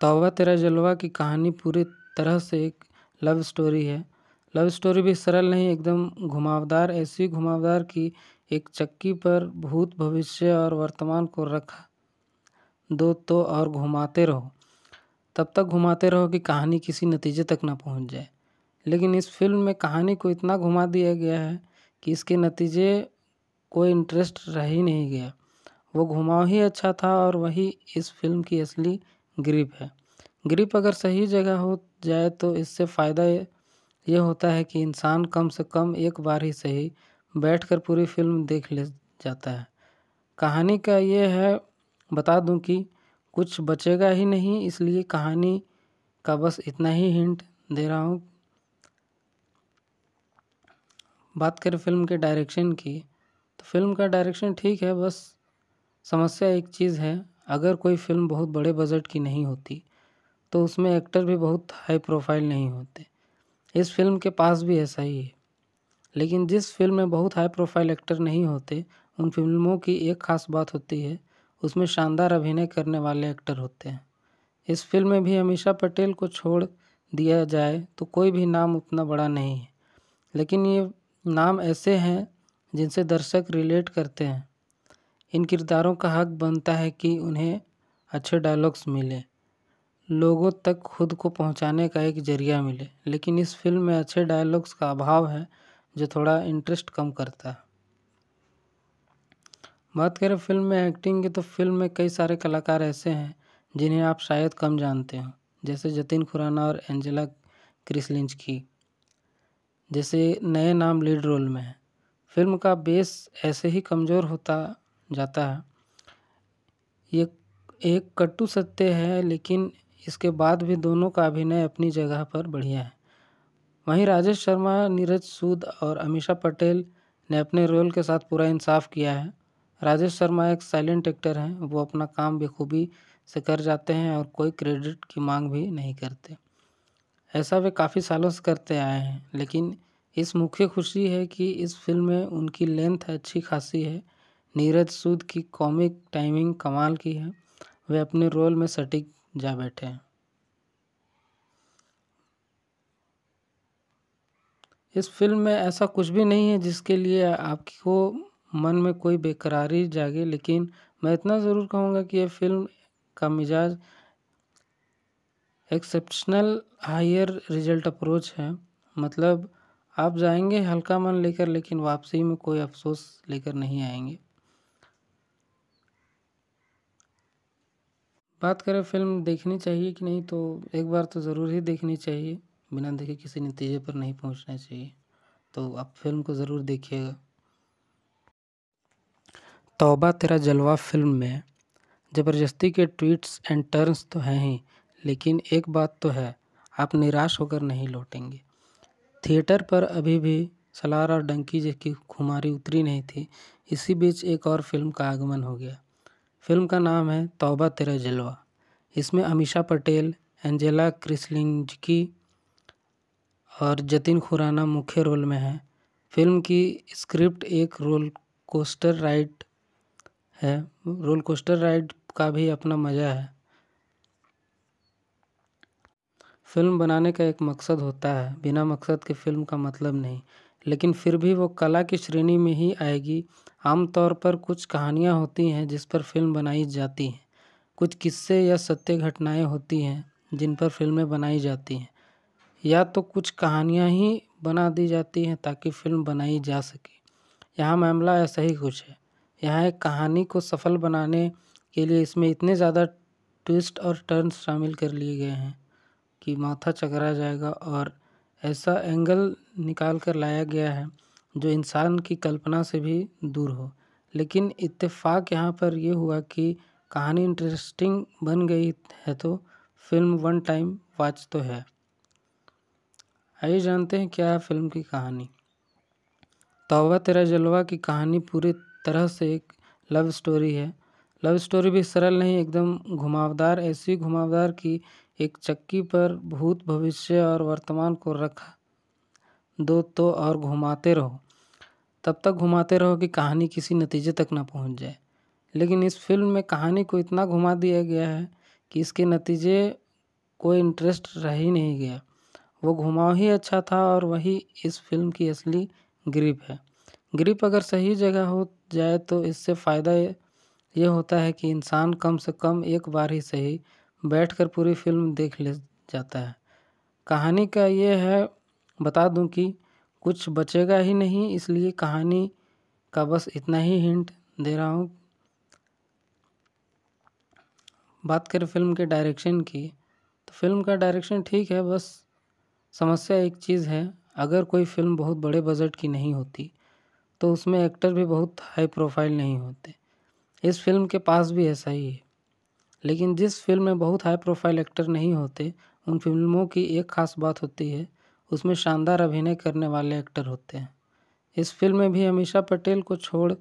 तौबा तेरा जलवा की कहानी पूरी तरह से एक लव स्टोरी है लव स्टोरी भी सरल नहीं एकदम घुमावदार ऐसी घुमावदार की एक चक्की पर भूत भविष्य और वर्तमान को रखा दो तो और घुमाते रहो तब तक घुमाते रहो कि कहानी किसी नतीजे तक ना पहुंच जाए लेकिन इस फिल्म में कहानी को इतना घुमा दिया गया है कि इसके नतीजे कोई इंटरेस्ट रह ही नहीं गया वो घुमाव ही अच्छा था और वही इस फिल्म की असली ग्रिप है ग्रिप अगर सही जगह हो जाए तो इससे फ़ायदा ये होता है कि इंसान कम से कम एक बार ही सही बैठकर पूरी फिल्म देख ले जाता है कहानी का ये है बता दूं कि कुछ बचेगा ही नहीं इसलिए कहानी का बस इतना ही हिंट दे रहा हूँ बात करें फिल्म के डायरेक्शन की तो फिल्म का डायरेक्शन ठीक है बस समस्या एक चीज़ है अगर कोई फ़िल्म बहुत बड़े बजट की नहीं होती तो उसमें एक्टर भी बहुत हाई प्रोफाइल नहीं होते इस फिल्म के पास भी ऐसा ही है लेकिन जिस फिल्म में बहुत हाई प्रोफाइल एक्टर नहीं होते उन फिल्मों की एक खास बात होती है उसमें शानदार अभिनय करने वाले एक्टर होते हैं इस फिल्म में भी अमीषा पटेल को छोड़ दिया जाए तो कोई भी नाम उतना बड़ा नहीं है लेकिन ये नाम ऐसे हैं जिनसे दर्शक रिलेट करते हैं इन किरदारों का हक बनता है कि उन्हें अच्छे डायलॉग्स मिले लोगों तक खुद को पहुंचाने का एक जरिया मिले लेकिन इस फिल्म में अच्छे डायलॉग्स का अभाव है जो थोड़ा इंटरेस्ट कम करता है बात करें फिल्म में एक्टिंग की तो फिल्म में कई सारे कलाकार ऐसे हैं जिन्हें आप शायद कम जानते हो जैसे जतिन खुराना और एंजेला क्रिसलिंच की जैसे नए नाम लीड रोल में हैं फिल्म का बेस ऐसे ही कमज़ोर होता जाता है ये एक कट्टू सत्य है लेकिन इसके बाद भी दोनों का अभिनय अपनी जगह पर बढ़िया है वहीं राजेश शर्मा नीरज सूद और अमीषा पटेल ने अपने रोल के साथ पूरा इंसाफ किया है राजेश शर्मा एक साइलेंट एक्टर हैं वो अपना काम बेखूबी से कर जाते हैं और कोई क्रेडिट की मांग भी नहीं करते ऐसा वे काफ़ी सालों से करते आए हैं लेकिन इस मुख्य खुशी है कि इस फिल्म में उनकी लेंथ अच्छी खासी है नीरज सूद की कॉमिक टाइमिंग कमाल की है वे अपने रोल में सटीक जा बैठे हैं इस फिल्म में ऐसा कुछ भी नहीं है जिसके लिए आपको मन में कोई बेकरारी जागे लेकिन मैं इतना ज़रूर कहूँगा कि यह फिल्म का मिजाज एक्सेप्शनल हायर रिजल्ट अप्रोच है मतलब आप जाएंगे हल्का मन लेकर लेकिन वापसी में कोई अफसोस लेकर नहीं आएंगे बात करें फिल्म देखनी चाहिए कि नहीं तो एक बार तो ज़रूर ही देखनी चाहिए बिना देखे किसी नतीजे पर नहीं पहुंचना चाहिए तो आप फिल्म को ज़रूर देखिएगा तौबा तेरा जलवा फिल्म में ज़बरदस्ती के ट्वीट्स एंड टर्न्स तो हैं ही लेकिन एक बात तो है आप निराश होकर नहीं लौटेंगे थिएटर पर अभी भी सलार और डंकी जैसी खुमारी उतरी नहीं थी इसी बीच एक और फिल्म का आगमन हो गया फिल्म का नाम है तौबा तेरा जलवा इसमें अमीशा पटेल एंजेला क्रिसलिंजकी और जतिन खुराना मुख्य रोल में हैं फिल्म की स्क्रिप्ट एक रोल कोस्टर राइड है रोल कोस्टर राइड का भी अपना मज़ा है फिल्म बनाने का एक मकसद होता है बिना मकसद के फिल्म का मतलब नहीं लेकिन फिर भी वो कला की श्रेणी में ही आएगी आमतौर पर कुछ कहानियाँ होती हैं जिस पर फ़िल्म बनाई जाती हैं कुछ किस्से या सत्य घटनाएँ होती हैं जिन पर फ़िल्में बनाई जाती हैं या तो कुछ कहानियाँ ही बना दी जाती हैं ताकि फ़िल्म बनाई जा सके यहाँ मामला ऐसा ही कुछ है यहाँ एक कहानी को सफल बनाने के लिए इसमें इतने ज़्यादा ट्विस्ट और टर्न शामिल कर लिए गए हैं कि माथा चकरा जाएगा और ऐसा एंगल निकाल कर लाया गया है जो इंसान की कल्पना से भी दूर हो लेकिन इत्तेफाक यहाँ पर यह हुआ कि कहानी इंटरेस्टिंग बन गई है तो फिल्म वन टाइम वॉच तो है आइए जानते हैं क्या है फिल्म की कहानी तौबा तेरा जलवा की कहानी पूरी तरह से एक लव स्टोरी है लव स्टोरी भी सरल नहीं एकदम घुमावदार ऐसी घुमावदार की एक चक्की पर भूत भविष्य और वर्तमान को रखा दो तो और घुमाते रहो तब तक घुमाते रहो कि कहानी किसी नतीजे तक ना पहुंच जाए लेकिन इस फिल्म में कहानी को इतना घुमा दिया गया है कि इसके नतीजे कोई इंटरेस्ट रह ही नहीं गया वो घुमाव ही अच्छा था और वही इस फिल्म की असली ग्रिप है ग्रिप अगर सही जगह हो जाए तो इससे फ़ायदा ये होता है कि इंसान कम से कम एक बार ही सही कर पूरी फिल्म देख ले जाता है कहानी का ये है बता दूं कि कुछ बचेगा ही नहीं इसलिए कहानी का बस इतना ही हिंट दे रहा हूँ बात करें फिल्म के डायरेक्शन की तो फिल्म का डायरेक्शन ठीक है बस समस्या एक चीज़ है अगर कोई फिल्म बहुत बड़े बजट की नहीं होती तो उसमें एक्टर भी बहुत हाई प्रोफाइल नहीं होते इस फिल्म के पास भी ऐसा ही है लेकिन जिस फिल्म में बहुत हाई प्रोफाइल एक्टर नहीं होते उन फिल्मों की एक खास बात होती है उसमें शानदार अभिनय करने वाले एक्टर होते हैं इस फिल्म में भी अमीषा पटेल को छोड़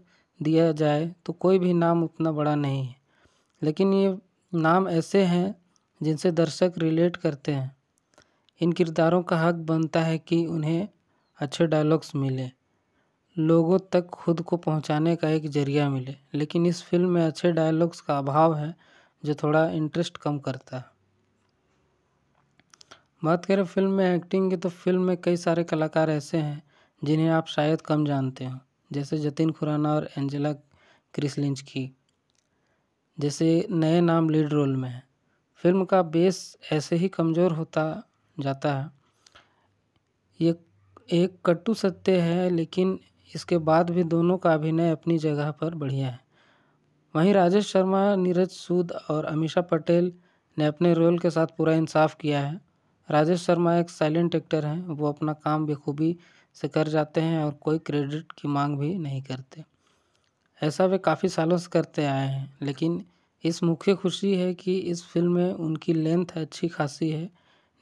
दिया जाए तो कोई भी नाम उतना बड़ा नहीं है लेकिन ये नाम ऐसे हैं जिनसे दर्शक रिलेट करते हैं इन किरदारों का हक बनता है कि उन्हें अच्छे डायलॉग्स मिले लोगों तक खुद को पहुंचाने का एक जरिया मिले लेकिन इस फिल्म में अच्छे डायलॉग्स का अभाव है जो थोड़ा इंटरेस्ट कम करता है बात करें फिल्म में एक्टिंग की तो फिल्म में कई सारे कलाकार ऐसे हैं जिन्हें आप शायद कम जानते हो जैसे जतिन खुराना और एंजेला क्रिस लिंच की जैसे नए नाम लीड रोल में है फिल्म का बेस ऐसे ही कमज़ोर होता जाता है ये एक कट्टू सत्य है लेकिन इसके बाद भी दोनों का अभिनय अपनी जगह पर बढ़िया है वहीं राजेश शर्मा नीरज सूद और अमीषा पटेल ने अपने रोल के साथ पूरा इंसाफ किया है राजेश शर्मा एक साइलेंट एक्टर हैं वो अपना काम बेखूबी से कर जाते हैं और कोई क्रेडिट की मांग भी नहीं करते ऐसा वे काफ़ी सालों से करते आए हैं लेकिन इस मुख्य खुशी है कि इस फिल्म में उनकी लेंथ अच्छी खासी है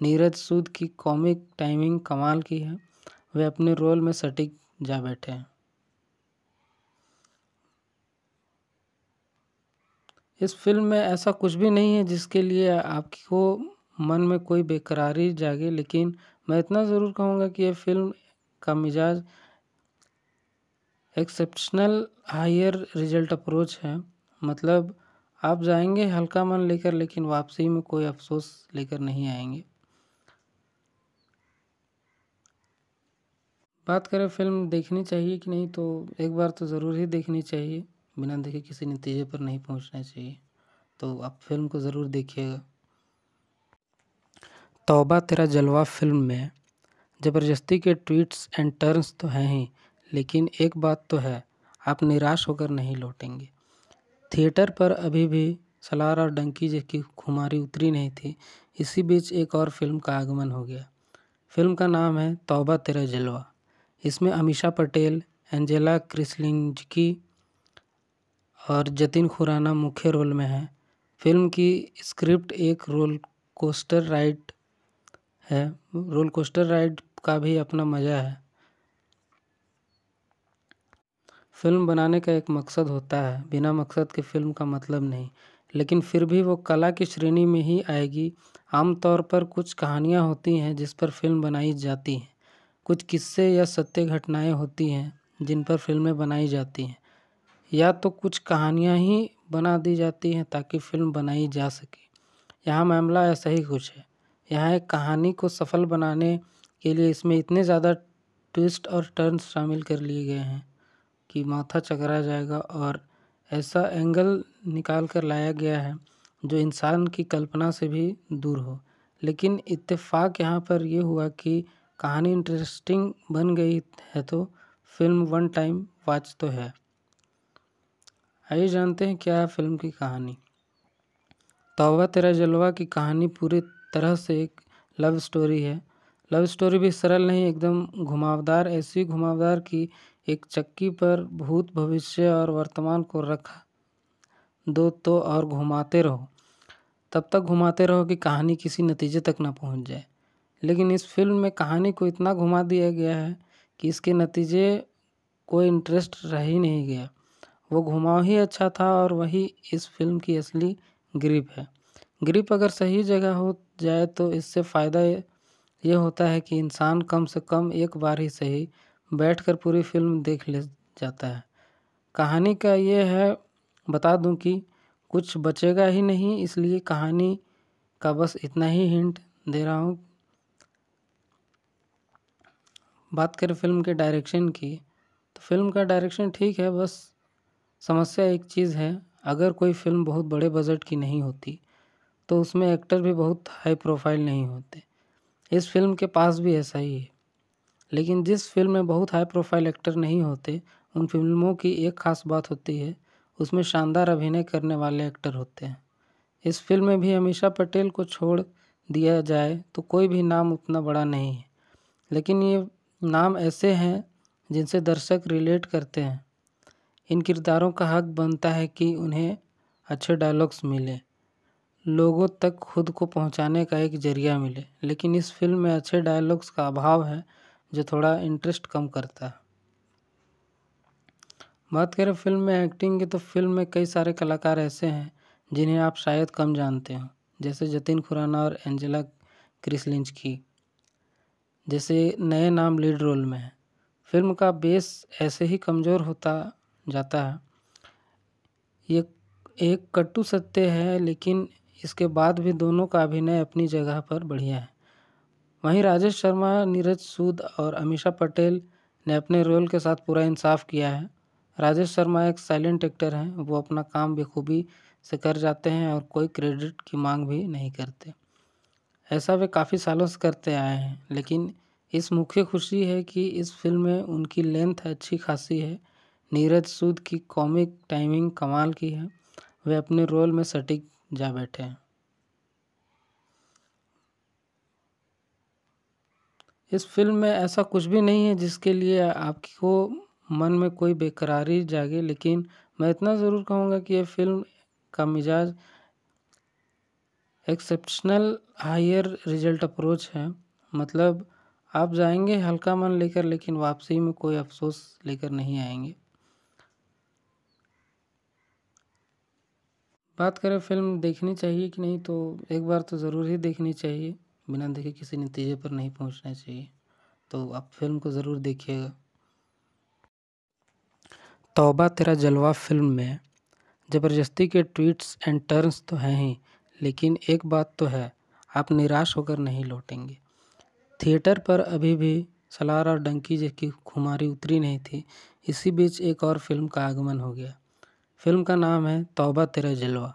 नीरज सूद की कॉमिक टाइमिंग कमाल की है वे अपने रोल में सटीक जा बैठे हैं इस फिल्म में ऐसा कुछ भी नहीं है जिसके लिए आपको मन में कोई बेकरारी जागे लेकिन मैं इतना ज़रूर कहूँगा कि यह फ़िल्म का मिजाज एक्सेप्शनल हायर रिजल्ट अप्रोच है मतलब आप जाएंगे हल्का मन लेकर लेकिन वापसी में कोई अफसोस लेकर नहीं आएंगे बात करें फिल्म देखनी चाहिए कि नहीं तो एक बार तो ज़रूर ही देखनी चाहिए बिना देखे किसी नतीजे पर नहीं पहुंचना चाहिए तो आप फिल्म को ज़रूर देखिएगा तौबा तेरा जलवा फिल्म में ज़बरदस्ती के ट्वीट्स एंड टर्न्स तो हैं ही लेकिन एक बात तो है आप निराश होकर नहीं लौटेंगे थिएटर पर अभी भी सलार और डंकी जैसी खुमारी उतरी नहीं थी इसी बीच एक और फिल्म का आगमन हो गया फिल्म का नाम है तौबा तेरा जलवा इसमें अमीशा पटेल एंजेला क्रिसलिंजकी और जतिन खुराना मुख्य रोल में हैं फिल्म की स्क्रिप्ट एक रोल कोस्टर राइट है रोल कोस्टर राइड का भी अपना मज़ा है फिल्म बनाने का एक मकसद होता है बिना मकसद के फिल्म का मतलब नहीं लेकिन फिर भी वो कला की श्रेणी में ही आएगी आमतौर पर कुछ कहानियाँ होती हैं जिस पर फिल्म बनाई जाती हैं कुछ किस्से या सत्य घटनाएं होती हैं जिन पर फिल्में बनाई जाती हैं या तो कुछ कहानियाँ ही बना दी जाती हैं ताकि फिल्म बनाई जा सके यहाँ मामला ऐसा ही कुछ है यहाँ एक कहानी को सफल बनाने के लिए इसमें इतने ज़्यादा ट्विस्ट और टर्न्स शामिल कर लिए गए हैं कि माथा चकरा जाएगा और ऐसा एंगल निकाल कर लाया गया है जो इंसान की कल्पना से भी दूर हो लेकिन इत्तेफाक यहाँ पर यह हुआ कि कहानी इंटरेस्टिंग बन गई है तो फिल्म वन टाइम वॉच तो है आइए जानते हैं क्या है फिल्म की कहानी तोबा तेरा जलवा की कहानी पूरे तरह से एक लव स्टोरी है लव स्टोरी भी सरल नहीं एकदम घुमावदार ऐसी घुमावदार की एक चक्की पर भूत भविष्य और वर्तमान को रखा दो तो और घुमाते रहो तब तक घुमाते रहो कि कहानी किसी नतीजे तक ना पहुंच जाए लेकिन इस फिल्म में कहानी को इतना घुमा दिया गया है कि इसके नतीजे कोई इंटरेस्ट रह ही नहीं गया वो घुमाव ही अच्छा था और वही इस फिल्म की असली ग्रिप है ग्रिप अगर सही जगह हो जाए तो इससे फ़ायदा ये होता है कि इंसान कम से कम एक बार ही सही बैठकर पूरी फिल्म देख ले जाता है कहानी का ये है बता दूं कि कुछ बचेगा ही नहीं इसलिए कहानी का बस इतना ही हिंट दे रहा हूँ बात करें फिल्म के डायरेक्शन की तो फिल्म का डायरेक्शन ठीक है बस समस्या एक चीज़ है अगर कोई फिल्म बहुत बड़े बजट की नहीं होती तो उसमें एक्टर भी बहुत हाई प्रोफाइल नहीं होते इस फिल्म के पास भी ऐसा ही है लेकिन जिस फिल्म में बहुत हाई प्रोफाइल एक्टर नहीं होते उन फिल्मों की एक खास बात होती है उसमें शानदार अभिनय करने वाले एक्टर होते हैं इस फिल्म में भी अमीषा पटेल को छोड़ दिया जाए तो कोई भी नाम उतना बड़ा नहीं है लेकिन ये नाम ऐसे हैं जिनसे दर्शक रिलेट करते हैं इन किरदारों का हक बनता है कि उन्हें अच्छे डायलॉग्स मिले लोगों तक खुद को पहुंचाने का एक जरिया मिले लेकिन इस फिल्म में अच्छे डायलॉग्स का अभाव है जो थोड़ा इंटरेस्ट कम करता है बात करें फिल्म में एक्टिंग की तो फिल्म में कई सारे कलाकार ऐसे हैं जिन्हें आप शायद कम जानते हो जैसे जतिन खुराना और एंजेला क्रिसलिंच की जैसे नए नाम लीड रोल में है फिल्म का बेस ऐसे ही कमज़ोर होता जाता है ये एक कट्टू सत्य है लेकिन इसके बाद भी दोनों का अभिनय अपनी जगह पर बढ़िया है वहीं राजेश शर्मा नीरज सूद और अमीषा पटेल ने अपने रोल के साथ पूरा इंसाफ किया है राजेश शर्मा एक साइलेंट एक्टर हैं वो अपना काम बेखूबी से कर जाते हैं और कोई क्रेडिट की मांग भी नहीं करते ऐसा वे काफ़ी सालों से करते आए हैं लेकिन इस मुख्य खुशी है कि इस फिल्म में उनकी लेंथ अच्छी खासी है नीरज सूद की कॉमिक टाइमिंग कमाल की है वे अपने रोल में सटीक जा बैठे हैं इस फिल्म में ऐसा कुछ भी नहीं है जिसके लिए आपको मन में कोई बेकरारी जागे लेकिन मैं इतना ज़रूर कहूँगा कि यह फिल्म का मिजाज एक्सेप्शनल हायर रिजल्ट अप्रोच है मतलब आप जाएंगे हल्का मन लेकर लेकिन वापसी में कोई अफसोस लेकर नहीं आएंगे बात करें फिल्म देखनी चाहिए कि नहीं तो एक बार तो ज़रूर ही देखनी चाहिए बिना देखे किसी नतीजे पर नहीं पहुंचना चाहिए तो आप फिल्म को ज़रूर देखिएगा तौबा तेरा जलवा फिल्म में ज़बरदस्ती के ट्वीट्स एंड टर्न्स तो हैं ही लेकिन एक बात तो है आप निराश होकर नहीं लौटेंगे थिएटर पर अभी भी सलार और डंकी जैसी खुमारी उतरी नहीं थी इसी बीच एक और फिल्म का आगमन हो गया फिल्म का नाम है तौबा तेरा जलवा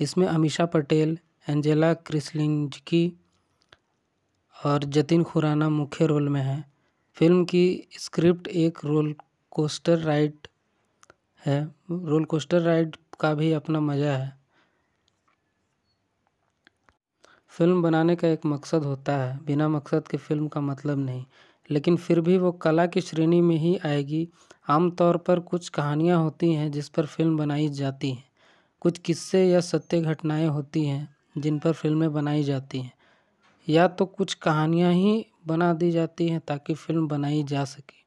इसमें अमीशा पटेल एंजेला क्रिसलिंजकी और जतिन खुराना मुख्य रोल में हैं फिल्म की स्क्रिप्ट एक रोल कोस्टर राइड है रोल कोस्टर राइड का भी अपना मज़ा है फिल्म बनाने का एक मकसद होता है बिना मकसद के फिल्म का मतलब नहीं लेकिन फिर भी वो कला की श्रेणी में ही आएगी आमतौर पर कुछ कहानियाँ होती हैं जिस पर फ़िल्म बनाई जाती हैं कुछ किस्से या सत्य घटनाएँ होती हैं जिन पर फ़िल्में बनाई जाती हैं या तो कुछ कहानियाँ ही बना दी जाती हैं ताकि फ़िल्म बनाई जा सके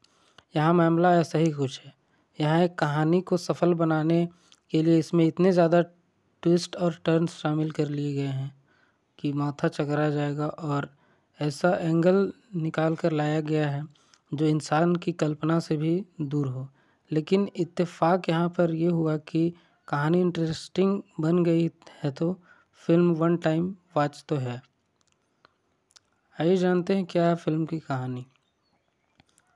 यहाँ मामला ऐसा ही कुछ है यहाँ एक कहानी को सफल बनाने के लिए इसमें इतने ज़्यादा ट्विस्ट और टर्न शामिल कर लिए गए हैं कि माथा चकरा जाएगा और ऐसा एंगल निकाल कर लाया गया है जो इंसान की कल्पना से भी दूर हो लेकिन इत्तेफाक यहाँ पर यह हुआ कि कहानी इंटरेस्टिंग बन गई है तो फिल्म वन टाइम वॉच तो है आइए जानते हैं क्या है फिल्म की कहानी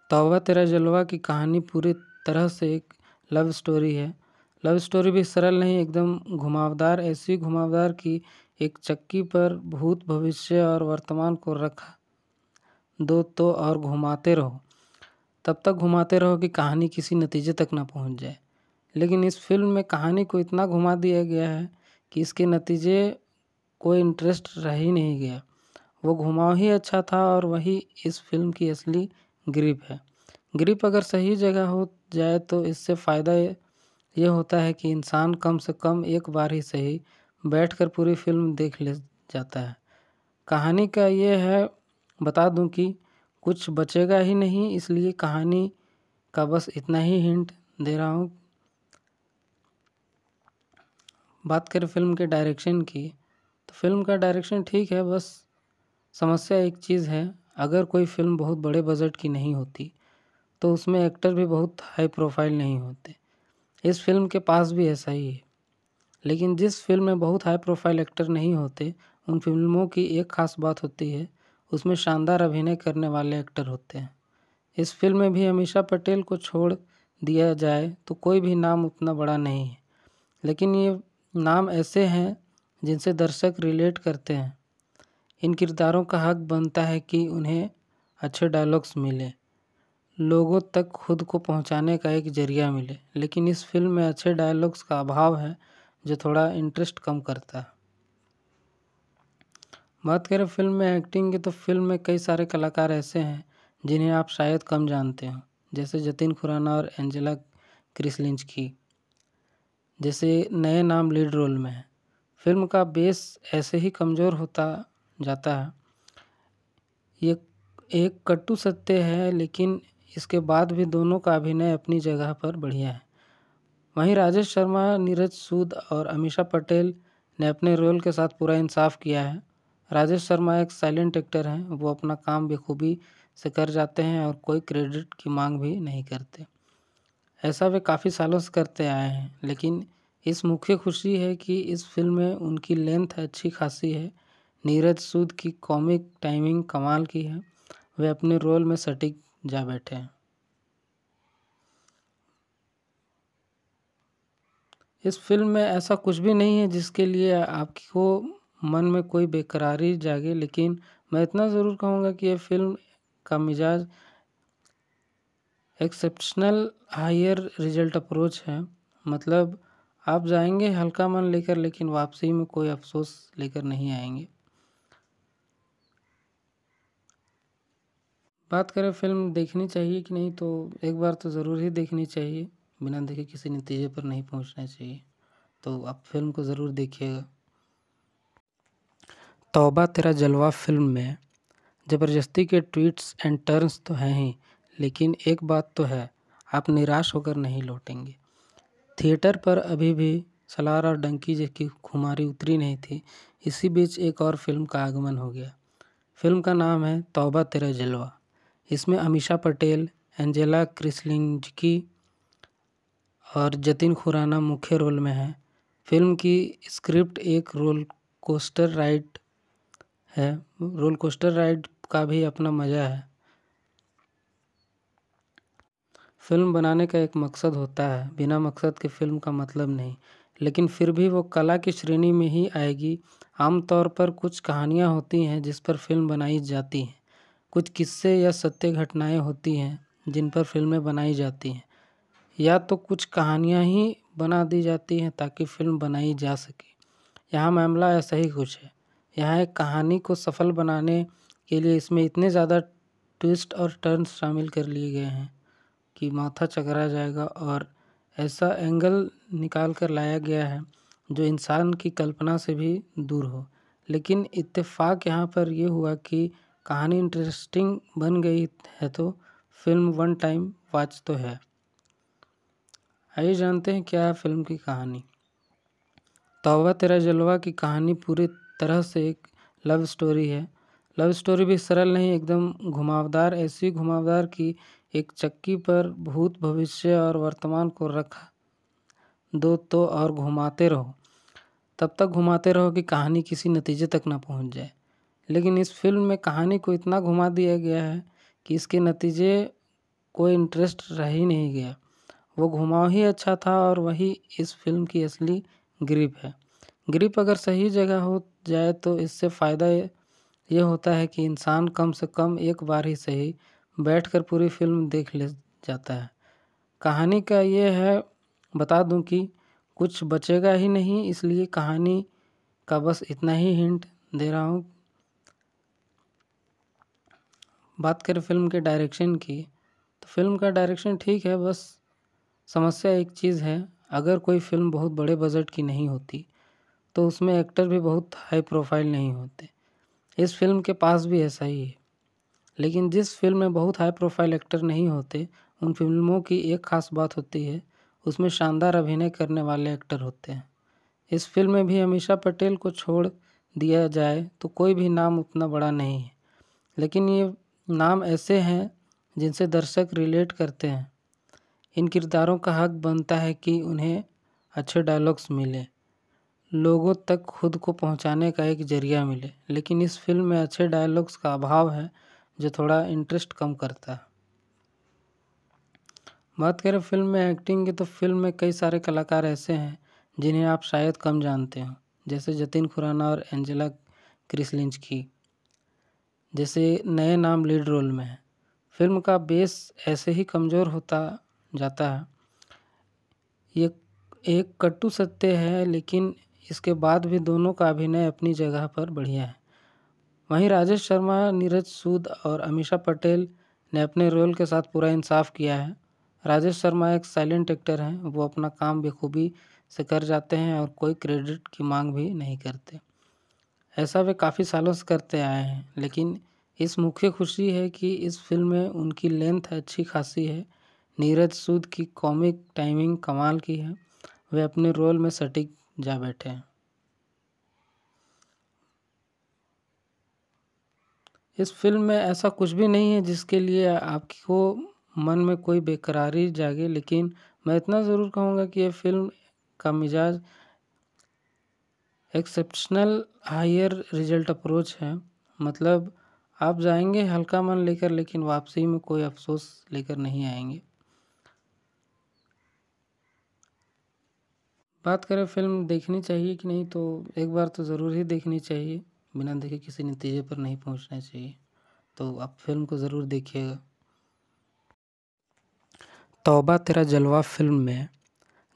तोबा तेरा जलवा की कहानी पूरी तरह से एक लव स्टोरी है लव स्टोरी भी सरल नहीं एकदम घुमावदार ऐसी घुमावदार की एक चक्की पर भूत भविष्य और वर्तमान को रखा दो तो और घुमाते रहो तब तक घुमाते रहो कि कहानी किसी नतीजे तक ना पहुंच जाए लेकिन इस फिल्म में कहानी को इतना घुमा दिया गया है कि इसके नतीजे कोई इंटरेस्ट रह ही नहीं गया वो घुमाव ही अच्छा था और वही इस फिल्म की असली ग्रिप है ग्रिप अगर सही जगह हो जाए तो इससे फ़ायदा यह होता है कि इंसान कम से कम एक बार ही सही बैठकर पूरी फिल्म देख ले जाता है कहानी का ये है बता दूं कि कुछ बचेगा ही नहीं इसलिए कहानी का बस इतना ही हिंट दे रहा हूँ बात करें फिल्म के डायरेक्शन की तो फिल्म का डायरेक्शन ठीक है बस समस्या एक चीज़ है अगर कोई फिल्म बहुत बड़े बजट की नहीं होती तो उसमें एक्टर भी बहुत हाई प्रोफाइल नहीं होते इस फिल्म के पास भी ऐसा ही है लेकिन जिस फिल्म में बहुत हाई प्रोफाइल एक्टर नहीं होते उन फिल्मों की एक खास बात होती है उसमें शानदार अभिनय करने वाले एक्टर होते हैं इस फिल्म में भी अमीषा पटेल को छोड़ दिया जाए तो कोई भी नाम उतना बड़ा नहीं है लेकिन ये नाम ऐसे हैं जिनसे दर्शक रिलेट करते हैं इन किरदारों का हक बनता है कि उन्हें अच्छे डायलॉग्स मिले लोगों तक खुद को पहुंचाने का एक जरिया मिले लेकिन इस फिल्म में अच्छे डायलॉग्स का अभाव है जो थोड़ा इंटरेस्ट कम करता है बात करें फिल्म में एक्टिंग की तो फिल्म में कई सारे कलाकार ऐसे हैं जिन्हें आप शायद कम जानते हो जैसे जतिन खुराना और एंजेला क्रिसलिंच की जैसे नए नाम लीड रोल में है फिल्म का बेस ऐसे ही कमज़ोर होता जाता है ये एक कट्टू सत्य है लेकिन इसके बाद भी दोनों का अभिनय अपनी जगह पर बढ़िया है वहीं राजेश शर्मा नीरज सूद और अमीषा पटेल ने अपने रोल के साथ पूरा इंसाफ किया है राजेश शर्मा एक साइलेंट एक्टर हैं वो अपना काम बेखूबी से कर जाते हैं और कोई क्रेडिट की मांग भी नहीं करते ऐसा वे काफ़ी सालों से करते आए हैं लेकिन इस मुख्य खुशी है कि इस फिल्म में उनकी लेंथ अच्छी खासी है नीरज सूद की कॉमिक टाइमिंग कमाल की है वे अपने रोल में सटीक जा बैठे हैं इस फिल्म में ऐसा कुछ भी नहीं है जिसके लिए आपको मन में कोई बेकरारी जागे लेकिन मैं इतना ज़रूर कहूँगा कि यह फिल्म का मिजाज एक्सेप्शनल हायर रिजल्ट अप्रोच है मतलब आप जाएंगे हल्का मन लेकर लेकिन वापसी में कोई अफसोस लेकर नहीं आएंगे बात करें फिल्म देखनी चाहिए कि नहीं तो एक बार तो ज़रूर ही देखनी चाहिए बिना देखे किसी नतीजे पर नहीं पहुंचना चाहिए तो आप फिल्म को ज़रूर देखिएगा तौबा तेरा जलवा फिल्म में ज़बरदस्ती के ट्वीट्स एंड टर्न्स तो हैं ही लेकिन एक बात तो है आप निराश होकर नहीं लौटेंगे थिएटर पर अभी भी सलार और डंकी जैसी खुमारी उतरी नहीं थी इसी बीच एक और फिल्म का आगमन हो गया फिल्म का नाम है तौबा तेरा जलवा इसमें अमीशा पटेल एंजेला क्रिसलिंजकी और जतिन खुराना मुख्य रोल में हैं फिल्म की स्क्रिप्ट एक रोल कोस्टर राइट है रोल कोस्टर राइड का भी अपना मज़ा है फिल्म बनाने का एक मकसद होता है बिना मकसद के फिल्म का मतलब नहीं लेकिन फिर भी वो कला की श्रेणी में ही आएगी आमतौर पर कुछ कहानियाँ होती हैं जिस पर फिल्म बनाई जाती हैं कुछ किस्से या सत्य घटनाएं होती हैं जिन पर फिल्में बनाई जाती हैं या तो कुछ कहानियाँ ही बना दी जाती हैं ताकि फिल्म बनाई जा सके यहाँ मामला ऐसा ही कुछ है यहाँ एक कहानी को सफल बनाने के लिए इसमें इतने ज़्यादा ट्विस्ट और टर्न शामिल कर लिए गए हैं कि माथा चकरा जाएगा और ऐसा एंगल निकाल कर लाया गया है जो इंसान की कल्पना से भी दूर हो लेकिन इत्तेफाक यहाँ पर यह हुआ कि कहानी इंटरेस्टिंग बन गई है तो फिल्म वन टाइम वॉच तो है आइए जानते हैं क्या है फिल्म की कहानी तौबा तेरा जलवा की कहानी पूरे तरह से एक लव स्टोरी है लव स्टोरी भी सरल नहीं एकदम घुमावदार ऐसी घुमावदार कि एक चक्की पर भूत भविष्य और वर्तमान को रखा दो तो और घुमाते रहो तब तक घुमाते रहो कि कहानी किसी नतीजे तक ना पहुंच जाए लेकिन इस फिल्म में कहानी को इतना घुमा दिया गया है कि इसके नतीजे कोई इंटरेस्ट रह ही नहीं गया वो घुमाव ही अच्छा था और वही इस फिल्म की असली ग्रिप है ग्रिप अगर सही जगह हो जाए तो इससे फ़ायदा ये होता है कि इंसान कम से कम एक बार ही सही बैठ कर पूरी फिल्म देख ले जाता है कहानी का ये है बता दूं कि कुछ बचेगा ही नहीं इसलिए कहानी का बस इतना ही हिंट दे रहा हूँ बात करें फिल्म के डायरेक्शन की तो फिल्म का डायरेक्शन ठीक है बस समस्या एक चीज़ है अगर कोई फिल्म बहुत बड़े बजट की नहीं होती तो उसमें एक्टर भी बहुत हाई प्रोफाइल नहीं होते इस फिल्म के पास भी ऐसा ही है लेकिन जिस फिल्म में बहुत हाई प्रोफाइल एक्टर नहीं होते उन फिल्मों की एक खास बात होती है उसमें शानदार अभिनय करने वाले एक्टर होते हैं इस फिल्म में भी अमीषा पटेल को छोड़ दिया जाए तो कोई भी नाम उतना बड़ा नहीं है लेकिन ये नाम ऐसे हैं जिनसे दर्शक रिलेट करते हैं इन किरदारों का हक बनता है कि उन्हें अच्छे डायलॉग्स मिले लोगों तक खुद को पहुँचाने का एक ज़रिया मिले लेकिन इस फ़िल्म में अच्छे डायलॉग्स का अभाव है जो थोड़ा इंटरेस्ट कम करता है बात करें फ़िल्म में एक्टिंग की तो फ़िल्म में कई सारे कलाकार ऐसे हैं जिन्हें आप शायद कम जानते हो जैसे जतिन खुराना और एंजेला क्रिसलिंच की जैसे नए नाम लीड रोल में है फिल्म का बेस ऐसे ही कमज़ोर होता जाता है ये एक कट्टू सत्य है लेकिन इसके बाद भी दोनों का अभिनय अपनी जगह पर बढ़िया है वहीं राजेश शर्मा नीरज सूद और अमीषा पटेल ने अपने रोल के साथ पूरा इंसाफ किया है राजेश शर्मा एक साइलेंट एक्टर हैं वो अपना काम बेखूबी से कर जाते हैं और कोई क्रेडिट की मांग भी नहीं करते ऐसा वे काफ़ी सालों से करते आए हैं लेकिन इस मुख्य खुशी है कि इस फिल्म में उनकी लेंथ अच्छी खासी है नीरज सूद की कॉमिक टाइमिंग कमाल की है वे अपने रोल में सटीक जा बैठे हैं इस फिल्म में ऐसा कुछ भी नहीं है जिसके लिए आपको मन में कोई बेकरारी जागे लेकिन मैं इतना ज़रूर कहूँगा कि यह फिल्म का मिजाज एक्सेप्शनल हायर रिजल्ट अप्रोच है मतलब आप जाएंगे हल्का मन लेकर लेकिन वापसी में कोई अफसोस लेकर नहीं आएंगे बात करें फिल्म देखनी चाहिए कि नहीं तो एक बार तो ज़रूर ही देखनी चाहिए बिना देखे किसी नतीजे पर नहीं पहुंचना चाहिए तो आप फिल्म को ज़रूर देखिएगा तौबा तेरा जलवा फिल्म में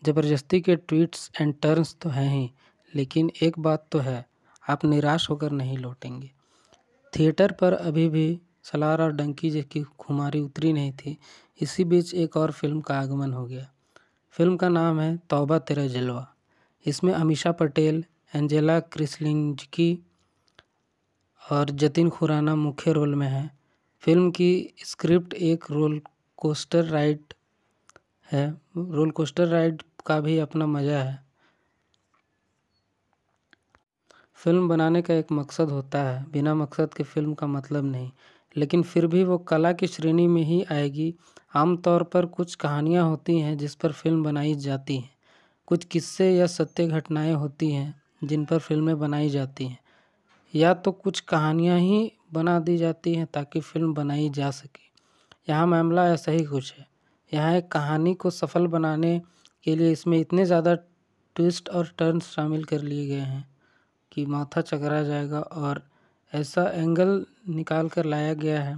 ज़बरदस्ती के ट्वीट्स एंड टर्न्स तो हैं ही लेकिन एक बात तो है आप निराश होकर नहीं लौटेंगे थिएटर पर अभी भी सलार और डंकी जैसी खुमारी उतरी नहीं थी इसी बीच एक और फिल्म का आगमन हो गया फिल्म का नाम है तौबा तेरा जलवा इसमें अमीशा पटेल एंजेला क्रिसलिंजकी और जतिन खुराना मुख्य रोल में हैं फिल्म की स्क्रिप्ट एक रोल कोस्टर राइड है रोल कोस्टर राइड का भी अपना मज़ा है फिल्म बनाने का एक मकसद होता है बिना मकसद के फिल्म का मतलब नहीं लेकिन फिर भी वो कला की श्रेणी में ही आएगी आमतौर पर कुछ कहानियाँ होती हैं जिस पर फ़िल्म बनाई जाती हैं कुछ किस्से या सत्य घटनाएँ होती हैं जिन पर फ़िल्में बनाई जाती हैं या तो कुछ कहानियाँ ही बना दी जाती हैं ताकि फ़िल्म बनाई जा सके यहाँ मामला ऐसा ही कुछ है यहाँ एक कहानी को सफल बनाने के लिए इसमें इतने ज़्यादा ट्विस्ट और टर्न शामिल कर लिए गए हैं कि माथा चकरा जाएगा और ऐसा एंगल निकाल कर लाया गया है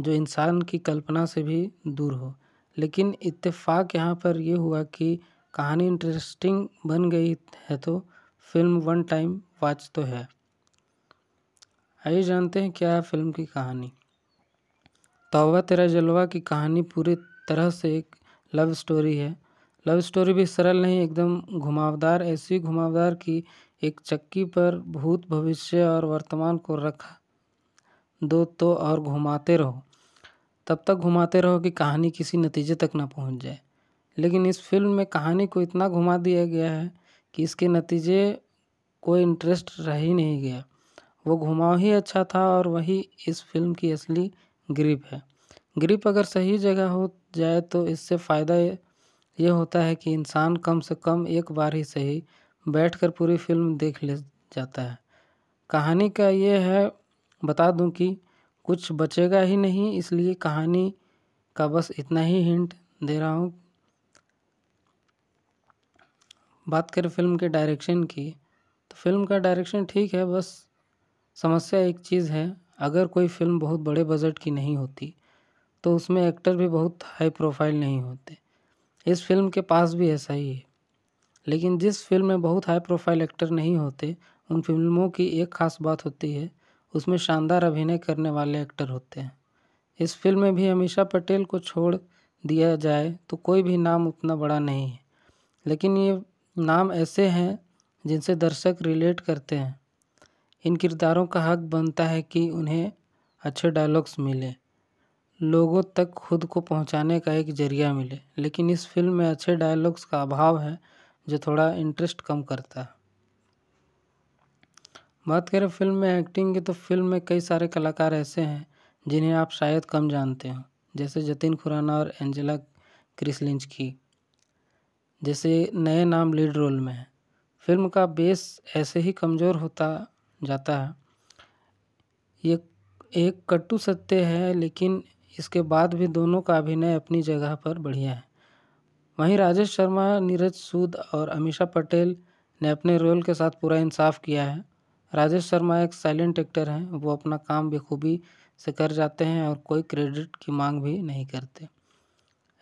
जो इंसान की कल्पना से भी दूर हो लेकिन इत्तेफाक यहाँ पर यह हुआ कि कहानी इंटरेस्टिंग बन गई है तो फिल्म वन टाइम वॉच तो है आइए जानते हैं क्या है फिल्म की कहानी तौबा तेरा जलवा की कहानी पूरी तरह से एक लव स्टोरी है लव स्टोरी भी सरल नहीं एकदम घुमावदार ऐसी घुमावदार कि एक चक्की पर भूत भविष्य और वर्तमान को रखा दो तो और घुमाते रहो तब तक घुमाते रहो कि कहानी किसी नतीजे तक ना पहुंच जाए लेकिन इस फिल्म में कहानी को इतना घुमा दिया गया है कि इसके नतीजे कोई इंटरेस्ट रह ही नहीं गया वो घुमाव ही अच्छा था और वही इस फिल्म की असली ग्रिप है ग्रिप अगर सही जगह हो जाए तो इससे फ़ायदा ये होता है कि इंसान कम से कम एक बार ही सही बैठकर पूरी फिल्म देख ले जाता है कहानी का ये है बता दूं कि कुछ बचेगा ही नहीं इसलिए कहानी का बस इतना ही हिंट दे रहा हूँ बात करें फिल्म के डायरेक्शन की तो फिल्म का डायरेक्शन ठीक है बस समस्या एक चीज़ है अगर कोई फिल्म बहुत बड़े बजट की नहीं होती तो उसमें एक्टर भी बहुत हाई प्रोफाइल नहीं होते इस फिल्म के पास भी ऐसा ही है लेकिन जिस फिल्म में बहुत हाई प्रोफाइल एक्टर नहीं होते उन फिल्मों की एक खास बात होती है उसमें शानदार अभिनय करने वाले एक्टर होते हैं इस फिल्म में भी अमीषा पटेल को छोड़ दिया जाए तो कोई भी नाम उतना बड़ा नहीं है लेकिन ये नाम ऐसे हैं जिनसे दर्शक रिलेट करते हैं इन किरदारों का हक बनता है कि उन्हें अच्छे डायलॉग्स मिले लोगों तक खुद को पहुंचाने का एक जरिया मिले लेकिन इस फिल्म में अच्छे डायलॉग्स का अभाव है जो थोड़ा इंटरेस्ट कम करता है बात करें फ़िल्म में एक्टिंग की तो फ़िल्म में कई सारे कलाकार ऐसे हैं जिन्हें आप शायद कम जानते हो जैसे जतिन खुराना और एंजेला की जैसे नए नाम लीड रोल में हैं फ़िल्म का बेस ऐसे ही कमज़ोर होता जाता है ये एक कट्टु सत्य है लेकिन इसके बाद भी दोनों का अभिनय अपनी जगह पर बढ़िया है वहीं राजेश शर्मा नीरज सूद और अमीषा पटेल ने अपने रोल के साथ पूरा इंसाफ किया है राजेश शर्मा एक साइलेंट एक्टर हैं वो अपना काम बेखूबी से कर जाते हैं और कोई क्रेडिट की मांग भी नहीं करते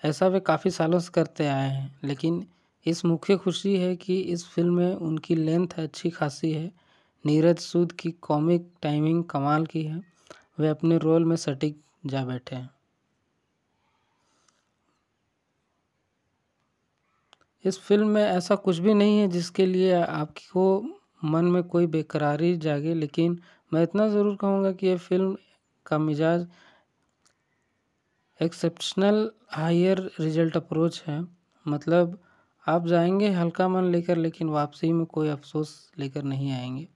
ऐसा वे काफ़ी सालों से करते आए हैं लेकिन इस मुख्य खुशी है कि इस फिल्म में उनकी लेंथ अच्छी खासी है नीरज सूद की कॉमिक टाइमिंग कमाल की है वे अपने रोल में सटीक जा बैठे हैं इस फिल्म में ऐसा कुछ भी नहीं है जिसके लिए आपको मन में कोई बेकरारी जागे लेकिन मैं इतना ज़रूर कहूँगा कि यह फ़िल्म का मिजाज एक्सेप्शनल हायर रिजल्ट अप्रोच है मतलब आप जाएंगे हल्का मन लेकर लेकिन वापसी में कोई अफसोस लेकर नहीं आएंगे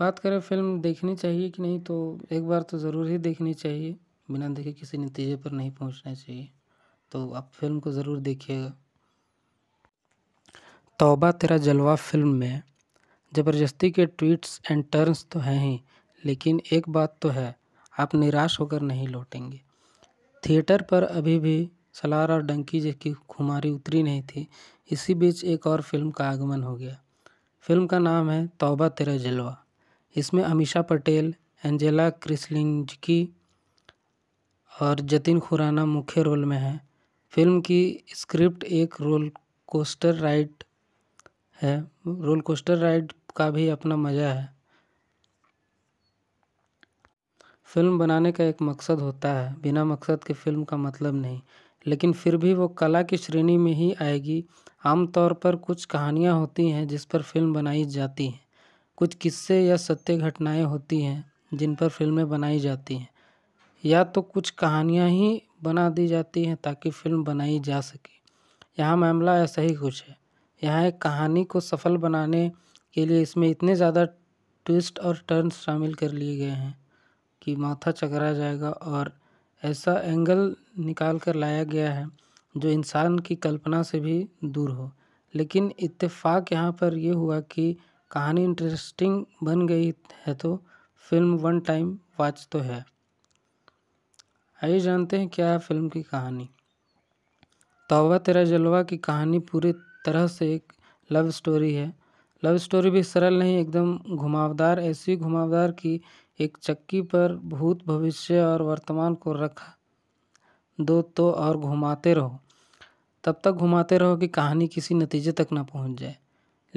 बात करें फिल्म देखनी चाहिए कि नहीं तो एक बार तो ज़रूर ही देखनी चाहिए बिना देखे किसी नतीजे पर नहीं पहुंचना चाहिए तो आप फिल्म को ज़रूर देखिएगा तौबा तेरा जलवा फिल्म में ज़बरदस्ती के ट्वीट्स एंड टर्न्स तो हैं ही लेकिन एक बात तो है आप निराश होकर नहीं लौटेंगे थिएटर पर अभी भी सलार और डंकी जैसी खुमारी उतरी नहीं थी इसी बीच एक और फिल्म का आगमन हो गया फिल्म का नाम है तौबा तेरा जलवा इसमें अमीशा पटेल एंजेला क्रिसलिंजकी और जतिन खुराना मुख्य रोल में हैं फिल्म की स्क्रिप्ट एक रोल कोस्टर राइट है रोल कोस्टर राइड का भी अपना मज़ा है फिल्म बनाने का एक मकसद होता है बिना मकसद के फिल्म का मतलब नहीं लेकिन फिर भी वो कला की श्रेणी में ही आएगी आमतौर पर कुछ कहानियाँ होती हैं जिस पर फिल्म बनाई जाती हैं कुछ किस्से या सत्य घटनाएं होती हैं जिन पर फिल्में बनाई जाती हैं या तो कुछ कहानियाँ ही बना दी जाती हैं ताकि फिल्म बनाई जा सके यहाँ मामला ऐसा ही कुछ है यहाँ एक कहानी को सफल बनाने के लिए इसमें इतने ज़्यादा ट्विस्ट और टर्न शामिल कर लिए गए हैं कि माथा चकरा जाएगा और ऐसा एंगल निकाल कर लाया गया है जो इंसान की कल्पना से भी दूर हो लेकिन इत्तेफाक यहाँ पर यह हुआ कि कहानी इंटरेस्टिंग बन गई है तो फिल्म वन टाइम वॉच तो है आइए जानते हैं क्या है फिल्म की कहानी तौबा तेरा जलवा की कहानी पूरे तरह से एक लव स्टोरी है लव स्टोरी भी सरल नहीं एकदम घुमावदार ऐसी घुमावदार की एक चक्की पर भूत भविष्य और वर्तमान को रख दो तो और घुमाते रहो तब तक घुमाते रहो कि कहानी किसी नतीजे तक ना पहुंच जाए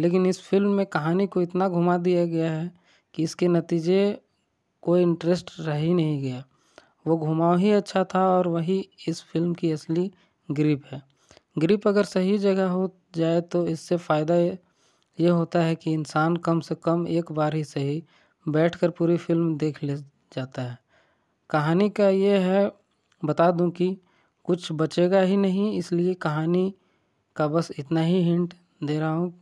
लेकिन इस फिल्म में कहानी को इतना घुमा दिया गया है कि इसके नतीजे कोई इंटरेस्ट रह ही नहीं गया वो घुमाव ही अच्छा था और वही इस फिल्म की असली ग्रिप है ग्रिप अगर सही जगह हो जाए तो इससे फ़ायदा ये होता है कि इंसान कम से कम एक बार ही सही बैठकर पूरी फिल्म देख ले जाता है कहानी का ये है बता दूं कि कुछ बचेगा ही नहीं इसलिए कहानी का बस इतना ही हिंट दे रहा हूँ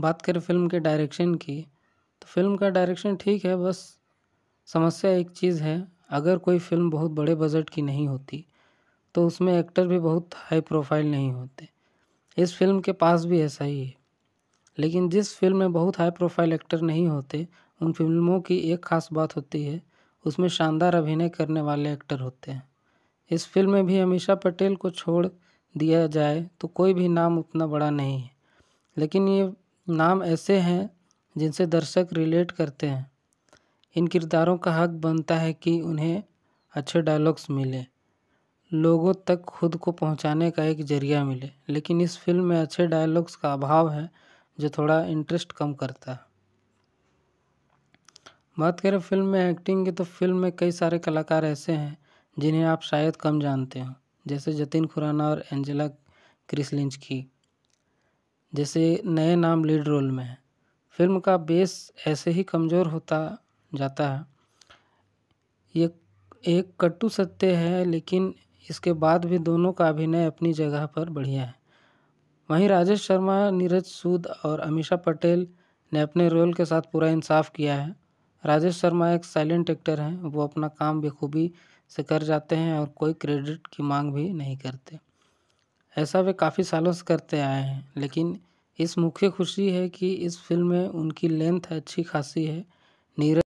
बात करें फिल्म के डायरेक्शन की तो फिल्म का डायरेक्शन ठीक है बस समस्या एक चीज़ है अगर कोई फिल्म बहुत बड़े बजट की नहीं होती तो उसमें एक्टर भी बहुत हाई प्रोफाइल नहीं होते इस फिल्म के पास भी ऐसा ही है लेकिन जिस फिल्म में बहुत हाई प्रोफाइल एक्टर नहीं होते उन फिल्मों की एक खास बात होती है उसमें शानदार अभिनय करने वाले एक्टर होते हैं इस फिल्म में भी अमीषा पटेल को छोड़ दिया जाए तो कोई भी नाम उतना बड़ा नहीं है लेकिन ये नाम ऐसे हैं जिनसे दर्शक रिलेट करते हैं इन किरदारों का हक बनता है कि उन्हें अच्छे डायलॉग्स मिले लोगों तक खुद को पहुँचाने का एक ज़रिया मिले लेकिन इस फ़िल्म में अच्छे डायलॉग्स का अभाव है जो थोड़ा इंटरेस्ट कम करता है बात करें फ़िल्म में एक्टिंग की तो फ़िल्म में कई सारे कलाकार ऐसे हैं जिन्हें आप शायद कम जानते हो जैसे जतिन खुराना और एंजेला क्रिसलिंच की जैसे नए नाम लीड रोल में है फिल्म का बेस ऐसे ही कमज़ोर होता जाता है ये एक कट्टू सत्य है लेकिन इसके बाद भी दोनों का अभिनय अपनी जगह पर बढ़िया है वहीं राजेश शर्मा नीरज सूद और अमीषा पटेल ने अपने रोल के साथ पूरा इंसाफ किया है राजेश शर्मा एक साइलेंट एक्टर हैं वो अपना काम बेखूबी से कर जाते हैं और कोई क्रेडिट की मांग भी नहीं करते ऐसा वे काफ़ी सालों से करते आए हैं लेकिन इस मुख्य खुशी है कि इस फिल्म में उनकी लेंथ अच्छी खासी है नीरज